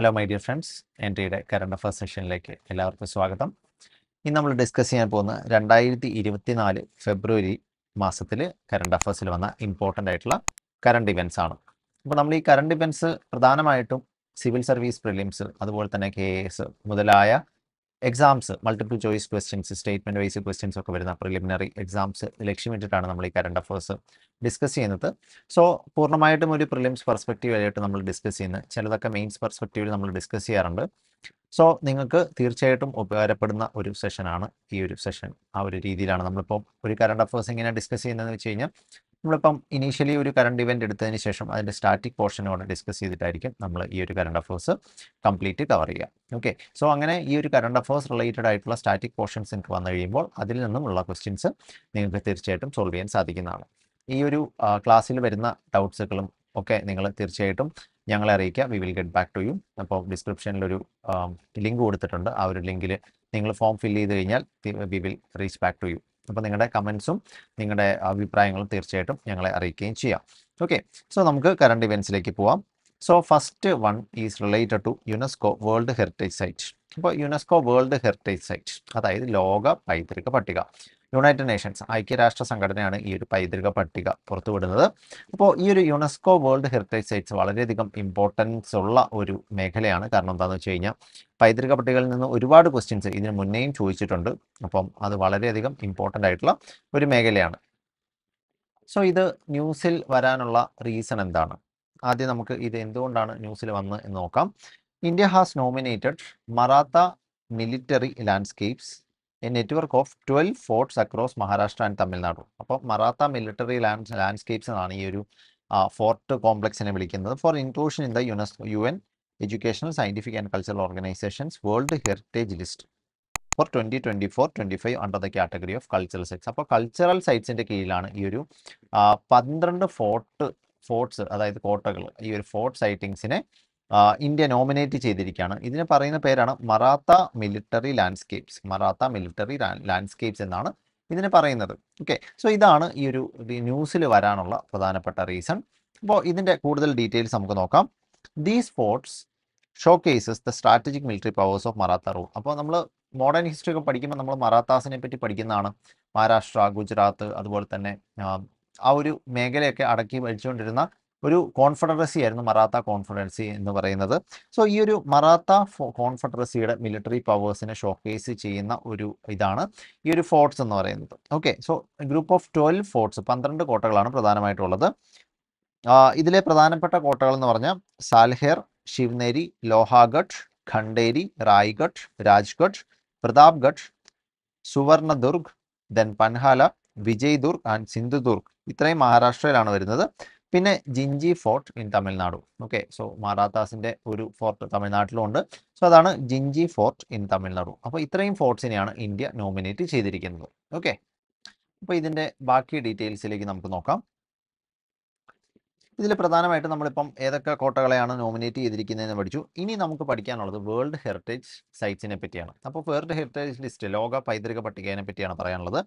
Hello my dear friends എൻ്റെ current affair സെഷനിലേക്ക് എല്ലാവർക്കും സ്വാഗതം ഇന്ന് നമ്മൾ ഡിസ്കസ് ചെയ്യാൻ പോകുന്ന രണ്ടായിരത്തി നാല് ഫെബ്രുവരി മാസത്തിൽ കറണ്ട് അഫേഴ്സിൽ വന്ന ഇമ്പോർട്ടൻ്റ് ആയിട്ടുള്ള കറണ്ട് ഇവൻസ് ആണ് അപ്പോൾ നമ്മൾ ഈ കറണ്ട് ഇവൻസ് പ്രധാനമായിട്ടും സിവിൽ സർവീസ് പ്രിലിംസ് അതുപോലെ തന്നെ കെ മുതലായ exams multiple choice questions statement wise questions ഒക്കെ വരുന്ന പ്രിലിമിനറി എക്സാംസ് ലക്ഷ്യമിട്ടിട്ടാണ് നമ്മൾ ഈ കറണ്ട് അഫേഴ്സ് ഡിസ്കസ് ചെയ്യുന്നത് സോ പൂർണ്ണമായിട്ടും ഒരു പ്രിലിംസ് പെർസ്പെക്റ്റീവ് ആയിട്ട് നമ്മൾ ഡിസ്കസ് ചെയ്യുന്നത് ചിലതൊക്കെ മെയിൻസ് പെർസ്പെക്റ്റീവിൽ നമ്മൾ ഡിസ്കസ് ചെയ്യാറുണ്ട് സോ നിങ്ങൾക്ക് തീർച്ചയായിട്ടും ഉപകാരപ്പെടുന്ന ഒരു സെഷനാണ് ഈ ഒരു സെഷൻ ആ ഒരു രീതിയിലാണ് നമ്മളിപ്പോൾ ഒരു കറണ്ട് അഫേഴ്സ് എങ്ങനെ ഡിസ്കസ് ചെയ്യുന്നതെന്ന് വെച്ച് കഴിഞ്ഞാൽ നമ്മളിപ്പം ഇനീഷ്യലി ഒരു കറണ്ട് ഇവന്റ് എടുത്തതിന് ശേഷം അതിൻ്റെ സ്റ്റാറ്റിക് പോർഷനോടെ ഡിസ്കസ് ചെയ്തിട്ടായിരിക്കും നമ്മൾ ഈ ഒരു കറണ്ട് അഫേഴ്സ് കംപ്ലീറ്റ് കവർ ചെയ്യുക ഓക്കെ സോ അങ്ങനെ ഈ ഒരു കറണ്ട് അഫേഴ്സ് റിലേറ്റഡ് ആയിട്ടുള്ള സ്റ്റാറ്റിക് പോർഷൻസ് എനിക്ക് വന്നു കഴിയുമ്പോൾ അതിൽ നിന്നും ഉള്ള ക്വസ്റ്റ്യൻസ് നിങ്ങൾക്ക് തീർച്ചയായിട്ടും സോൾവ് ചെയ്യാൻ സാധിക്കുന്നതാണ് ഈ ഒരു ക്ലാസ്സിൽ വരുന്ന ഡൗട്ട്സുകളും ഒക്കെ നിങ്ങൾ തീർച്ചയായിട്ടും ഞങ്ങളെ അറിയിക്കുക we will get back to you അപ്പോൾ ഡിസ്ക്രിപ്ഷനിലൊരു ലിങ്ക് കൊടുത്തിട്ടുണ്ട് ആ ഒരു ലിങ്കിൽ നിങ്ങൾ ഫോം ഫില്ല് ചെയ്ത് കഴിഞ്ഞാൽ we will reach back to you അപ്പോൾ നിങ്ങളുടെ കമൻസും നിങ്ങളുടെ അഭിപ്രായങ്ങളും തീർച്ചയായിട്ടും ഞങ്ങളെ അറിയിക്കുകയും ചെയ്യാം ഓക്കെ സോ നമുക്ക് കറണ്ട് ഇവൻസിലേക്ക് പോവാം so first one is related to UNESCO world heritage site അപ്പോൾ യുനെസ്കോ വേൾഡ് ഹെറിറ്റേജ് സൈറ്റ് അതായത് ലോക പൈതൃക പട്ടിക യുണൈറ്റഡ് നേഷൻസ് ഐക്യരാഷ്ട്ര സംഘടനയാണ് ഈ ഒരു പൈതൃക പട്ടിക പുറത്തുവിടുന്നത് അപ്പോൾ ഈ ഒരു യുനെസ്കോ വേൾഡ് ഹെറിറ്റേജ് സൈറ്റ്സ് വളരെയധികം ഇമ്പോർട്ടൻസ് ഉള്ള ഒരു മേഖലയാണ് കാരണം എന്താണെന്ന് വെച്ച് കഴിഞ്ഞാൽ പൈതൃക പട്ടികയിൽ നിന്ന് ഒരുപാട് ക്വസ്റ്റ്യൻസ് ഇതിന് മുന്നേയും ചോദിച്ചിട്ടുണ്ട് അപ്പം അത് വളരെയധികം ഇമ്പോർട്ടൻ്റ് ആയിട്ടുള്ള ഒരു മേഖലയാണ് സോ ഇത് ന്യൂസിൽ വരാനുള്ള റീസൺ എന്താണ് ആദ്യം നമുക്ക് ഇത് എന്തുകൊണ്ടാണ് ന്യൂസിൽ വന്ന് എന്ന് നോക്കാം India has nominated Maratha military landscapes a network of twelve forts across Maharashtra and Tamil Nadu അപ്പോൾ മറാത്ത മിലിറ്ററി ലാൻഡ് ലാൻഡ്സ്കേപ്സ് എന്നാണ് ഈ ഒരു ഫോർട്ട് കോംപ്ലക്സിനെ വിളിക്കുന്നത് for inclusion in the UNESCO U N educational scientific and cultural organisations world heritage list for twenty twenty four twenty five under the category of cultural sites അപ്പോൾ cultural സൈറ്റ്സിൻ്റെ കീഴിലാണ് ഈ ഒരു പന്ത്രണ്ട് ഫോർട്ട് ഫോർട്ട്സ് അതായത് കോട്ടകൾ ഈ ഒരു ഫോർട്ട് സൈറ്റിങ്സിനെ ഇന്ത്യ നോമിനേറ്റ് ചെയ്തിരിക്കുകയാണ് ഇതിന് പറയുന്ന പേരാണ് Maratha military landscapes Maratha military landscapes എന്നാണ് ഇതിന് പറയുന്നത് ഓക്കെ സോ ഇതാണ് ഈ ഒരു ന്യൂസിൽ വരാനുള്ള പ്രധാനപ്പെട്ട റീസൺ അപ്പോൾ ഇതിൻ്റെ കൂടുതൽ ഡീറ്റെയിൽസ് നമുക്ക് നോക്കാം these forts showcases the strategic military powers of Maratha rule അപ്പോൾ നമ്മൾ മോഡേൺ ഹിസ്റ്ററി ഒക്കെ പഠിക്കുമ്പോൾ നമ്മൾ മറാത്താസിനെ പറ്റി പഠിക്കുന്നതാണ് മഹാരാഷ്ട്ര ഗുജറാത്ത് അതുപോലെ തന്നെ ആ ഒരു മേഖലയൊക്കെ അടക്കി ഭരിച്ചുകൊണ്ടിരുന്ന ഒരു കോൺഫെഡറസി ആയിരുന്നു മറാത്ത കോൺഫെഡറസി എന്ന് പറയുന്നത് സോ ഈ ഒരു മറാത്ത കോൺഫെഡറസിയുടെ മിലിറ്ററി പവേഴ്സിനെ ഷോക്കേസ് ചെയ്യുന്ന ഒരു ഇതാണ് ഈ ഒരു ഫോർട്സ് എന്ന് പറയുന്നത് okay so group of twelve forts പന്ത്രണ്ട് കോട്ടകളാണ് പ്രധാനമായിട്ടുള്ളത് ഇതിലെ പ്രധാനപ്പെട്ട കോട്ടകൾ എന്ന് പറഞ്ഞാൽ സാൽഹെർ ശിവനേരി ലോഹാഗഡ് ഖണ്ടേരി റായ്ഗഡ് രാജ്ഗഡ് പ്രതാപ്ഗഡ് സുവർണദുർഗ് ദെൻ പൻഹാല വിജയ്ദുർഗ് ആൻഡ് സിന്ധുദുർഗ് ഇത്രയും മഹാരാഷ്ട്രയിലാണ് വരുന്നത് പിന്നെ Gingee fort in Tamil Nadu okay so മറാത്താസിൻ്റെ ഒരു ഫോർട്ട് തമിഴ്നാട്ടിലുണ്ട് സോ അതാണ് ജിഞ്ചി ഫോർട്ട് ഇൻ തമിഴ്നാടു അപ്പോൾ ഇത്രയും ഫോർട്ട്സിനെയാണ് ഇന്ത്യ നോമിനേറ്റ് ചെയ്തിരിക്കുന്നത് ഓക്കെ അപ്പോൾ ഇതിന്റെ ബാക്കി ഡീറ്റെയിൽസിലേക്ക് നമുക്ക് നോക്കാം ഇതിൽ പ്രധാനമായിട്ട് നമ്മളിപ്പം ഏതൊക്കെ കോട്ടകളെയാണ് നോമിനേറ്റ് ചെയ്തിരിക്കുന്നതെന്ന് പഠിച്ചു ഇനി നമുക്ക് പഠിക്കാനുള്ളത് വേൾഡ് ഹെറിറ്റേജ് സൈറ്റ്സിനെ പറ്റിയാണ് അപ്പോൾ വേൾഡ് ഹെറിറ്റേജ് ലിസ്റ്റ് ലോക പൈതൃക പട്ടികയെ പറ്റിയാണ് പറയാനുള്ളത്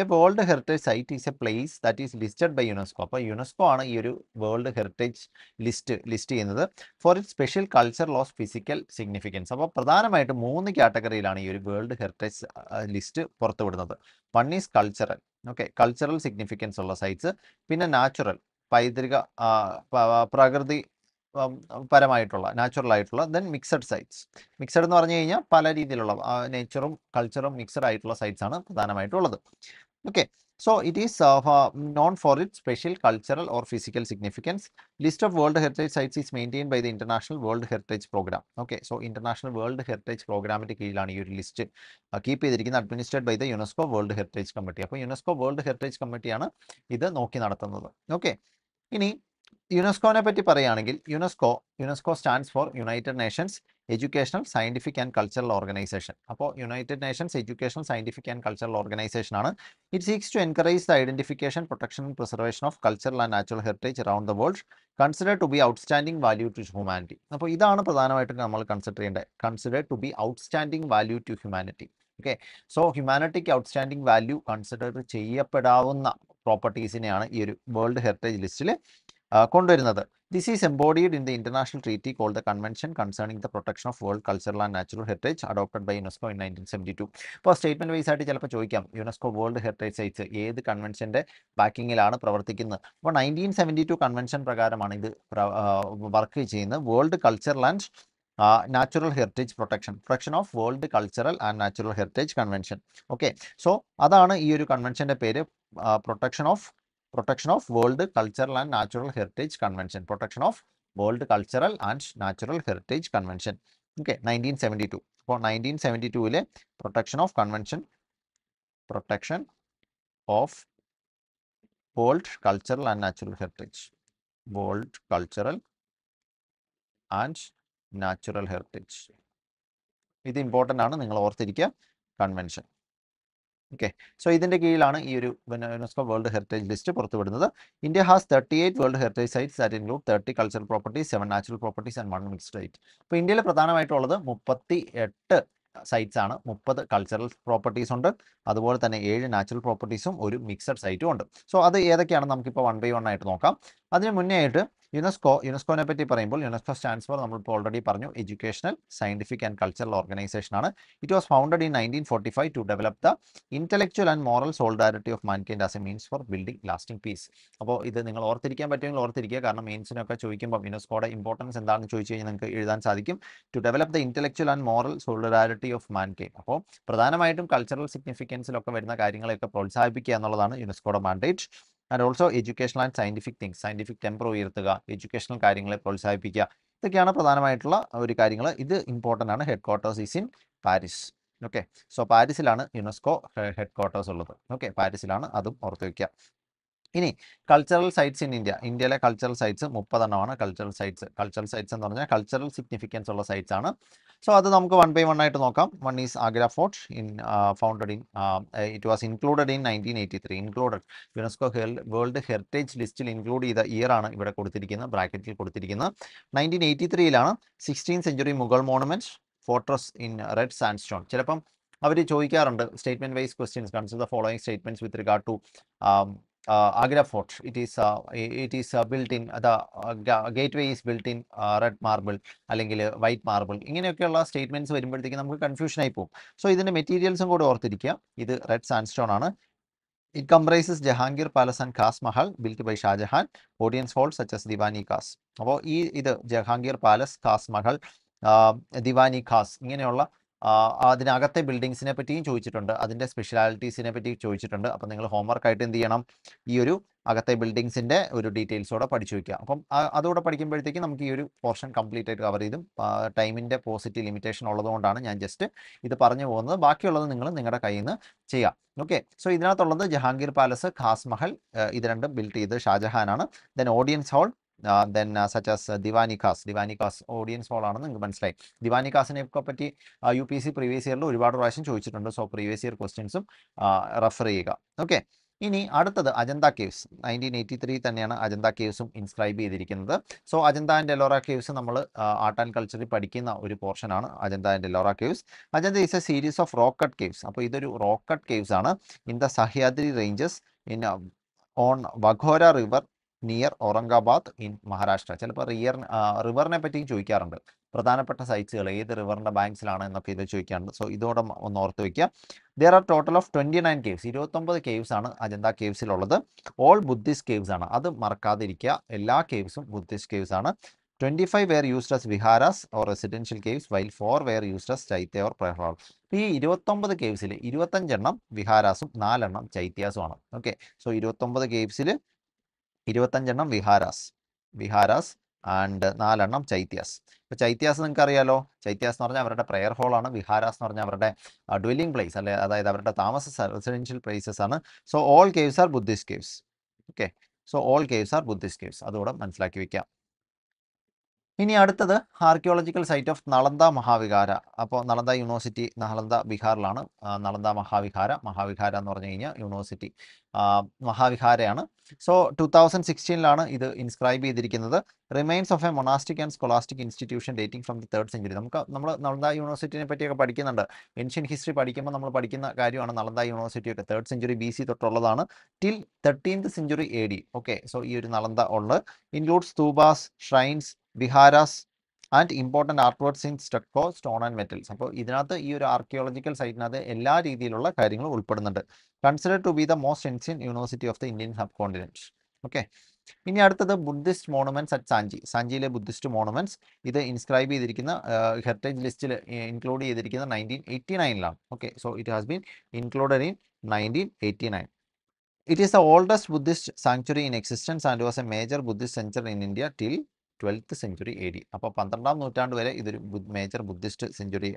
a world heritage site is a place that is listed by UNESCO അപ്പോൾ യുനെസ്കോ ആണ് ഈ ഒരു വേൾഡ് ഹെറിറ്റേജ് ലിസ്റ്റ് ലിസ്റ്റ് ചെയ്യുന്നത് for it special culture loss physical significance അപ്പോൾ പ്രധാനമായിട്ട് മൂന്ന് കാറ്റഗറിയിലാണ് ഈ ഒരു വേൾഡ് ഹെറിറ്റേജ് ലിസ്റ്റ് പുറത്തുവിടുന്നത് one is cultural okay cultural significance ഉള്ള സൈറ്റ്സ് പിന്നെ നാച്ചുറൽ പൈതൃക പ്രകൃതി പരമായിട്ടുള്ള നാച്ചുറൽ ആയിട്ടുള്ള ദെൻ മിക്സഡ് സൈറ്റ്സ് മിക്സഡ് എന്ന് പറഞ്ഞു കഴിഞ്ഞാൽ പല രീതിയിലുള്ള നേച്ചറും കൾച്ചറും മിക്സഡ് ആയിട്ടുള്ള സൈറ്റ്സ് ആണ് പ്രധാനമായിട്ടുള്ളത് okay so it is known for it special cultural or physical significance list of world heritage sites is maintain by the international world heritage programme okay so international world heritage പ്രോഗ്രാമിന്റെ കീഴിലാണ് ഈ ഒരു list keep ചെയ്തിരിക്കുന്നത് administrate by the UNESCO world heritage committee അപ്പോൾ UNESCO world heritage കമ്മിറ്റിയാണ് ഇത് നോക്കി നടത്തുന്നത് ഓക്കെ ഇനി യുനെസ്കോനെ പറ്റി പറയുകയാണെങ്കിൽ UNESCO UNESCO stands for United Nations educational scientific and cultural organisation അപ്പോൾ United Nations educational scientific and cultural organisation ആണ് it seeks to encourage the identification protection and preservation of cultural and natural heritage around the world consider to be outstanding value to humanity അപ്പോൾ ഇതാണ് പ്രധാനമായിട്ടും നമ്മൾ consider ചെയ്യേണ്ടത് consider to be outstanding value to humanity okay so ഹ്യൂമാനിറ്റിക്ക് outstanding value consider ചെയ്യപ്പെടാവുന്ന പ്രോപ്പർട്ടീസിനെയാണ് ഈ ഒരു വേൾഡ് ഹെറിറ്റേജ് ലിസ്റ്റിൽ കൊണ്ടുവരുന്നത് this is embodied in the international treaty call the convention concerning the protection of world cultural and natural heritage adopted by UNESCO in nineteen seventy two അപ്പോൾ statement wise ആയിട്ട് ചിലപ്പോൾ ചോദിക്കാം യുനെസ്കോ വേൾഡ് ഹെറിറ്റേജ് സൈറ്റ്സ് ഏത് കൺവെൻഷന്റെ ബാക്കിങ്ങിലാണ് പ്രവർത്തിക്കുന്നത് അപ്പോൾ nineteen seventy to convention പ്രകാരമാണ് ഇത് work ചെയ്യുന്നത് world cultural and natural heritage protection protection of world cultural and natural heritage convention okay so അതാണ് ഈ ഒരു കൺവെൻഷൻ്റെ പേര് protection of protection of world cultural and natural heritage convention protection of world cultural and natural heritage convention okay nineteen seventy two അപ്പോൾ nineteen seventy ടുവിലെ protection of convention protection of world cultural and natural heritage world cultural and natural heritage ഇത് important ആണ് നിങ്ങൾ ഓർത്തിരിക്കുക convention okay so ഇതിൻ്റെ കീഴിലാണ് ഈ ഒരു യുനെസ്കോ വേൾഡ് ഹെറിറ്റേജ് ലിസ്റ്റ് പുറത്തുവിടുന്നത് India has thirty eight world heritage sites that include thirty cultural properties seven natural properties and one mixed site അപ്പോൾ ഇന്ത്യയിൽ പ്രധാനമായിട്ടുള്ളത് മുപ്പത്തി എട്ട് സൈറ്റ്സ് ആണ് മുപ്പത് കൾച്ചറൽ പ്രോപ്പർട്ടീസ് ഉണ്ട് അതുപോലെ തന്നെ ഏഴ് നാച്ചുറൽ പ്രോപ്പർട്ടീസും ഒരു മിക്സഡ് സൈറ്റും ഉണ്ട് സോ അത് ഏതൊക്കെയാണ് നമുക്കിപ്പോൾ വൺ ബൈ വൺ ആയിട്ട് നോക്കാം അതിന് മുന്നേ ആയിട്ട് യുനെസ്കോ യുനെസ്കോനെ പറ്റി പറയുമ്പോൾ യുനെസ്കോ സ്റ്റാൻഡ്സ് ഫോർ നമ്മളിപ്പോൾ ഓൾറെഡി പറഞ്ഞു educational scientific and cultural organisation ആണ് it was founded in nineteen forty five to develop the intellectual and moral solidarity of mankind as a means for building lasting peace അപ്പോൾ ഇത് നിങ്ങൾ ഓർത്തിരിക്കാൻ പറ്റുമെങ്കിൽ ഓർത്തിരിക്കുക കാരണം മീൻസിനൊക്കെ ചോദിക്കുമ്പോൾ യുനെസ്കോയുടെ ഇമ്പോർട്ടൻസ് എന്താണെന്ന് ചോദിച്ചു കഴിഞ്ഞാൽ നിങ്ങൾക്ക് എഴുതാൻ സാധിക്കും to develop the intellectual and moral solidarity of mankind അപ്പോൾ പ്രധാനമായിട്ടും കൾച്ചറൽ സിഗ്നിഫിക്കൻസിലൊക്കെ വരുന്ന കാര്യങ്ങളെയൊക്കെ പ്രോത്സാഹിപ്പിക്കുക എന്നുള്ളതാണ് യുനെസ്കോയുടെ mandate and also education and scientific things scientific temper ഉയർത്തുക എഡ്യൂക്കേഷണൽ കാര്യങ്ങളെ പ്രോത്സാഹിപ്പിക്കുക ഇതൊക്കെയാണ് പ്രധാനമായിട്ടുള്ള ഒരു കാര്യങ്ങൾ ഇത് ഇമ്പോർട്ടൻ്റ് ആണ് headquarters is in Paris okay so പാരീസിലാണ് യുനെസ്കോ ഹെഡ് ക്വാർട്ടേഴ്സ് ഉള്ളത് ഓക്കെ പാരീസിലാണ് അതും ഓർത്ത് വയ്ക്കുക ഇനി കൾച്ചറൽ സൈറ്റ്സ് ഇൻ ഇന്ത്യ ഇന്ത്യയിലെ കൾച്ചറൽ സൈറ്റ്സ് മുപ്പതെണ്ണമാണ് കൾച്ചറൽ സൈറ്റ്സ് കൾച്ചറൽ സൈറ്റ്സ് എന്ന് പറഞ്ഞാൽ കൾച്ചറൽ സിഗ്നിഫിക്കൻസ് ഉള്ള സൈറ്റ്സ് ആണ് സോ അത് നമുക്ക് വൺ ബൈ വൺ ആയിട്ട് നോക്കാം one is Agra fort in founded in it was included in nineteen eighty three included UNESCO world heritage ലിസ്റ്റിൽ ഇൻക്ലൂഡ് ചെയ്ത ഇയർ ആണ് ഇവിടെ കൊടുത്തിരിക്കുന്നത് ബ്രാക്കറ്റിൽ കൊടുത്തിരിക്കുന്നത് നയൻറ്റീൻ എയ്റ്റി ത്രീയിലാണ് sixteen century Mughal monument fortress in red sand sandstone ചിലപ്പം അവർ ചോദിക്കാറുണ്ട് statement wise questions consider the following statements with regard to uh, Agra Fort. It is uh, it is uh, built in the uh, gateway is built in uh, red marble alengile അല്ലെങ്കിൽ white marble ഇങ്ങനെയൊക്കെയുള്ള statements വരുമ്പോഴത്തേക്കും നമുക്ക് confusion ആയി പോകും so ഇതിന്റെ മെറ്റീരിയൽസും കൂടെ ഓർത്തിരിക്കുക ഇത് റെഡ് സാൻസ്റ്റോൺ ആണ് It comprises Jahangir Palace and Khas Mahal built by Shah Jahan, audience halls such as Diwani Khas. അപ്പോൾ ഈ ഇത് ജഹാംഗീർ പാലസ് ഖാസ് മഹൽ ദിവാനി ഖാസ് ഇങ്ങനെയുള്ള അതിനകത്തെ ബിൽഡിങ്സിനെ പറ്റിയും ചോദിച്ചിട്ടുണ്ട് അതിൻ്റെ സ്പെഷ്യാലിറ്റീസിനെ പറ്റി ചോദിച്ചിട്ടുണ്ട് അപ്പം നിങ്ങൾ ഹോംവർക്ക് ആയിട്ട് എന്ത് ചെയ്യണം ഈ ഒരു അകത്തെ ബിൽഡിങ്സിൻ്റെ ഒരു ഡീറ്റെയിൽസോടെ പഠിച്ചു വയ്ക്കുക അപ്പം അതോടെ പഠിക്കുമ്പോഴത്തേക്ക് നമുക്ക് ഈ ഒരു പോർഷൻ കംപ്ലീറ്റ് ആയിട്ട് കവർ ചെയ്തും ടൈമിൻ്റെ പോസിറ്റീവ് ലിമിറ്റേഷൻ ഉള്ളതുകൊണ്ടാണ് ഞാൻ ജസ്റ്റ് ഇത് പറഞ്ഞു പോകുന്നത് ബാക്കിയുള്ളത് നിങ്ങൾ നിങ്ങളുടെ കയ്യിൽ നിന്ന് ചെയ്യാം ഓക്കെ സോ ഇതിനകത്തുള്ളത് ജഹാംഗീർ പാലസ് ഖാസ് മഹൽ ഇത് രണ്ടും ബിൽഡ് ചെയ്ത് ഷാജഹാനാണ് then audience hall then such as Diwani Khas audience ഹോളാണെന്ന് നിങ്ങൾക്ക് മനസ്സിലായി കാസിനെ ഒക്കെ പറ്റി യു പി സി പ്രീവിയസ് ഇയറിൽ ഒരുപാട് പ്രാവശ്യം ചോദിച്ചിട്ടുണ്ട് സോ പ്രീവിയസ് ഇയർ ക്വസ്റ്റ്യൻസും റെഫർ ചെയ്യുക ഓക്കെ ഇനി അടുത്തത് Ajanta caves nineteen eighty three തന്നെയാണ് അജന്ത കേവ്സും ഇൻസ്ക്രൈബ് ചെയ്തിരിക്കുന്നത് so Ajanta and Ellora caves നമ്മൾ ആർട്ട് ആൻഡ് കൾച്ചറിൽ പഠിക്കുന്ന ഒരു പോർഷനാണ് Ajanta and Ellora caves Ajanta is a series of rock cut caves അപ്പോൾ ഇതൊരു റോക്കറ്റ് കേവ്സ് ആണ് in the Sahyadri ranges in on Waghora river near Aurangabad in Maharashtra ചിലപ്പോൾ റിയർ റിവറിനെ പറ്റിയും ചോദിക്കാറുണ്ട് പ്രധാനപ്പെട്ട സൈറ്റ്സുകൾ ഏത് റിവറിൻ്റെ ബാങ്ക്സിലാണ് എന്നൊക്കെ ഇത് ചോദിക്കാറുണ്ട് സോ ഇതോടെ ഒന്ന് ഓർത്ത് വയ്ക്കുക there are total of twenty nine caves ഇരുപത്തൊമ്പത് കേവ്സ് ആണ് അജന്ത കേവ്സിലുള്ളത് ഓൾ ബുദ്ധിസ്റ്റ് കേവ്സ് ആണ് അത് മറക്കാതിരിക്കുക എല്ലാ കേവ്സും ബുദ്ധിസ്റ്റ് കേവ്സ് ആണ് twenty five were used as viharas or residential caves while four were used as chaitya or prayer halls ഈ ഇരുപത്തൊമ്പത് കേവ്സിൽ ഇരുപത്തഞ്ചെണ്ണം വിഹാരാസും നാലെണ്ണം ചൈത്യാസുമാണ് ഓക്കെ സോ ഇരുപത്തൊമ്പത് കേവ്സിൽ ഇരുപത്തഞ്ചെണ്ണം വിഹാരാസ് വിഹാരാസ് ആൻഡ് നാലെണ്ണം ചൈത്യാസ് ഇപ്പൊ ചൈത്യാസ് നിങ്ങൾക്ക് അറിയാലോ ചൈത്യാസ് എന്ന് പറഞ്ഞാൽ അവരുടെ പ്രെയർ ഹോളാണ് വിഹാരാസ് എന്ന് പറഞ്ഞാൽ അവരുടെ ഡ്വെല്ലിംഗ് പ്ലേസ് അല്ലെ അതായത് അവരുടെ താമസ റെസിഡൻഷ്യൽ പ്ലേസസ് ആണ് so all caves are Buddhist caves okay so all caves are Buddhist caves അതുകൂടെ മനസ്സിലാക്കി വെക്കാം ഇനി അടുത്തത് archaeological site of Nalanda Mahavihara അപ്പോൾ നളന്ദ യൂണിവേഴ്സിറ്റി നളന്ദ ബീഹാറിലാണ് നളന്ദ മഹാവിഹാര മഹാവിഹാര എന്ന് പറഞ്ഞു കഴിഞ്ഞാൽ യൂണിവേഴ്സിറ്റി മഹാവിഹാരയാണ് സോ ടു തൗസൻഡ് സിക്സ്റ്റീനിലാണ് ഇത് ഇൻസ്ക്രൈബ് ചെയ്തിരിക്കുന്നത് remains of a monastic and scholastic institution dating from the third century നമുക്ക് നമ്മൾ നളന്ദ യൂണിവേഴ്സിറ്റിനെ പറ്റിയൊക്കെ പഠിക്കുന്നുണ്ട് ഏൻഷ്യൻ ഹിസ്റ്ററി പഠിക്കുമ്പോൾ നമ്മൾ പഠിക്കുന്ന കാര്യമാണ് നളന്ദ യൂണിവേഴ്സിറ്റിയൊക്കെ തേർഡ് സെഞ്ചുറി ബി സി തൊട്ടുള്ളതാണ് till thirteenth century A D okay so ഈ ഒരു നളന്ദ ഉള്ളത് includes stupas shrines viharas and important art works in stucco stone and metals അപ്പോൾ ഇതിനകത്ത് ഈ ഒരു ആർക്കിയോളജിക്കൽ സൈറ്റിനകത്ത് എല്ലാ രീതിയിലുള്ള കാര്യങ്ങളും ഉൾപ്പെടുന്നുണ്ട് consider to be the most ancient university of the Indian subcontinent okay ഇനി അടുത്തത് ബുദ്ധിസ്റ്റ് മോണുമെന്റ്സ് അറ്റ് സാഞ്ചി സാഞ്ചിയിലെ ബുദ്ധിസ്റ്റ് മോണുമെന്റ്സ് ഇത് ഇൻസ്ക്രൈബ് ചെയ്തിരിക്കുന്ന ഹെറിറ്റേജ് ലിസ്റ്റിൽ ഇൻക്ലൂഡ് ചെയ്തിരിക്കുന്ന നയൻറ്റീൻ എയ്റ്റി നയനിലാണ് okay so it has been include in nineteen eighty nine it is the oldest Buddhist sanctuary in existence and was a major Buddhist centre in India till twelfth century A D അപ്പോൾ പന്ത്രണ്ടാം നൂറ്റാണ്ട് വരെ ഇതൊരു major Buddhist century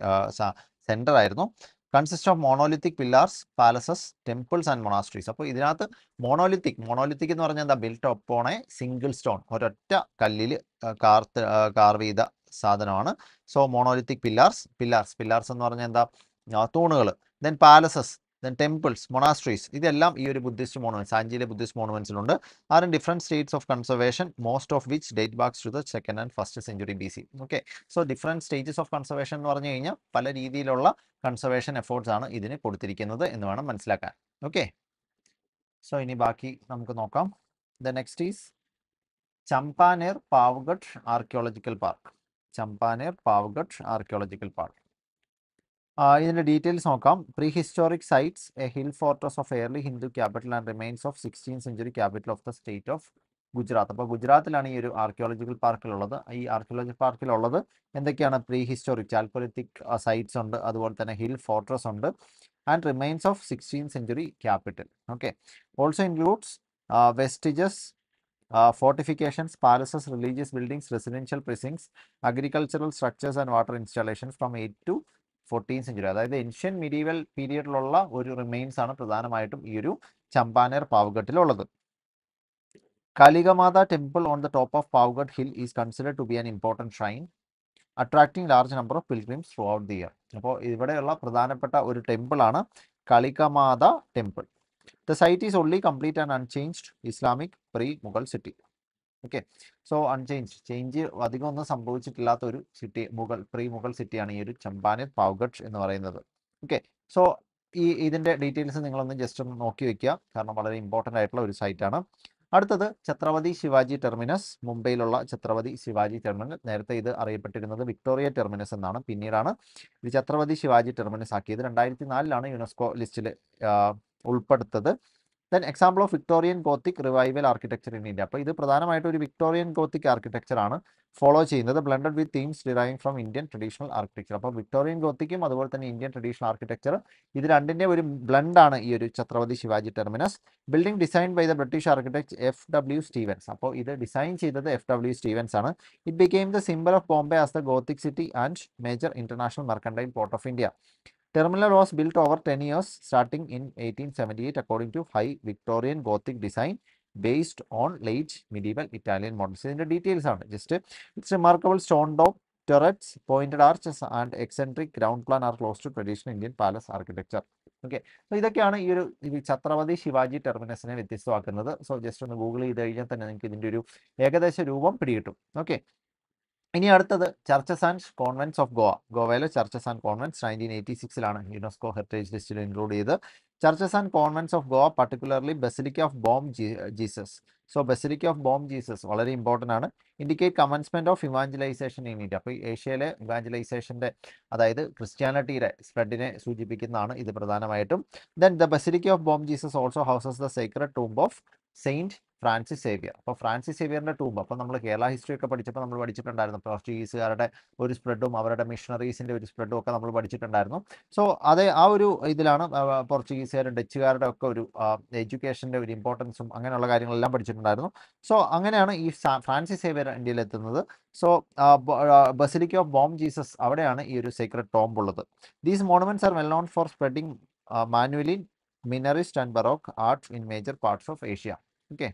centre ആയിരുന്നു consist of monolithic pillars palaces temples and monasteries അപ്പോൾ ഇതിനകത്ത് monolithic monolithic എന്ന് പറഞ്ഞാൽ എന്താ built upon a single stone ഒരൊറ്റ കല്ലിൽ കാർത്ത് കാർവ് ചെയ്ത സാധനമാണ് സോ മോണോലിത്തിക് പില്ലാർസ് പില്ലാർസ് പില്ലാർസ് എന്ന് പറഞ്ഞാൽ എന്താ തൂണുകൾ then palaces then temples monasteries ഇതെല്ലാം ഈ ഒരു ബുദ്ധിസ്റ്റ് മോണുമെന്റ്സ് സാഞ്ചിയിലെ ബുദ്ധിസ്റ്റ് മോണുമെന്റ്സിലുണ്ട് are in different states of conservation most of which date backs to the second and first century B C okay so different stages of conservation എന്ന് പറഞ്ഞു കഴിഞ്ഞാൽ പല രീതിയിലുള്ള കൺസർവേഷൻ എഫേർട്സ് ആണ് ഇതിന് കൊടുത്തിരിക്കുന്നത് എന്ന് വേണം മനസ്സിലാക്കാൻ ഓക്കെ സോ ഇനി ബാക്കി നമുക്ക് നോക്കാം the next is Champaner Pavagadh archaeological park Champaner Pavagadh archaeological park ഇതിൻ്റെ ഡീറ്റെയിൽസ് നോക്കാം prehistoric sites a hill fortress of early Hindu capital and remains of sixteen century capital of the state of Gujarat അപ്പോൾ ഗുജറാത്തിലാണ് ഈ ഒരു ആർക്കിയോളജിക്കൽ പാർക്കിലുള്ളത് ഈ ആർക്കിയോളജിക്കൽ പാർക്കിലുള്ളത് എന്തൊക്കെയാണ് പ്രീ ഹിസ്റ്റോറിക് ചാൽപ്പൊലിത്തിക് സൈറ്റ്സ് ഉണ്ട് അതുപോലെ തന്നെ ഹിൽ ഫോർട്ടസ് ഉണ്ട് and remains of sixteen century capital okay also includes vestiges fortifications palaces religious buildings residential precincts agricultural structures and water installations from eight to fourteen century അതായത് ancient medieval പീരിയഡിലുള്ള ഒരു remains ആണ് പ്രധാനമായിട്ടും ഈ ഒരു ചമ്പാനേർ പാവഗട്ടിലുള്ളത് Kalikamata temple on the top of Pavagadh hill is considered to be an important shrine attracting large number of pilgrims throughout the year അപ്പോൾ ഇവിടെയുള്ള പ്രധാനപ്പെട്ട ഒരു ടെമ്പിളാണ് Kalikamata temple the site is only complete and unchanged Islamic pre Mughal city okay so unchange change അധികം ഒന്നും സംഭവിച്ചിട്ടില്ലാത്ത ഒരു city Mughal pre Mughal സിറ്റിയാണ് ഈ ഒരു ചമ്പാനെ പാവഗഡ് എന്ന് പറയുന്നത് ഓക്കെ സോ ഈ ഇതിന്റെ ഡീറ്റെയിൽസ് നിങ്ങളൊന്ന് ജസ്റ്റ് ഒന്ന് നോക്കി വെക്കുക കാരണം വളരെ ഇമ്പോർട്ടൻ്റ് ആയിട്ടുള്ള ഒരു സൈറ്റാണ് അടുത്തത് ഛത്രപതി ശിവാജി ടെർമിനസ് മുംബൈയിലുള്ള ഛത്രപതി ശിവാജി ടെർമിനസ് നേരത്തെ ഇത് അറിയപ്പെട്ടിരുന്നത് വിക്ടോറിയ ടെർമിനസ് എന്നാണ് പിന്നീടാണ് ഇത് ഛത്രപതി ശിവാജി ടെർമിനസ് ആക്കിയത് രണ്ടായിരത്തി നാലിലാണ് യുനെസ്കോ ലിസ്റ്റിൽ ഉൾപ്പെടുത്തത് then example of Victorian Gothic revival architecture in India അപ്പോൾ ഇത് പ്രധാനമായിട്ട് ഒരു വിക്ടോറിയൻ ഗോത്തിക് ആർക്കിടെക്ചർ ആണ് ഫോളോ ചെയ്യുന്നത് blended with themes deriving from Indian traditional architecture അപ്പോൾ വിക്ടോറിയൻ ഗോത്തിക്കും അതുപോലെ തന്നെ ഇന്ത്യൻ ട്രഡീഷണൽ ആർക്കിടെക്ചർ ഇത് രണ്ടിൻ്റെ ഒരു ബ്ലണ്ടാണ് ഈ ഒരു Chhatrapati Shivaji terminus building design by the British architect F W Stevens അപ്പോൾ ഇത് ഡിസൈൻ ചെയ്തത് എഫ് ഡബ്ല്യു സ്റ്റീവൻസ് ആണ് it became the symbol of Bombay as the Gothic city and major international mercantile port of India Terminal over ten years 10 in eighteen seventy 1878 according to high Victorian Gothic design based on late medieval Italian models ഇതിൻ്റെ details ആണ് just its remarkable stone top ടെററ്റ്സ് pointed arches and eccentric ground plan are close to traditional Indian palace architecture okay so ഇതൊക്കെയാണ് ഈ ഒരു ഛത്രപതി ശിവാജി ടെർമിനസിനെ വ്യത്യസ്തമാക്കുന്നത് so just ഒന്ന് Google ചെയ്ത് കഴിഞ്ഞാൽ തന്നെ നിങ്ങൾക്ക് ഇതിൻ്റെ ഒരു ഏകദേശ രൂപം പിടികിട്ടും ഓക്കെ ഇനി അടുത്തത് churches and convents of Goa ഗോവയിലെ churches and convents nineteen eighty സിക്സിലാണ് യുനെസ്കോ ഹെറിറ്റേജ് ലിസ്റ്റിൽ ഇൻക്ലൂഡ് ചെയ്ത് churches and convents of Goa particularly basilica of Bom Jesus so basilica of Bom Jesus വളരെ ഇമ്പോർട്ടൻ്റ് ആണ് indicate commencement of evangelization in India അപ്പോൾ ഏഷ്യയിലെ ഇവാഞ്ചലൈസേഷൻ്റെ അതായത് ക്രിസ്ത്യാനിറ്റിയുടെ സ്പ്രെഡിനെ സൂചിപ്പിക്കുന്നതാണ് ഇത് പ്രധാനമായിട്ടും then the basilica of Bom Jesus also houses the secret tomb of saint Francis Xavier അപ്പോൾ ഫ്രാൻസിസ് സേവിയറിൻ്റെ ടൂമ്പ് അപ്പോൾ നമ്മൾ കേരള ഹിസ്റ്ററി ഒക്കെ പഠിച്ചപ്പോൾ നമ്മൾ പഠിച്ചിട്ടുണ്ടായിരുന്നു പോർച്ചുഗീസുകാരുടെ ഒരു സ്പ്രെഡും അവരുടെ മിഷണറീസിൻ്റെ ഒരു സ്പ്രെഡും ഒക്കെ നമ്മൾ പഠിച്ചിട്ടുണ്ടായിരുന്നു സോ അതേ ആ ഒരു ഇതിലാണ് പോർച്ചുഗീസുകാരും ഡച്ചുകാരുടെ ഒക്കെ ഒരു എഡ്യൂക്കേഷൻ്റെ ഒരു ഇമ്പോർട്ടൻസും അങ്ങനെയുള്ള കാര്യങ്ങളെല്ലാം പഠിച്ചിട്ടുണ്ടായിരുന്നു സോ അങ്ങനെയാണ് ഈ ഫ്രാൻസിസ് സേവിയർ ഇന്ത്യയിലെത്തുന്നത് so basilica of Bom Jesus അവിടെയാണ് ഈ ഒരു സീക്രട്ട് ടോംബ് ഉള്ളത് these monuments are well known for spreading Manueline mannerist and baroque arts in major parts of Asia okay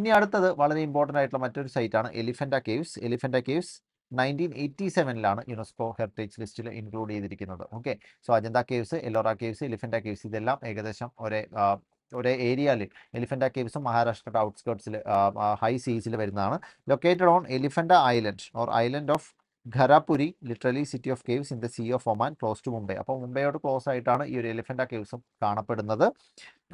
ഇനി അടുത്തത് വളരെ ഇമ്പോർട്ടൻ്റ് ആയിട്ടുള്ള മറ്റൊരു സൈറ്റാണ് Elephanta caves Elephanta caves nineteen eighty സെവനിലാണ് യുനെസ്കോ ഹെറിറ്റേജ് ലിസ്റ്റിൽ ഇൻക്ലൂഡ് ചെയ്തിരിക്കുന്നത് okay so Ajanta caves Ellora caves Elephanta caves ഇതെല്ലാം ഏകദേശം ഒരേ ഒരേ ഏരിയയിൽ എലിഫൻറ്റ കേവ്സും മഹാരാഷ്ട്രയുടെ ഔട്ട്സ്കേർട്സിൽ ഹൈ സീസിൽ വരുന്നതാണ് located on Elephanta island or island of Gharapuri literally city of caves in the sea of Oman close to Mumbai അപ്പോൾ മുംബൈയോട് ക്ലോസ് ആയിട്ടാണ് ഈ ഒരു എലിഫൻറ്റ കേവ്സും കാണപ്പെടുന്നത്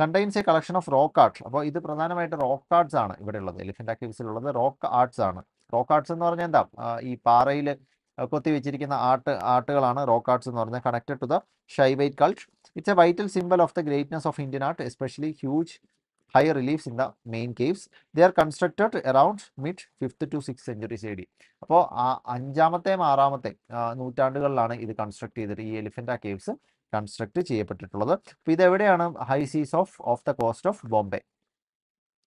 contains a collection of rock arts അപ്പോൾ ഇത് പ്രധാനമായിട്ട് റോക്ക് ആർട്സ് ആണ് ഇവിടെ ഉള്ളത് എലിഫൻറ്റ കേവ്സിലുള്ളത് റോക്ക് ആർട്സ് ആണ് റോക്ക് ആർട്സ് എന്ന് പറഞ്ഞാൽ എന്താ ഈ പാറയിൽ കൊത്തി വെച്ചിരിക്കുന്ന ആർട്ട് ആർട്ടുകളാണ് റോക്ക് ആർട്സ് എന്ന് പറഞ്ഞാൽ connected to the Shaivite cult it's a vital simple of the greatness of Indian art especially huge higher reliefs in the main caves. They are constructed around mid 5th to 6th centuries AD. അപ്പോൾ അഞ്ചാമത്തെയും ആറാമത്തെയും നൂറ്റാണ്ടുകളിലാണ് ഇത് construct ചെയ്തിട്ട് ഈ എലിഫൻറ്റ caves construct ചെയ്യപ്പെട്ടിട്ടുള്ളത് അപ്പോൾ ഇതെവിടെയാണ് high seas of off the coast of Bombay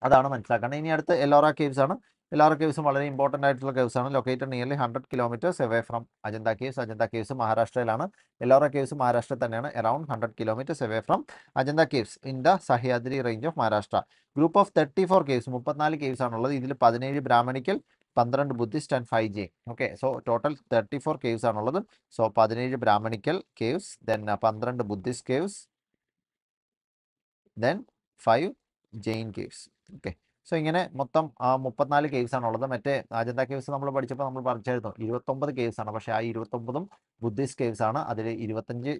അതാണ് മനസ്സിലാക്കേണ്ടത് ഇനി അടുത്ത് എലോറ കേവ്സ് ആണ് എല്ലാവരും കേവ്സും വളരെ ഇമ്പോർട്ടൻ്റ് ആയിട്ടുള്ള കേവ്സാണ് located nearly hundred kilometres away from Ajanta caves Ajanta caves മഹാരാഷ്ട്രയിലാണ് എലോറ കേവ്സ് മഹാരാഷ്ട്ര തന്നെയാണ് around hundred kilometres away from Ajanta caves in the Sahyadri range of Maharashtra group of thirty four caves മുപ്പത്തിനാല് കേവ്സ് ആണുള്ളത് ഇതിൽ പതിനേഴ് ബ്രാഹ്മണിക്കൽ പന്ത്രണ്ട് Buddhist and five Jain okay so total thirty four caves ആണുള്ളത് so പതിനേഴ് Brahmanical caves then പന്ത്രണ്ട് Buddhist caves then five Jain caves okay so ഇങ്ങനെ മൊത്തം മുപ്പത്തിനാല് കേവ്സാണ് ഉള്ളത് മറ്റേ അജന്ത കേസ് നമ്മൾ പഠിച്ചപ്പോൾ നമ്മൾ പറഞ്ഞായിരുന്നു ഇരുപത്തൊമ്പത് കേവ്സാണ് പക്ഷേ ആ ഇരുപത്തൊമ്പതും ബുദ്ധിസ്റ്റ് കേവ്സാണ് അതിൽ ഇരുപത്തഞ്ച്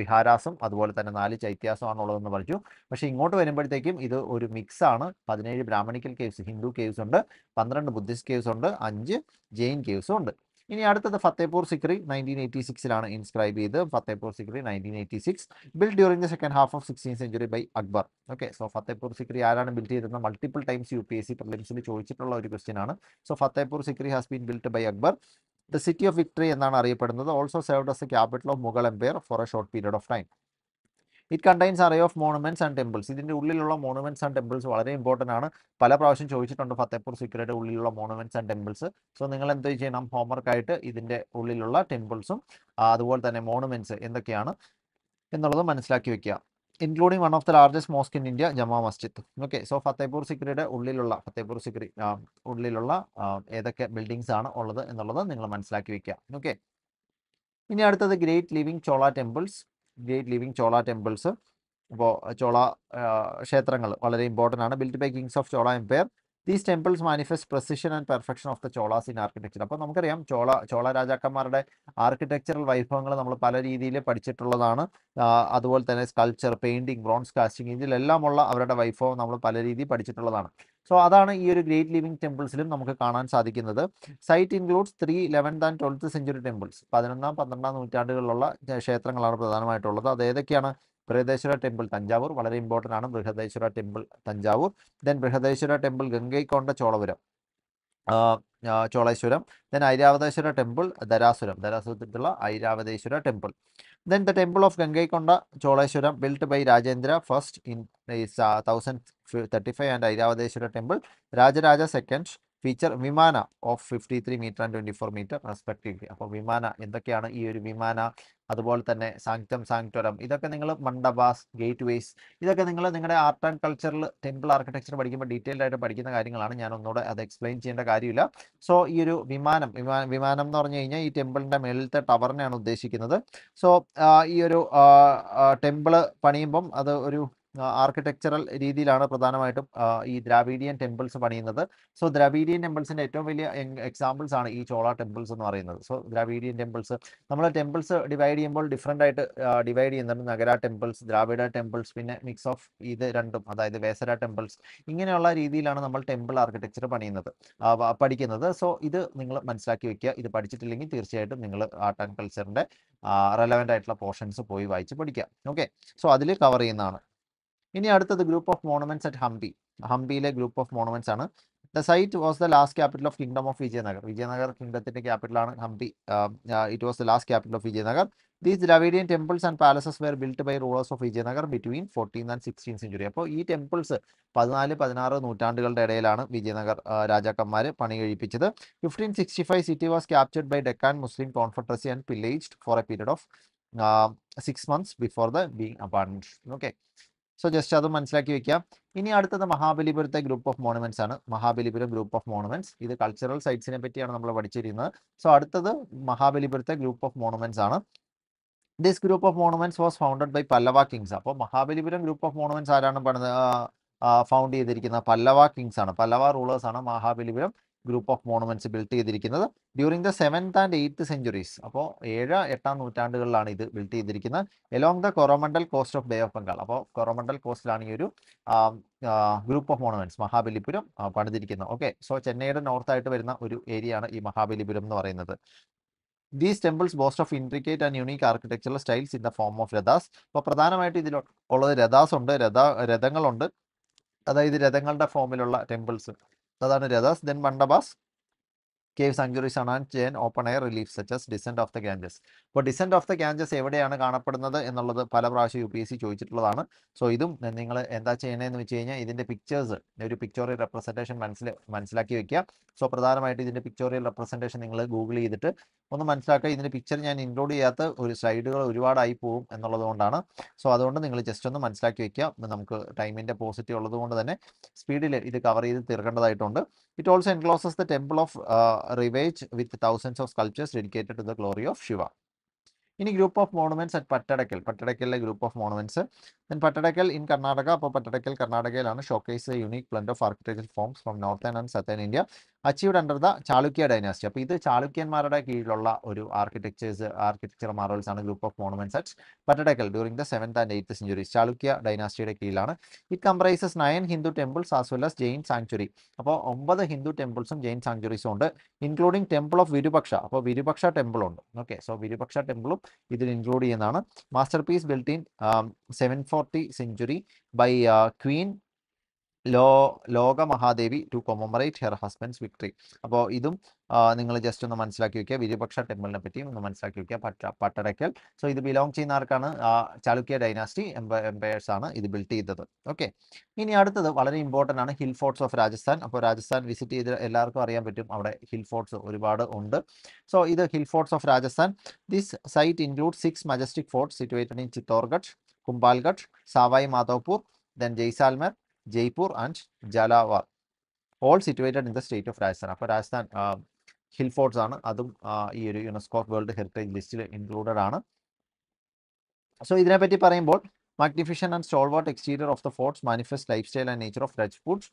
വിഹാരാസും അതുപോലെ തന്നെ നാല് ചൈത്യാസമാണ് ഉള്ളതെന്ന് പറഞ്ഞു പക്ഷേ ഇങ്ങോട്ട് വരുമ്പോഴത്തേക്കും ഇത് ഒരു മിക്സ് ആണ് പതിനേഴ് ബ്രാഹ്മണിക്കൽ കേസ് ഹിന്ദു കേസ് ഉണ്ട് പന്ത്രണ്ട് ബുദ്ധിസ്റ്റ് കേസ് ഉണ്ട് അഞ്ച് ജെയിൻ കേസും ഉണ്ട് ഇനി അടുത്തത് ഫത്തേപൂർ സിക്രി നയൻറ്റീൻ എയ്റ്റി സിക്സിലാണ് ഇൻസ്ക്രൈബ് ചെയ്ത് Fatehpur Sikri nineteen eighty six build during the second half of sixteen century by Akbar okay so Fatehpur Sikri ആരാണ് ബിൽഡ് ചെയ്തത് multiple times U P S C പ്രിലിംസിൽ ചോദിച്ചിട്ടുള്ള ഒരു ക്വസ്റ്റ്യൻ ആണ് so Fatehpur Sikri has been build by Akbar the city of victory എന്നാണ് അറിയപ്പെടുന്നത് also serve as the capital of Mughal empire for a short period of time it contains array of monuments and temples ഇതിൻ്റെ ഉള്ളിലുള്ള monuments and temples വളരെ important ആണ് പല പ്രാവശ്യം ചോദിച്ചിട്ടുണ്ട് ഫത്തേപ്പൂർ സിക്രയുടെ ഉള്ളിലുള്ള മോണുമെന്റ്സ് ആൻഡ് ടെമ്പിൾസ് സോ നിങ്ങൾ എന്ത് ചെയ്യണം ഹോംവർക്ക് ആയിട്ട് ഇതിൻ്റെ ഉള്ളിലുള്ള ടെമ്പിൾസും അതുപോലെ തന്നെ മോണുമെന്റ്സ് എന്തൊക്കെയാണ് എന്നുള്ളത് മനസ്സിലാക്കി വെക്കുക including one of the largest mosque in India Jama Masjid okay so Fatehpur സിക്രിയുടെ ഉള്ളിലുള്ള ഫത്തേപൂർ സിക്രി ഉള്ളിലുള്ള ഏതൊക്കെ ബിൽഡിങ്സ് ആണ് ഉള്ളത് എന്നുള്ളത് നിങ്ങൾ മനസ്സിലാക്കി വെക്കുക ഓക്കെ ഇനി അടുത്തത് great living Chola temples great living Chola temples അപ്പോൾ ചോള ക്ഷേത്രങ്ങൾ വളരെ ഇമ്പോർട്ടൻ്റ് ആണ് built by kings of Chola empire these temples manifest precision and perfection of the Cholas in architecture അപ്പോൾ നമുക്കറിയാം ചോള ചോള രാജാക്കന്മാരുടെ ആർക്കിടെക്ചറൽ വൈഭവങ്ങൾ നമ്മൾ പല രീതിയിൽ പഠിച്ചിട്ടുള്ളതാണ് അതുപോലെ തന്നെ സ്കൾച്ചർ പെയിന്റിംഗ് ബ്രോൺസ് കാസ്റ്റിംഗ് ഉള്ള അവരുടെ വൈഭവം നമ്മൾ പല രീതിയിൽ പഠിച്ചിട്ടുള്ളതാണ് സോ അതാണ് ഈ ഒരു ഗ്രേറ്റ് ലിവിംഗ് ടെമ്പിൾസിലും നമുക്ക് കാണാൻ സാധിക്കുന്നത് site includes three eleventh and twelfth century temples പതിനൊന്നാം പന്ത്രണ്ടാം നൂറ്റാണ്ടുകളിലുള്ള ക്ഷേത്രങ്ങളാണ് പ്രധാനമായിട്ടുള്ളത് അത് ഏതൊക്കെയാണ് ബൃഹദേശ്വര ടെമ്പിൾ തഞ്ചാവൂർ വളരെ ഇമ്പോർട്ടൻ്റ് ആണ് Brihadeeswara temple Thanjavur then Brihadeeswara temple Gangaikonda Cholapuram Choleswaram then Airavatesvara temple Darasuram ധരാസുരത്തിലുള്ള Airavatesvara temple then the temple of Gangaikonda Choleswaram built by Rajendra first in thousand thirty five and Airavatesvara temple Rajaraja second feature vimana of fifty three metre and twenty four metre respectively അപ്പോൾ വിമാന എന്തൊക്കെയാണ് ഈ ഒരു വിമാന അതുപോലെ തന്നെ സാങ്ക്ടം സാങ്ക്ടോരം ഇതൊക്കെ നിങ്ങൾ മണ്ഡപാസ് ഗേറ്റ് വേസ് ഇതൊക്കെ നിങ്ങൾ നിങ്ങളുടെ ആർട്ട് ആൻഡ് കൾച്ചറിൽ ടെമ്പിൾ ആർക്കിടെക്ചർ പഠിക്കുമ്പോൾ ഡീറ്റെയിൽഡ് ആയിട്ട് പഠിക്കുന്ന കാര്യങ്ങളാണ് ഞാൻ ഒന്നുകൂടെ അത് എക്സ്പ്ലെയിൻ ചെയ്യേണ്ട കാര്യമില്ല സോ ഈ ഒരു വിമാനം വിമാനം വിമാനം എന്ന് പറഞ്ഞു കഴിഞ്ഞാൽ ഈ ടെമ്പിളിൻ്റെ മേളിലത്തെ ടവറിനെയാണ് ഉദ്ദേശിക്കുന്നത് സോ ഈ ഒരു ടെമ്പിള് പണിയുമ്പം അത് ഒരു ആർക്കിടെക്ചറൽ രീതിയിലാണ് പ്രധാനമായിട്ടും ഈ ദ്രാവീഡിയൻ ടെമ്പിൾസ് പണിയുന്നത് സോ ദ്രാവീഡിയൻ ടെമ്പിൾസിന്റെ ഏറ്റവും വലിയ എക്സാമ്പിൾസ് ആണ് ഈ ചോള ടെമ്പിൾസ് എന്ന് പറയുന്നത് സോ ദ്രാവീഡിയൻ ടെമ്പിൾസ് നമ്മൾ ടെമ്പിൾസ് ഡിവൈഡ് ചെയ്യുമ്പോൾ ഡിഫറെൻ്റ് ആയിട്ട് ഡിവൈഡ് ചെയ്യുന്നുണ്ട് നഗര ടെമ്പിൾസ് ദ്രാവിഡ ടെമ്പിൾസ് പിന്നെ മിക്സ് ഓഫ് ഇത് രണ്ടും അതായത് വേസര ടെമ്പിൾസ് ഇങ്ങനെയുള്ള രീതിയിലാണ് നമ്മൾ ടെമ്പിൾ ആർക്കിടെക്ചർ പണിയുന്നത് പഠിക്കുന്നത് സോ ഇത് നിങ്ങൾ മനസ്സിലാക്കി വെക്കുക ഇത് പഠിച്ചിട്ടില്ലെങ്കിൽ തീർച്ചയായിട്ടും നിങ്ങൾ ആർട്ട് ആൻഡ് കൾച്ചറിൻ്റെ റെലവൻ്റ് ആയിട്ടുള്ള പോർഷൻസ് പോയി വായിച്ച് പഠിക്കുക ഓക്കെ സോ അതിൽ കവർ ചെയ്യുന്നതാണ് ഇനി അടുത്തത് group of monuments at Hampi ഹംപിയിലെ ഗ്രൂപ്പ് ഓഫ് മോണുമെന്റ്സ് ആണ് the site was the last capital of kingdom of Vijayanagar Vijayanagar കിങ്ഡത്തിന്റെ ക്യാപിറ്റലാണ് Hampi it was the last capital of Vijayanagar these Dravidian temples and palaces were built by rulers of Vijayanagar between fourteen and sixteen century അപ്പോൾ ഈ temples പതിനാല് പതിനാറ് നൂറ്റാണ്ടുകളുടെ ഇടയിലാണ് വിജയനഗർ രാജാക്കന്മാർ പണി കഴിപ്പിച്ചത് fifteen sixty five city was captured by Deccan Muslim confederacy and pillaged for a period of six months before the being apartment okay so just അത് മനസ്സിലാക്കി വെക്കാം ഇനി അടുത്തത് മഹാബലിപുരത്തെ ഗ്രൂപ്പ് ഓഫ് മോണുമെന്റ്സ് ആണ് മഹാബലിപുരം ഗ്രൂപ്പ് ഓഫ് മോണുമെന്റ്സ് ഇത് കൾച്ചറൽ സൈറ്റ്സിനെ പറ്റിയാണ് നമ്മൾ പഠിച്ചിരുന്നത് സോ അടുത്തത് മഹാബലിപുരത്തെ ഗ്രൂപ്പ് ഓഫ് മോണുമെന്റ്സ് ആണ് this group of monuments was founded by Pallava kings അപ്പോൾ മഹാബലിപുരം ഗ്രൂപ്പ് ഓഫ് മോണുമെന്റ്സ് ആരാണ് പണിത് ഫൗണ്ട് ചെയ്തിരിക്കുന്നത് പല്ലവ കിങ്സ് ആണ് പല്ലവ റൂളേഴ്സ് ആണ് Mahabalipuram group of monuments build ചെയ്തിരിക്കുന്നത് during the seventh and eighth centuries അപ്പോൾ ഏഴ് എട്ടാം നൂറ്റാണ്ടുകളിലാണ് ഇത് ബിൽഡ് ചെയ്തിരിക്കുന്നത് along the Coromandel coast of bay of Bengal അപ്പോൾ കൊറോമണ്ടൽ കോസ്റ്റിലാണ് ഈ ഒരു ഗ്രൂപ്പ് ഓഫ് മോണുമെന്റ്സ് മഹാബലിപുരം പണിതിരിക്കുന്നത് ഓക്കെ സോ ചെന്നൈയുടെ നോർത്തായിട്ട് വരുന്ന ഒരു ഏരിയ ആണ് ഈ മഹാബലിപുരം എന്ന് പറയുന്നത് these temples boast of intricate and unique architectural styles in the form of rathas അപ്പോൾ പ്രധാനമായിട്ട് ഇതിൽ ഉള്ളത് രഥാസ് ഉണ്ട് രഥ രഥങ്ങളുണ്ട് അതായത് രഥങ്ങളുടെ ഫോമിലുള്ള ടെമ്പിൾസ് അതാണ് rathas then mandapas cave sanctuaries ആണ് chain open air relief such as descent of the Ganges അപ്പോൾ ഡിസെൻറ്റ് ഓഫ് ദ ഗാഞ്ചസ് എവിടെയാണ് കാണപ്പെടുന്നത് എന്നുള്ളത് പല പ്രാവശ്യം യു പി എസ് സി ചോദിച്ചിട്ടുള്ളതാണ് സോ ഇതും നിങ്ങൾ എന്താ ചെയ്യണമെന്ന് വെച്ച് കഴിഞ്ഞാൽ ഇതിൻ്റെ പിക്ചേഴ്സ് ഒരു പിക്ചോറിയൽ റെപ്രസെൻറ്റേഷൻ മനസ്സിൽ മനസ്സിലാക്കി വെക്കുക സോ പ്രധാനമായിട്ട് ഇതിൻ്റെ പിക്ചോറിയൽ റെപ്രസെൻറ്റേഷൻ നിങ്ങൾ ഗൂഗിൾ ചെയ്തിട്ട് ഒന്ന് മനസ്സിലാക്കുക ഇതിൻ്റെ പിക്ചർ ഞാൻ ഇൻക്ലൂഡ് ചെയ്യാത്ത ഒരു സ്ലൈഡുകൾ ഒരുപാടായി പോകും എന്നുള്ളതുകൊണ്ടാണ് സോ അതുകൊണ്ട് നിങ്ങൾ ജസ്റ്റ് ഒന്ന് മനസ്സിലാക്കി വെക്കുക നമുക്ക് ടൈമിൻ്റെ പോസിറ്റീവ് ഉള്ളതുകൊണ്ട് തന്നെ സ്പീഡിൽ ഇത് കവർ ചെയ്ത് തീർക്കേണ്ടതായിട്ടുണ്ട് it also encloses the temple of Rivage with thousands of sculptures dedicated to the glory of Shiva. ഇനി group of monuments at Pattadakal പട്ടടക്കലിലെ group of monuments then Pattadakal in Karnataka അപ്പോൾ പട്ടടക്കൽ കർണാടകയിലാണ് showcase unique blend of architecture forms from northern and southern India achieved under the Chalukya dynasty അപ്പോൾ ഇത് ചാളുക്യന്മാരുടെ കീഴിലുള്ള ഒരു architectures architecture marvels ആണ് group of monuments at Pattadakal during the seventh and eighth century Chalukya ഡൈനാസ്റ്റിയുടെ കീഴിലാണ് it comprises nine Hindu temples as well Jain sanctuary അപ്പോൾ ഒമ്പത് ഹിന്ദു ടെമ്പിൾസും ജെയിൻ സാങ്ച്വറീസും ഉണ്ട് ഇൻക്ലൂഡിംഗ് ടെമ്പിൾ ഓഫ് വിരുപക്ഷ അപ്പോൾ വിരുപക്ഷ ടെമ്പിൾ ഉണ്ട് ഓക്കെ സോ വിരുപക്ഷ ടെമ്പിളും ഇതിൽ ഇൻക്ലൂഡ് ചെയ്യുന്നതാണ് masterpiece built in seven four forty century by queen ലോ Loka Mahadevi to commemorate her husband's victory അപ്പോൾ ഇതും നിങ്ങൾ ജസ്റ്റ് ഒന്ന് മനസ്സിലാക്കി വെക്കുക വിരുപക്ഷ ടെമ്പിളിനെ പറ്റിയും ഒന്ന് മനസ്സിലാക്കി വെക്കുക പട്ട പട്ടടയ്ക്കൽ സോ ഇത് ബിലോങ് ചെയ്യുന്ന ആർക്കാണ് ചാലുക്യ ഡൈനാസ്റ്റി എംപയേഴ്സ് ആണ് ഇത് ബിൽഡ് ചെയ്തത് ഓക്കെ ഇനി അടുത്തത് വളരെ ഇമ്പോർട്ടൻ്റ് ആണ് ഹിൽ ഫോർട്സ് ഓഫ് രാജസ്ഥാൻ അപ്പോൾ രാജസ്ഥാൻ വിസിറ്റ് ചെയ്ത് എല്ലാവർക്കും അറിയാൻ പറ്റും അവിടെ ഹിൽ ഫോർട്സ് ഒരുപാട് ഉണ്ട് സോ ഇത് hill forts of Rajasthan this site include six majestic forts situated in Chittorgarh Kumbhalgarh Sawai Madhopur then Jaisalmer Jaipur and Jhalawar all situated in the state of Rajasthan അപ്പോൾ രാജസ്ഥാൻ ഹിൽ ഫോർട്സ് ആണ് അതും ഈ ഒരു യുനെസ്കോ വേൾഡ് ഹെറിറ്റേജ് ലിസ്റ്റിൽ ഇൻക്ലൂഡഡ് ആണ് സോ ഇതിനെപ്പറ്റി പറയുമ്പോൾ magnificent and stalwart exterior of the forts manifest lifestyle and nature of Rajputs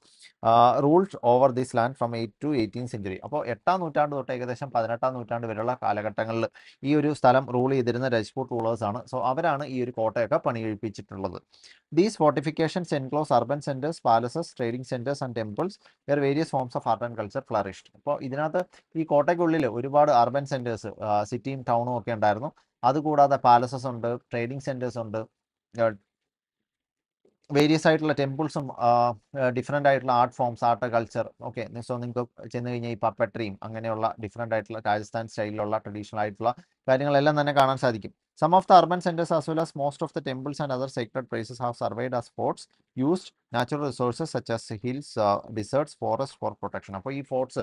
uh, ruled over this land from 8 to 18th century. അപ്പോൾ എട്ടാം നൂറ്റാണ്ട് തൊട്ട് ഏകദേശം പതിനെട്ടാം നൂറ്റാണ്ട് വരെയുള്ള കാലഘട്ടങ്ങളിൽ ഈ ഒരു സ്ഥലം റൂൾ ചെയ്തിരുന്ന രജ്പൂട്ട് റൂളേഴ്സ് ആണ് സോ അവരാണ് ഈ ഒരു കോട്ടയൊക്കെ പണികഴിപ്പിച്ചിട്ടുള്ളത് these fortifications enclose urban centres palaces trading centres and temples were various forms of art and culture flourished അപ്പോൾ ഇതിനകത്ത് ഈ കോട്ടയ്ക്കുള്ളിൽ ഒരുപാട് അർബൻ സെന്റേഴ്സ് സിറ്റിയും ടൗണും ഒക്കെ ഉണ്ടായിരുന്നു അതുകൂടാതെ പാലസസ് ഉണ്ട് ട്രേഡിംഗ് സെന്റേഴ്സ് ഉണ്ട് വേരിയസ് ആയിട്ടുള്ള ടെമ്പിൾസും ഡിഫറെൻ്റ് ആയിട്ടുള്ള art forms art culture okay so നിങ്ങൾക്ക് ചെന്ന് കഴിഞ്ഞാൽ ഈ പപ്പട്രിയും അങ്ങനെയുള്ള ഡിഫറെൻ്റ് ആയിട്ടുള്ള രാജസ്ഥാൻ സ്റ്റൈലിലുള്ള ട്രഡീഷണൽ ആയിട്ടുള്ള കാര്യങ്ങളെല്ലാം തന്നെ കാണാൻ സാധിക്കും Some of the urban centers as well as most of the temples and other sacred places have surveyed as forts, used natural resources such as hills, uh, deserts, forests for protection. അപ്പോൾ ഈ forts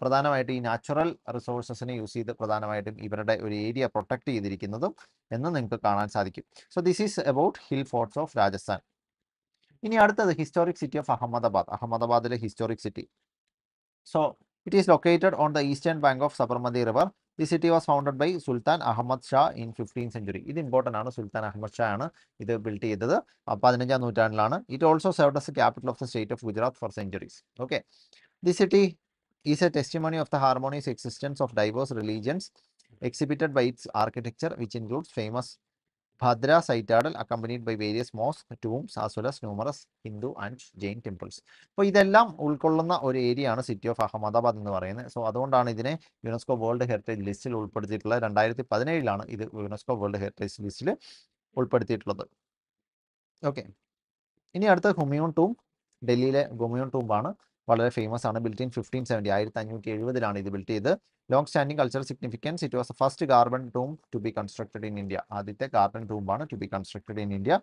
പ്രധാനമായിട്ട് ഈ natural റിസോഴ്സസിനെ use ചെയ്ത് പ്രധാനമായിട്ടും ഇവരുടെ ഒരു area protect ചെയ്തിരിക്കുന്നതും എന്ന് നിങ്ങൾക്ക് കാണാൻ സാധിക്കും so this is about hill forts of Rajasthan ഇനി അടുത്തത് ഹിസ്റ്റോറിക് സിറ്റി ഓഫ് അഹമ്മദാബാദ് അഹമ്മദാബാദിലെ historic city so it is located on the eastern bank of Sabarmati river the city was founded by Sultan Ahmed Shah in fifteen century ഇത് important ആണ് സുൽത്താൻ അഹമ്മദ് ഷാ ആണ് ഇത് build ചെയ്തത് പതിനഞ്ചാം നൂറ്റാണ്ടിലാണ് it also serves capital of the state of Gujarat for centuries okay the city is a testimony of the harmonious existence of diverse religions exhibited by its architecture which includes famous Bhadra citadel accompanied by various mosques tombs as well as numerous Hindu and Jain temples അപ്പോൾ ഇതെല്ലാം ഉൾക്കൊള്ളുന്ന ഒരു area ആണ് city of Ahmedabad എന്ന് പറയുന്നത് so അതുകൊണ്ടാണ് ഇതിനെ UNESCO world heritage ലിസ്റ്റിൽ ഉൾപ്പെടുത്തിയിട്ടുള്ളത് രണ്ടായിരത്തി പതിനേഴിലാണ് ഇത് യുനെസ്കോ വേൾഡ് ഹെറിറ്റേജ് ലിസ്റ്റിൽ ഉൾപ്പെടുത്തിയിട്ടുള്ളത് ഓക്കെ ഇനി അടുത്ത ഹുമിയോൺ ടൂം ഡൽഹിയിലെ ഗുമിയോൺ ടൂമ്പാണ് വളരെ ഫേമസ് ആണ് ബിൽറ്റ് ഇൻ ഫിഫ്റ്റീൻ സെവൻറ്റി ആയിരത്തി അഞ്ഞൂറ്റി എഴുപതിലാണ് ഇത് ബിൽറ്റ് ചെയ്ത് long standing cultural significance it was first carbon tomb to be constructed in India ആദ്യത്തെ ഗാർഡൻ ടൂമാണ് to be constructed in India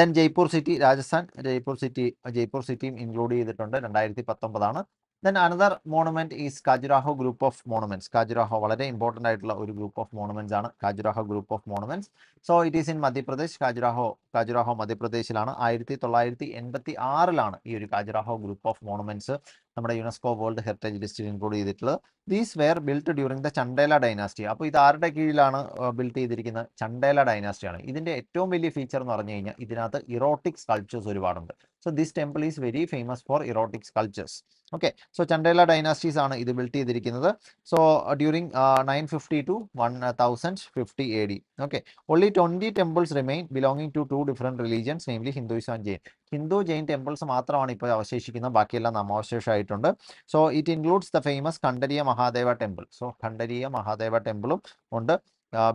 then Jaipur city Rajasthan Jaipur city Jaipur സിറ്റിയും ഇൻക്ലൂഡ് ചെയ്തിട്ടുണ്ട് രണ്ടായിരത്തി പത്തൊമ്പതാണ് then another monument is Khajuraho group of monuments Khajuraho വളരെ important ആയിട്ടുള്ള ഒരു group of monuments ആണ് Khajuraho group of monuments so it is in Madhya Pradesh Khajuraho Khajuraho മധ്യപ്രദേശിലാണ് ആയിരത്തി തൊള്ളായിരത്തി എൺപത്തി ആറിലാണ് ഈ ഒരു കാജുരാഹോ ഗ്രൂപ്പ് ഓഫ് മോണമെന്റ്സ് നമ്മുടെ യുനെസ്കോ വേൾഡ് ഹെറിറ്റേജ് ലിസ്റ്റിൽ ഇൻക്ലൂഡ് ചെയ്തിട്ടുള്ളത് these were built during the Chandela dynasty അപ്പോൾ ഇത് ആരുടെ കീഴിലാണ് ബിൽറ്റ് ചെയ്തിരിക്കുന്നത് ചണ്ടേല ഡൈനാസ്റ്റിയാണ് ഇതിൻ്റെ ഏറ്റവും വലിയ ഫീച്ചർ എന്ന് പറഞ്ഞു കഴിഞ്ഞാൽ ഇതിനകത്ത് ഇറോട്ടിക് സ്കൾപ്ചേഴ്സ് ഒരുപാടുണ്ട് so this temple is very famous for erotic sculptures okay so Chandela dynasties ആണ് ഇത് ബിൽഡ് ചെയ്തിരിക്കുന്നത് so during nine fifty to one thousand fifty A D okay only twenty temples remain belonging to two different religions namely Hinduism and Jain Hindu Jain temples മാത്രമാണ് ഇപ്പോൾ അവശേഷിക്കുന്നത് ബാക്കിയെല്ലാം നാമാവശേഷമായിട്ടുണ്ട് so it includes the famous Kandariya Mahadeva temple so Kandariya Mahadeva ടെമ്പിളും ഉണ്ട്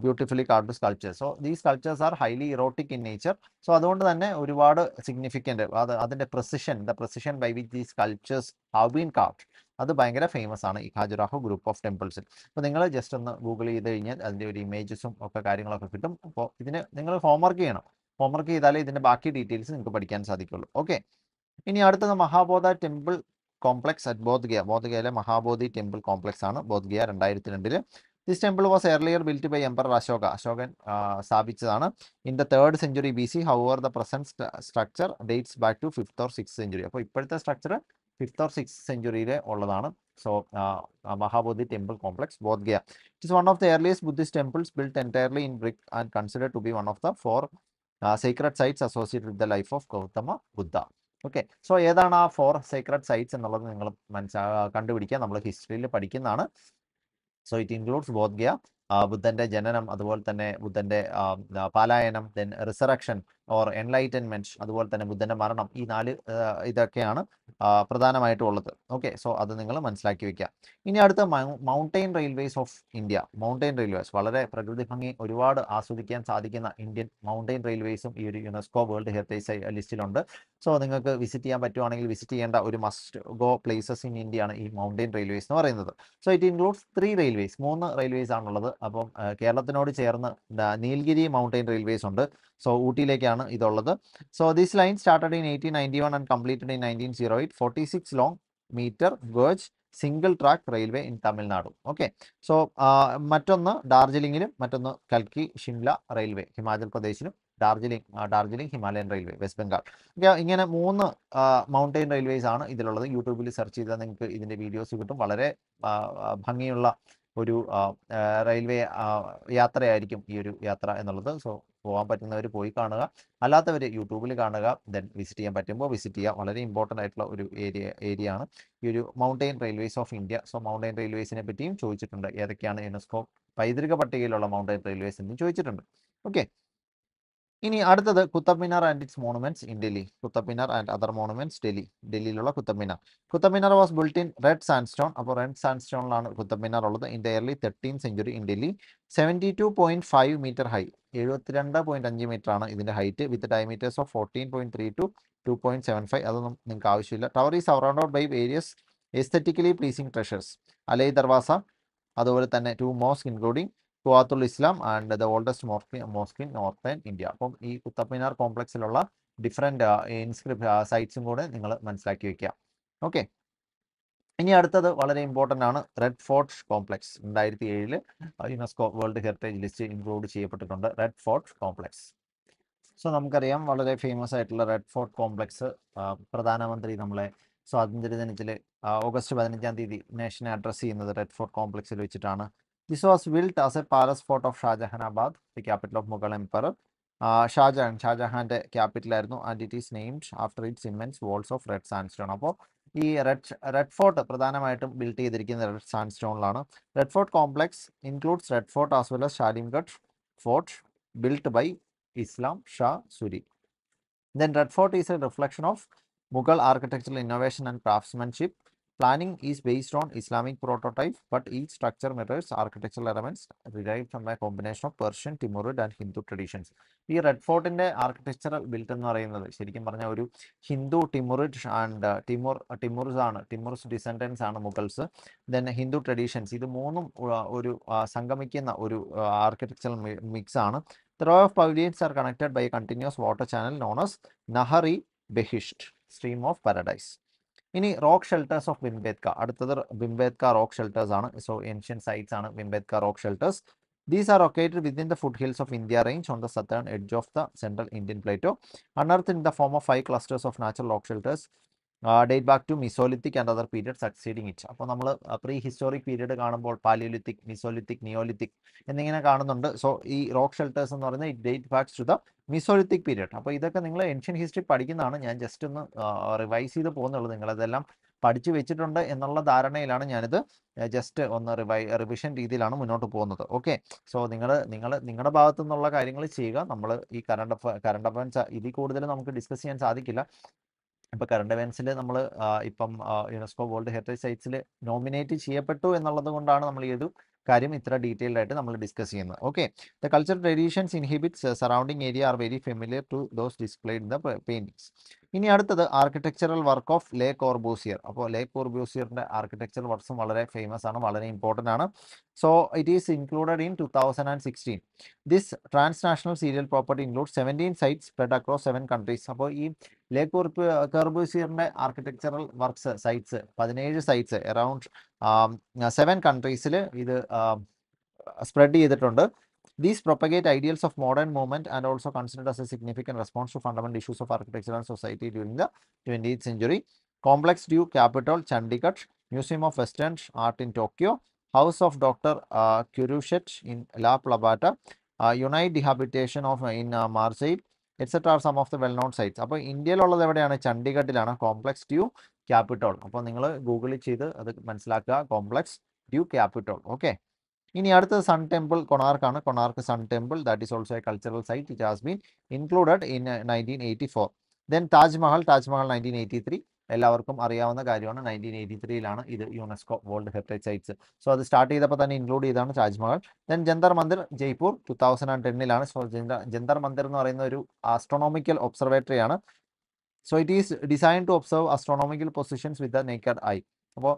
beautifully card sculptures so these cultures are highly erotic in nature so അതുകൊണ്ട് തന്നെ ഒരുപാട് സിഗ്നിഫിക്കൻറ്റ് അത് അതിൻ്റെ precision the precision by which these cultures have been carved അത് ഭയങ്കര ഫേമസ് ആണ് ഈ ഖാജുറാഹു ഗ്രൂപ്പ് ഓഫ് ടെമ്പിൾസിൽ അപ്പോൾ നിങ്ങൾ ജസ്റ്റ് ഒന്ന് ഗൂഗിൾ ചെയ്ത് കഴിഞ്ഞാൽ അതിൻ്റെ ഒരു ഇമേജസും ഒക്കെ കാര്യങ്ങളൊക്കെ കിട്ടും അപ്പോൾ ഇതിന് നിങ്ങൾ ഹോംവർക്ക് ചെയ്യണം ഹോംവർക്ക് ചെയ്താലേ ഇതിൻ്റെ ബാക്കി ഡീറ്റെയിൽസ് നിങ്ങൾക്ക് പഠിക്കാൻ സാധിക്കുള്ളൂ ഓക്കെ ഇനി അടുത്തത് Mahabodha temple complex at Bodhgaya ബോധ്ഗയയിലെ മഹാബോധി ടെമ്പിൾ കോംപ്ലക്സ് ആണ് ബോധ്ഗയ രണ്ടായിരത്തി രണ്ടില് this temple was earlier built by emperor Ashoka Ashokan സ്ഥാപിച്ചതാണ് in the third century B C how are the present structure dates back to fifth or six century അപ്പോൾ ഇപ്പോഴത്തെ structure fifth or six സെഞ്ചുറിയിലെ ഉള്ളതാണ് so Mahabodhi temple complex Bodhgaya it is one of the earliest Buddhist temples built entirely in brick and consider to be one of the four secret sites associate with the life of Gautama Buddha okay so ഏതാണ് ആ four secret sites എന്നുള്ളത് നിങ്ങൾ മനസ്സിലാ കണ്ടുപിടിക്കുക നമ്മൾ ഹിസ്റ്ററിയിൽ പഠിക്കുന്നതാണ് so it includes ബോധ്ഗ്യ ബുദ്ധന്റെ ജനനം അതുപോലെ തന്നെ ബുദ്ധന്റെ പാലായനം ദെൻ റിസറക്ഷൻ ഓർ എൻലൈറ്റൻമെന്റ് അതുപോലെ തന്നെ ബുദ്ധന്റെ മരണം ഈ നാല് ഇതൊക്കെയാണ് പ്രധാനമായിട്ടും ഉള്ളത് ഓക്കെ സോ അത് നിങ്ങൾ മനസ്സിലാക്കി വെക്കുക ഇനി അടുത്ത mountain railways of India mountain railways വളരെ പ്രകൃതി ഭംഗി ഒരുപാട് ആസ്വദിക്കാൻ സാധിക്കുന്ന ഇന്ത്യൻ മൗണ്ടെയിൻ റെയിൽവേസും ഈ ഒരു യുനെസ്കോ വേൾഡ് ഹെറിറ്റേജ് ലിസ്റ്റിലുണ്ട് സോ നിങ്ങൾക്ക് വിസിറ്റ് ചെയ്യാൻ പറ്റുവാണെങ്കിൽ വിസിറ്റ് ചെയ്യേണ്ട ഒരു must go places in India ആണ് ഈ മൗണ്ടെയിൻ റെയിൽവേസ് എന്ന് പറയുന്നത് so it includes three railways മൂന്ന് റെയിൽവേസ് ആണുള്ളത് അപ്പം കേരളത്തിനോട് ചേർന്ന് നീൽഗിരി മൗണ്ടെയിൻ റെയിൽവേസ് ഉണ്ട് സോ ഊട്ടിയിലേക്കാണ് ഇതുള്ളത് so this line started in eighteen ninety one and completed in nineteen zero eight forty six long metre gauge single track railway in Tamil Nadu okay so മറ്റൊന്ന് ഡാർജിലിംഗിലും മറ്റൊന്ന് കൽക്കി ഷിംല റെയിൽവേ ഹിമാചൽ പ്രദേശിലും Darjeeling Darjeeling Himalayan railway west Bengal okay ഇങ്ങനെ മൂന്ന് മൗണ്ടെയിൻ റെയിൽവേസ് ആണ് ഇതിലുള്ളത് യൂട്യൂബിൽ സെർച്ച് ചെയ്താൽ നിങ്ങൾക്ക് ഇതിൻ്റെ വീഡിയോസ് കിട്ടും വളരെ ഭംഗിയുള്ള ഒരു റെയിൽവേ യാത്രയായിരിക്കും ഈ ഒരു യാത്ര എന്നുള്ളത് സോ പോകാൻ പറ്റുന്നവർ പോയി കാണുക അല്ലാത്തവർ യൂട്യൂബിൽ കാണുക ദെൻ വിസിറ്റ് ചെയ്യാൻ പറ്റുമ്പോൾ വിസിറ്റ് ചെയ്യുക വളരെ ഇമ്പോർട്ടൻ്റ് ആയിട്ടുള്ള ഒരു ഏരിയ ഏരിയ ആണ് ഈ ഒരു mountain railways of India so mountain റെയിൽവേസിനെ പറ്റിയും ചോദിച്ചിട്ടുണ്ട് ഏതൊക്കെയാണ് യുനെസ്കോ പൈതൃക പട്ടികയിലുള്ള മൗണ്ടൈൻ റെയിൽവേസ് എന്നും ചോദിച്ചിട്ടുണ്ട് ഓക്കെ ഇനി അടുത്തത് Qutub Minar and its monuments in Delhi Qutub Minar and other monuments Delhi ഡൽഹിയിലുള്ള Qutub Minar Qutub Minar was built in red sand stone അപ്പോൾ റെഡ് സാൻഡ് സ്റ്റോണിലാണ് കുത്തബ് ഉള്ളത് in the early thirteen century in Delhi seventy two point five metre high എഴുപത്തി രണ്ട് പോയിന്റ് അഞ്ച് മീറ്റർ ആണ് ഇതിൻ്റെ height with diameters of fourteen point three two two point seven five അതൊന്നും നിങ്ങൾക്ക് ആവശ്യമില്ല tower is surrounded by various aesthetically pleasing treasures Alai Darwaza അതുപോലെ തന്നെ two mosque including Quwwatul Islam and the oldest മോസ്കി മോസ്ക് ഇൻ നോർത്തേൺ ഇന്ത്യ അപ്പം ഈ കുത്തബ്മിനാർ കോംപ്ലക്സിലുള്ള ഡിഫറെൻറ്റ് ഇൻസ്ക്രിപ്റ്റ് സൈറ്റ്സും കൂടെ നിങ്ങൾ മനസ്സിലാക്കി വയ്ക്കുക ഓക്കെ ഇനി അടുത്തത് വളരെ ഇമ്പോർട്ടൻ്റ് ആണ് റെഡ് ഫോർട്ട് കോംപ്ലക്സ് രണ്ടായിരത്തി ഏഴിൽ UNESCO world heritage list include ചെയ്യപ്പെട്ടിട്ടുണ്ട് റെഡ് ഫോർട്ട് കോംപ്ലക്സ് സോ നമുക്കറിയാം വളരെ ഫേമസ് ആയിട്ടുള്ള റെഡ് ഫോർട്ട് കോംപ്ലക്സ് പ്രധാനമന്ത്രി നമ്മളെ സ്വാതന്ത്ര്യ ദിനത്തിൽ ഓഗസ്റ്റ് പതിനഞ്ചാം തീയതി നേഷനെ അഡ്രസ്സ് ചെയ്യുന്നത് റെഡ് ഫോർട്ട് കോംപ്ലക്സിൽ വെച്ചിട്ടാണ് This was built as a palace fort of Shahjahanabad, the capital of Mughal Emperor. Shah Jahan ഷാജഹാന്റെ ക്യാപിറ്റൽ ആയിരുന്നു and it is named after its immense walls of red sand stone അപ്പോൾ ഈ റെഡ് റെഡ് ഫോർട്ട് പ്രധാനമായിട്ടും build ചെയ്തിരിക്കുന്നത് red sand സ്റ്റോണിലാണ് red fort complex includes red fort as well as Salimgarh fort built by Islam Shah Suri then red fort is a reflection of Mughal architectural innovation and craftsmanship Planning is based on Islamic prototype, but each structure mirrors architectural elements derived from a combination of Persian, Timurid and Hindu traditions. ഈ red ഫോർട്ടിന്റെ architectural built എന്ന് പറയുന്നത് ശരിക്കും പറഞ്ഞാൽ ഒരു Hindu ടിമുറിഡ് and Timur Timur's ആണ് Timur's descendants ആണ് Mughals then Hindu traditions ഇത് മൂന്നും ഒരു സംഗമിക്കുന്ന ഒരു ആർക്കിടെക്ചറൽ മിക്സ് ആണ് The row of pavilions are connected by a continuous water channel known as Nahari Behisht, stream of paradise. ഇനി റോക്ക് ഷെൽട്ടേഴ്സ് ഓഫ് ബിംബേദ്ക അടുത്തത് ബിംബേദ്ക റോക്ക് ഷെൽട്ടേഴ്സ് ആണ് സോ ഏൻഷ്യൻ സൈറ്റ്സ് ആണ് Bhimbetka rock shelters these are located within the foothills of India range on the southern edge of the central Indian plateau unearth in the form of five clusters of natural rock shelters date back to mesolithic and other period succeeding each അപ്പോൾ നമ്മൾ prehistoric period കാണുമ്പോൾ paleolithic mesolithic neolithic എന്നിങ്ങനെ കാണുന്നുണ്ട് so ഈ rock shelters എന്ന് പറയുന്നത് it date back to the mesolithic period അപ്പോൾ ഇതൊക്കെ നിങ്ങൾ ഏൻഷ്യൻ ഹിസ്റ്ററി പഠിക്കുന്നതാണ് ഞാൻ ജസ്റ്റ് ഒന്ന് റിവൈസ് ചെയ്ത് പോകുന്നുള്ളൂ നിങ്ങളതെല്ലാം പഠിച്ചു വെച്ചിട്ടുണ്ട് എന്നുള്ള ധാരണയിലാണ് ഞാനിത് ജസ്റ്റ് ഒന്ന് റിവൈ റിവിഷൻ രീതിയിലാണ് മുന്നോട്ട് പോകുന്നത് ഓക്കെ സോ നിങ്ങൾ നിങ്ങൾ നിങ്ങളുടെ ഭാഗത്തു നിന്നുള്ള കാര്യങ്ങൾ ചെയ്യുക നമ്മൾ ഈ കറണ്ട് അഫ കറണ്ട് അഫയൻസ് ഇതിൽ കൂടുതൽ നമുക്ക് ഡിസ്കസ് ചെയ്യാൻ സാധിക്കില്ല ഇപ്പൊ കറണ്ട് ഇവൻസിൽ നമ്മൾ ഇപ്പം യുനെസ്കോ വേൾഡ് ഹെറിറ്റേജ് സൈറ്റ്സിൽ നോമിനേറ്റ് ചെയ്യപ്പെട്ടു എന്നുള്ളത് കൊണ്ടാണ് നമ്മൾ ഈ ഒരു കാര്യം ഇത്ര ഡീറ്റെയിൽഡ് ആയിട്ട് നമ്മൾ ഡിസ്കസ് ചെയ്യുന്നത് okay the culture traditions inhibits surrounding area are very familiar to those displayed in the paintings ഇനി അടുത്തത് architectural work of Le Corbusier അപ്പോൾ ലേ കോർബൂസിയറിൻ്റെ ആർക്കിടെക്ചറൽ വർക്ക്സും വളരെ ഫേമസ് ആണ് വളരെ ഇമ്പോർട്ടൻ്റ് ആണ് so it is included in two thousand and sixteen this transnational serial property include seventeen sites spread across seven countries അപ്പോൾ ഈ Le കോർപ്പ് കെർബൂസിയറിൻ്റെ ആർക്കിടെക്ചറൽ വർക്ക്സ് സൈറ്റ്സ് പതിനേഴ് സൈറ്റ്സ് അറൌണ്ട് സെവൻ കൺട്രീസിൽ ഇത് സ്പ്രെഡ് um, ചെയ്തിട്ടുണ്ട് These propagate ideals of modern movement and also considered as a significant response to fundamental issues of architecture and society during the 20th century. Complex Du Capital, Chandigarh, Museum of Western Art in Tokyo, House of Dr. Uh, Kurushet in La Plabata, uh, United Habitation of in uh, Marseille, etcetera are some of the well known sites അപ്പോൾ India എവിടെയാണ് ചണ്ഡീഗഡിലാണ് complex due Capitol അപ്പോൾ നിങ്ങൾ ഗൂഗിളിൽ ചെയ്ത് Google it, complex due capital. Okay. ഇനി അടുത്ത sun temple കൊണാർക്കാണ് Konark sun temple that is also a cultural site it has been included in nineteen eighty four then Taj Mahal Taj Mahal nineteen eighty three എല്ലാവർക്കും അറിയാവുന്ന കാര്യമാണ് നയൻറ്റീൻ എയ്റ്റി ത്രീയിലാണ് ഇത് UNESCO world heritage sites so അത് start ചെയ്തപ്പോൾ തന്നെ ഇൻക്ലൂഡ് ചെയ്താണ് Taj Mahal then Jantar Mandir Jaipur two thousand and ടെന്നിലാണ് സോ ജന്തർ മന്ദിർ എന്ന് പറയുന്ന ഒരു ആസ്ട്രോണോമിക്കൽ ഒബ്സർവേറ്ററിയാണ് ആണ് so it is design to observe astronomical positions with the naked eye അപ്പോൾ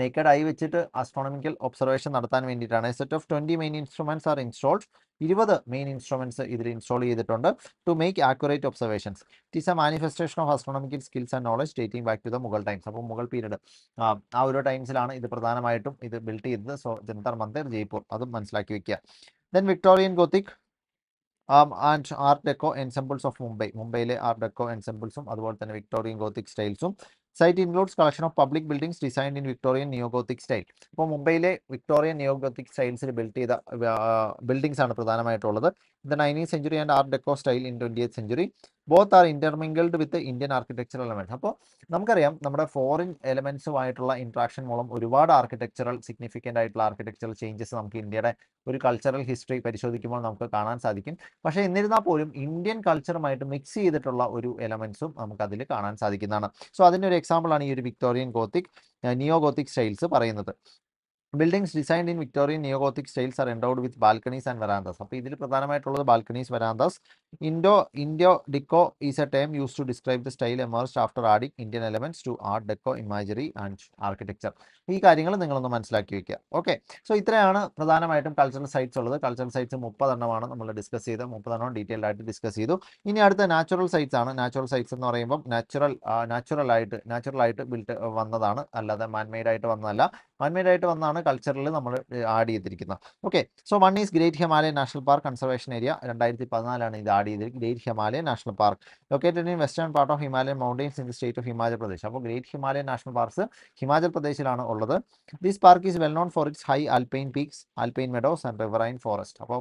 നേക്കഡ് ആയി വെച്ചിട്ട് ആസ്ട്രോണമിക്കൽ ഒബ്സർവേഷൻ നടത്താൻ വേണ്ടിയിട്ടാണ് set of twenty main instruments are installed ഇരുപത് മെയിൻ ഇൻസ്ട്രുമെന്റ്സ് ഇതിൽ ഇൻസ്റ്റോൾ ചെയ്തിട്ടുണ്ട് to make accurate observations it is a manifestation of astronomical skills and knowledge dating back to the Mughal times അപ്പോൾ Mughal period ആ ഒരു ടൈംസിലാണ് ഇത് പ്രധാനമായിട്ടും ഇത് ബിൽഡ് ചെയ്തത് സോ ജന്തർ മന്ദിർ ജയ്പൂർ അതും മനസ്സിലാക്കി വെക്കുക then Victorian gothic and art deco ensembles of Mumbai മുംബൈയിലെ ആർട്ട് ഡെക്കോ എൻസെമ്പിൾസും അതുപോലെ തന്നെ വിക്ടോറിയൻ ഗോത്തിക് സ്റ്റൈൽസും site includes collection of public buildings designed in Victorian neogothic style ഇപ്പോൾ മുംബൈയിലെ വിക്ടോറിയൻ നിയോഗോത്തിക് സ്റ്റൈൽസിൽ ബിൽഡ് ചെയ്ത ബിൽഡിംഗ്സ് ആണ് പ്രധാനമായിട്ടുള്ളത് the 19th century and art deco style in 20th century both are intermingled with Indian architectural elements അപ്പോൾ നമുക്കറിയാം നമ്മുടെ foreign എലമെന്റ്സുമായിട്ടുള്ള ഇൻട്രാക്ഷൻ മൂലം ഒരുപാട് ആർക്കിടെക്ചറൽ സിഗ്നിഫിക്കൻ്റ് ആയിട്ടുള്ള ആർക്കിടെക്ചറൽ ചേഞ്ചസ് നമുക്ക് ഇന്ത്യയുടെ ഒരു കൾച്ചറൽ ഹിസ്റ്ററി പരിശോധിക്കുമ്പോൾ നമുക്ക് കാണാൻ സാധിക്കും പക്ഷേ എന്നിരുന്നാൽ പോലും ഇന്ത്യൻ കൾച്ചറുമായിട്ട് മിക്സ് ചെയ്തിട്ടുള്ള ഒരു എലമെന്റ്സും നമുക്കതിൽ കാണാൻ സാധിക്കുന്നതാണ് സോ അതിൻ്റെ ഒരു എക്സാമ്പിളാണ് ഈ ഒരു Victorian gothic neo gothic styles പറയുന്നത് buildings designed in Victorian neogothic styles are endowed with balconies and verandas അപ്പോൾ ഇതിൽ പ്രധാനമായിട്ടുള്ളത് balconies verandas Indo Indo deco is a time use to describe the style emerged after adding Indian elements to art deco imagery and architecture ഈ കാര്യങ്ങൾ നിങ്ങളൊന്ന് മനസ്സിലാക്കി വെക്കുക okay so ഇത്രയാണ് പ്രധാനമായിട്ടും കൾച്ചറൽ സൈറ്റ്സ് ഉള്ളത് കൾച്ചറൽ സൈറ്റ്സ് മുപ്പതെണ്ണമാണ് നമ്മൾ ഡിസ്കസ് ചെയ്ത് മുപ്പതെണ്ണം ഡീറ്റെയിൽ ആയിട്ട് ഡിസ്കസ് ചെയ്തു ഇനി അടുത്ത നാച്ചുറൽ സൈറ്റ്സ് ആണ് നാച്ചുറൽ സൈറ്റ്സ് എന്ന് പറയുമ്പോൾ നാച്ചുറൽ നാച്ചുറൽ ആയിട്ട് നാച്ചുറൽ ആയിട്ട് ബിൽഡ് വന്നതാണ് അല്ലാതെ മാൻമെയ്ഡ് ആയിട്ട് വന്നതല്ല ആയിട്ട് വന്നാണ് കൾച്ചറിൽ നമ്മൾ ആഡ് ചെയ്തിരിക്കുന്നത് okay so one is great Himalayan national park conservation area രണ്ടായിരത്തി പതിനാലാണ് ഇത് ആഡ് ചെയ്തിരിക്കുന്നത് great Himalayan national park located in western part of Himalayan mountains in the state of Himachal Pradesh അപ്പോൾ great Himalayan national parks Himachal പ്രദേശിലാണ് ഉള്ളത് this park is well known for its high alpine peaks alpine meadows and riverine forest അപ്പോൾ